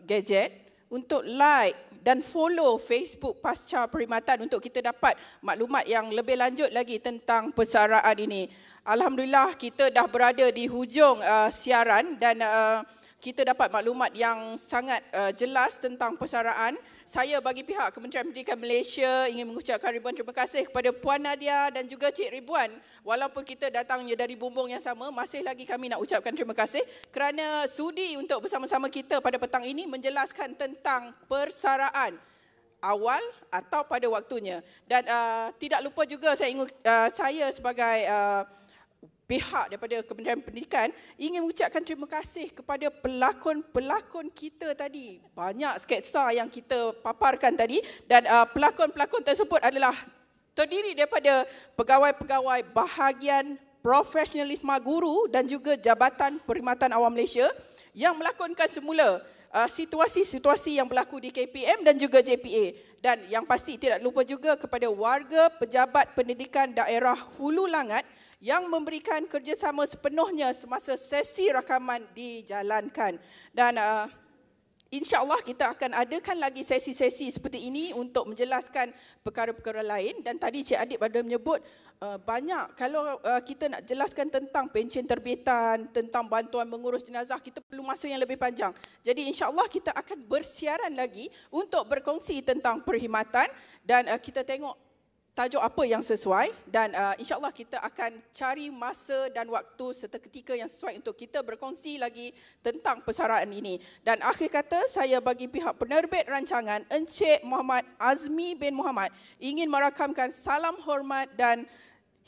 gadget untuk like dan follow Facebook Pasca Perkhidmatan untuk kita dapat maklumat yang lebih lanjut lagi tentang persaraan ini. Alhamdulillah kita dah berada di hujung uh, siaran dan uh, kita dapat maklumat yang sangat uh, jelas tentang persaraan. Saya bagi pihak Kementerian Pendidikan Malaysia ingin mengucapkan ribuan terima kasih kepada Puan Nadia dan juga Cik Ribuan. Walaupun kita datangnya dari bumbung yang sama, masih lagi kami nak ucapkan terima kasih kerana sudi untuk bersama-sama kita pada petang ini menjelaskan tentang persaraan awal atau pada waktunya. Dan uh, tidak lupa juga saya ingin uh, saya sebagai uh, pihak daripada Kementerian Pendidikan ingin mengucapkan terima kasih kepada pelakon-pelakon kita tadi. Banyak sketsa yang kita paparkan tadi dan uh, pelakon-pelakon tersebut adalah terdiri daripada pegawai-pegawai bahagian profesionalisme guru dan juga Jabatan Perkhidmatan Awam Malaysia yang melakonkan semula uh, situasi-situasi yang berlaku di KPM dan juga JPA dan yang pasti tidak lupa juga kepada warga pejabat pendidikan daerah Hulu Langat yang memberikan kerjasama sepenuhnya semasa sesi rakaman dijalankan dan uh, insyaallah kita akan adakan lagi sesi-sesi seperti ini untuk menjelaskan perkara-perkara lain dan tadi Cik Adik pada menyebut uh, banyak kalau uh, kita nak jelaskan tentang pencen terbitan tentang bantuan mengurus jenazah kita perlu masa yang lebih panjang jadi insyaallah kita akan bersiaran lagi untuk berkongsi tentang perkhidmatan dan uh, kita tengok tajuk apa yang sesuai dan uh, insyaallah kita akan cari masa dan waktu serta ketika yang sesuai untuk kita berkongsi lagi tentang persaraan ini dan akhir kata saya bagi pihak penerbit rancangan Encik Muhammad Azmi bin Muhammad ingin merakamkan salam hormat dan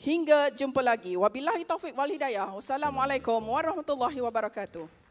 hingga jumpa lagi wabillahi taufik wal hidayah wassalamualaikum warahmatullahi wabarakatuh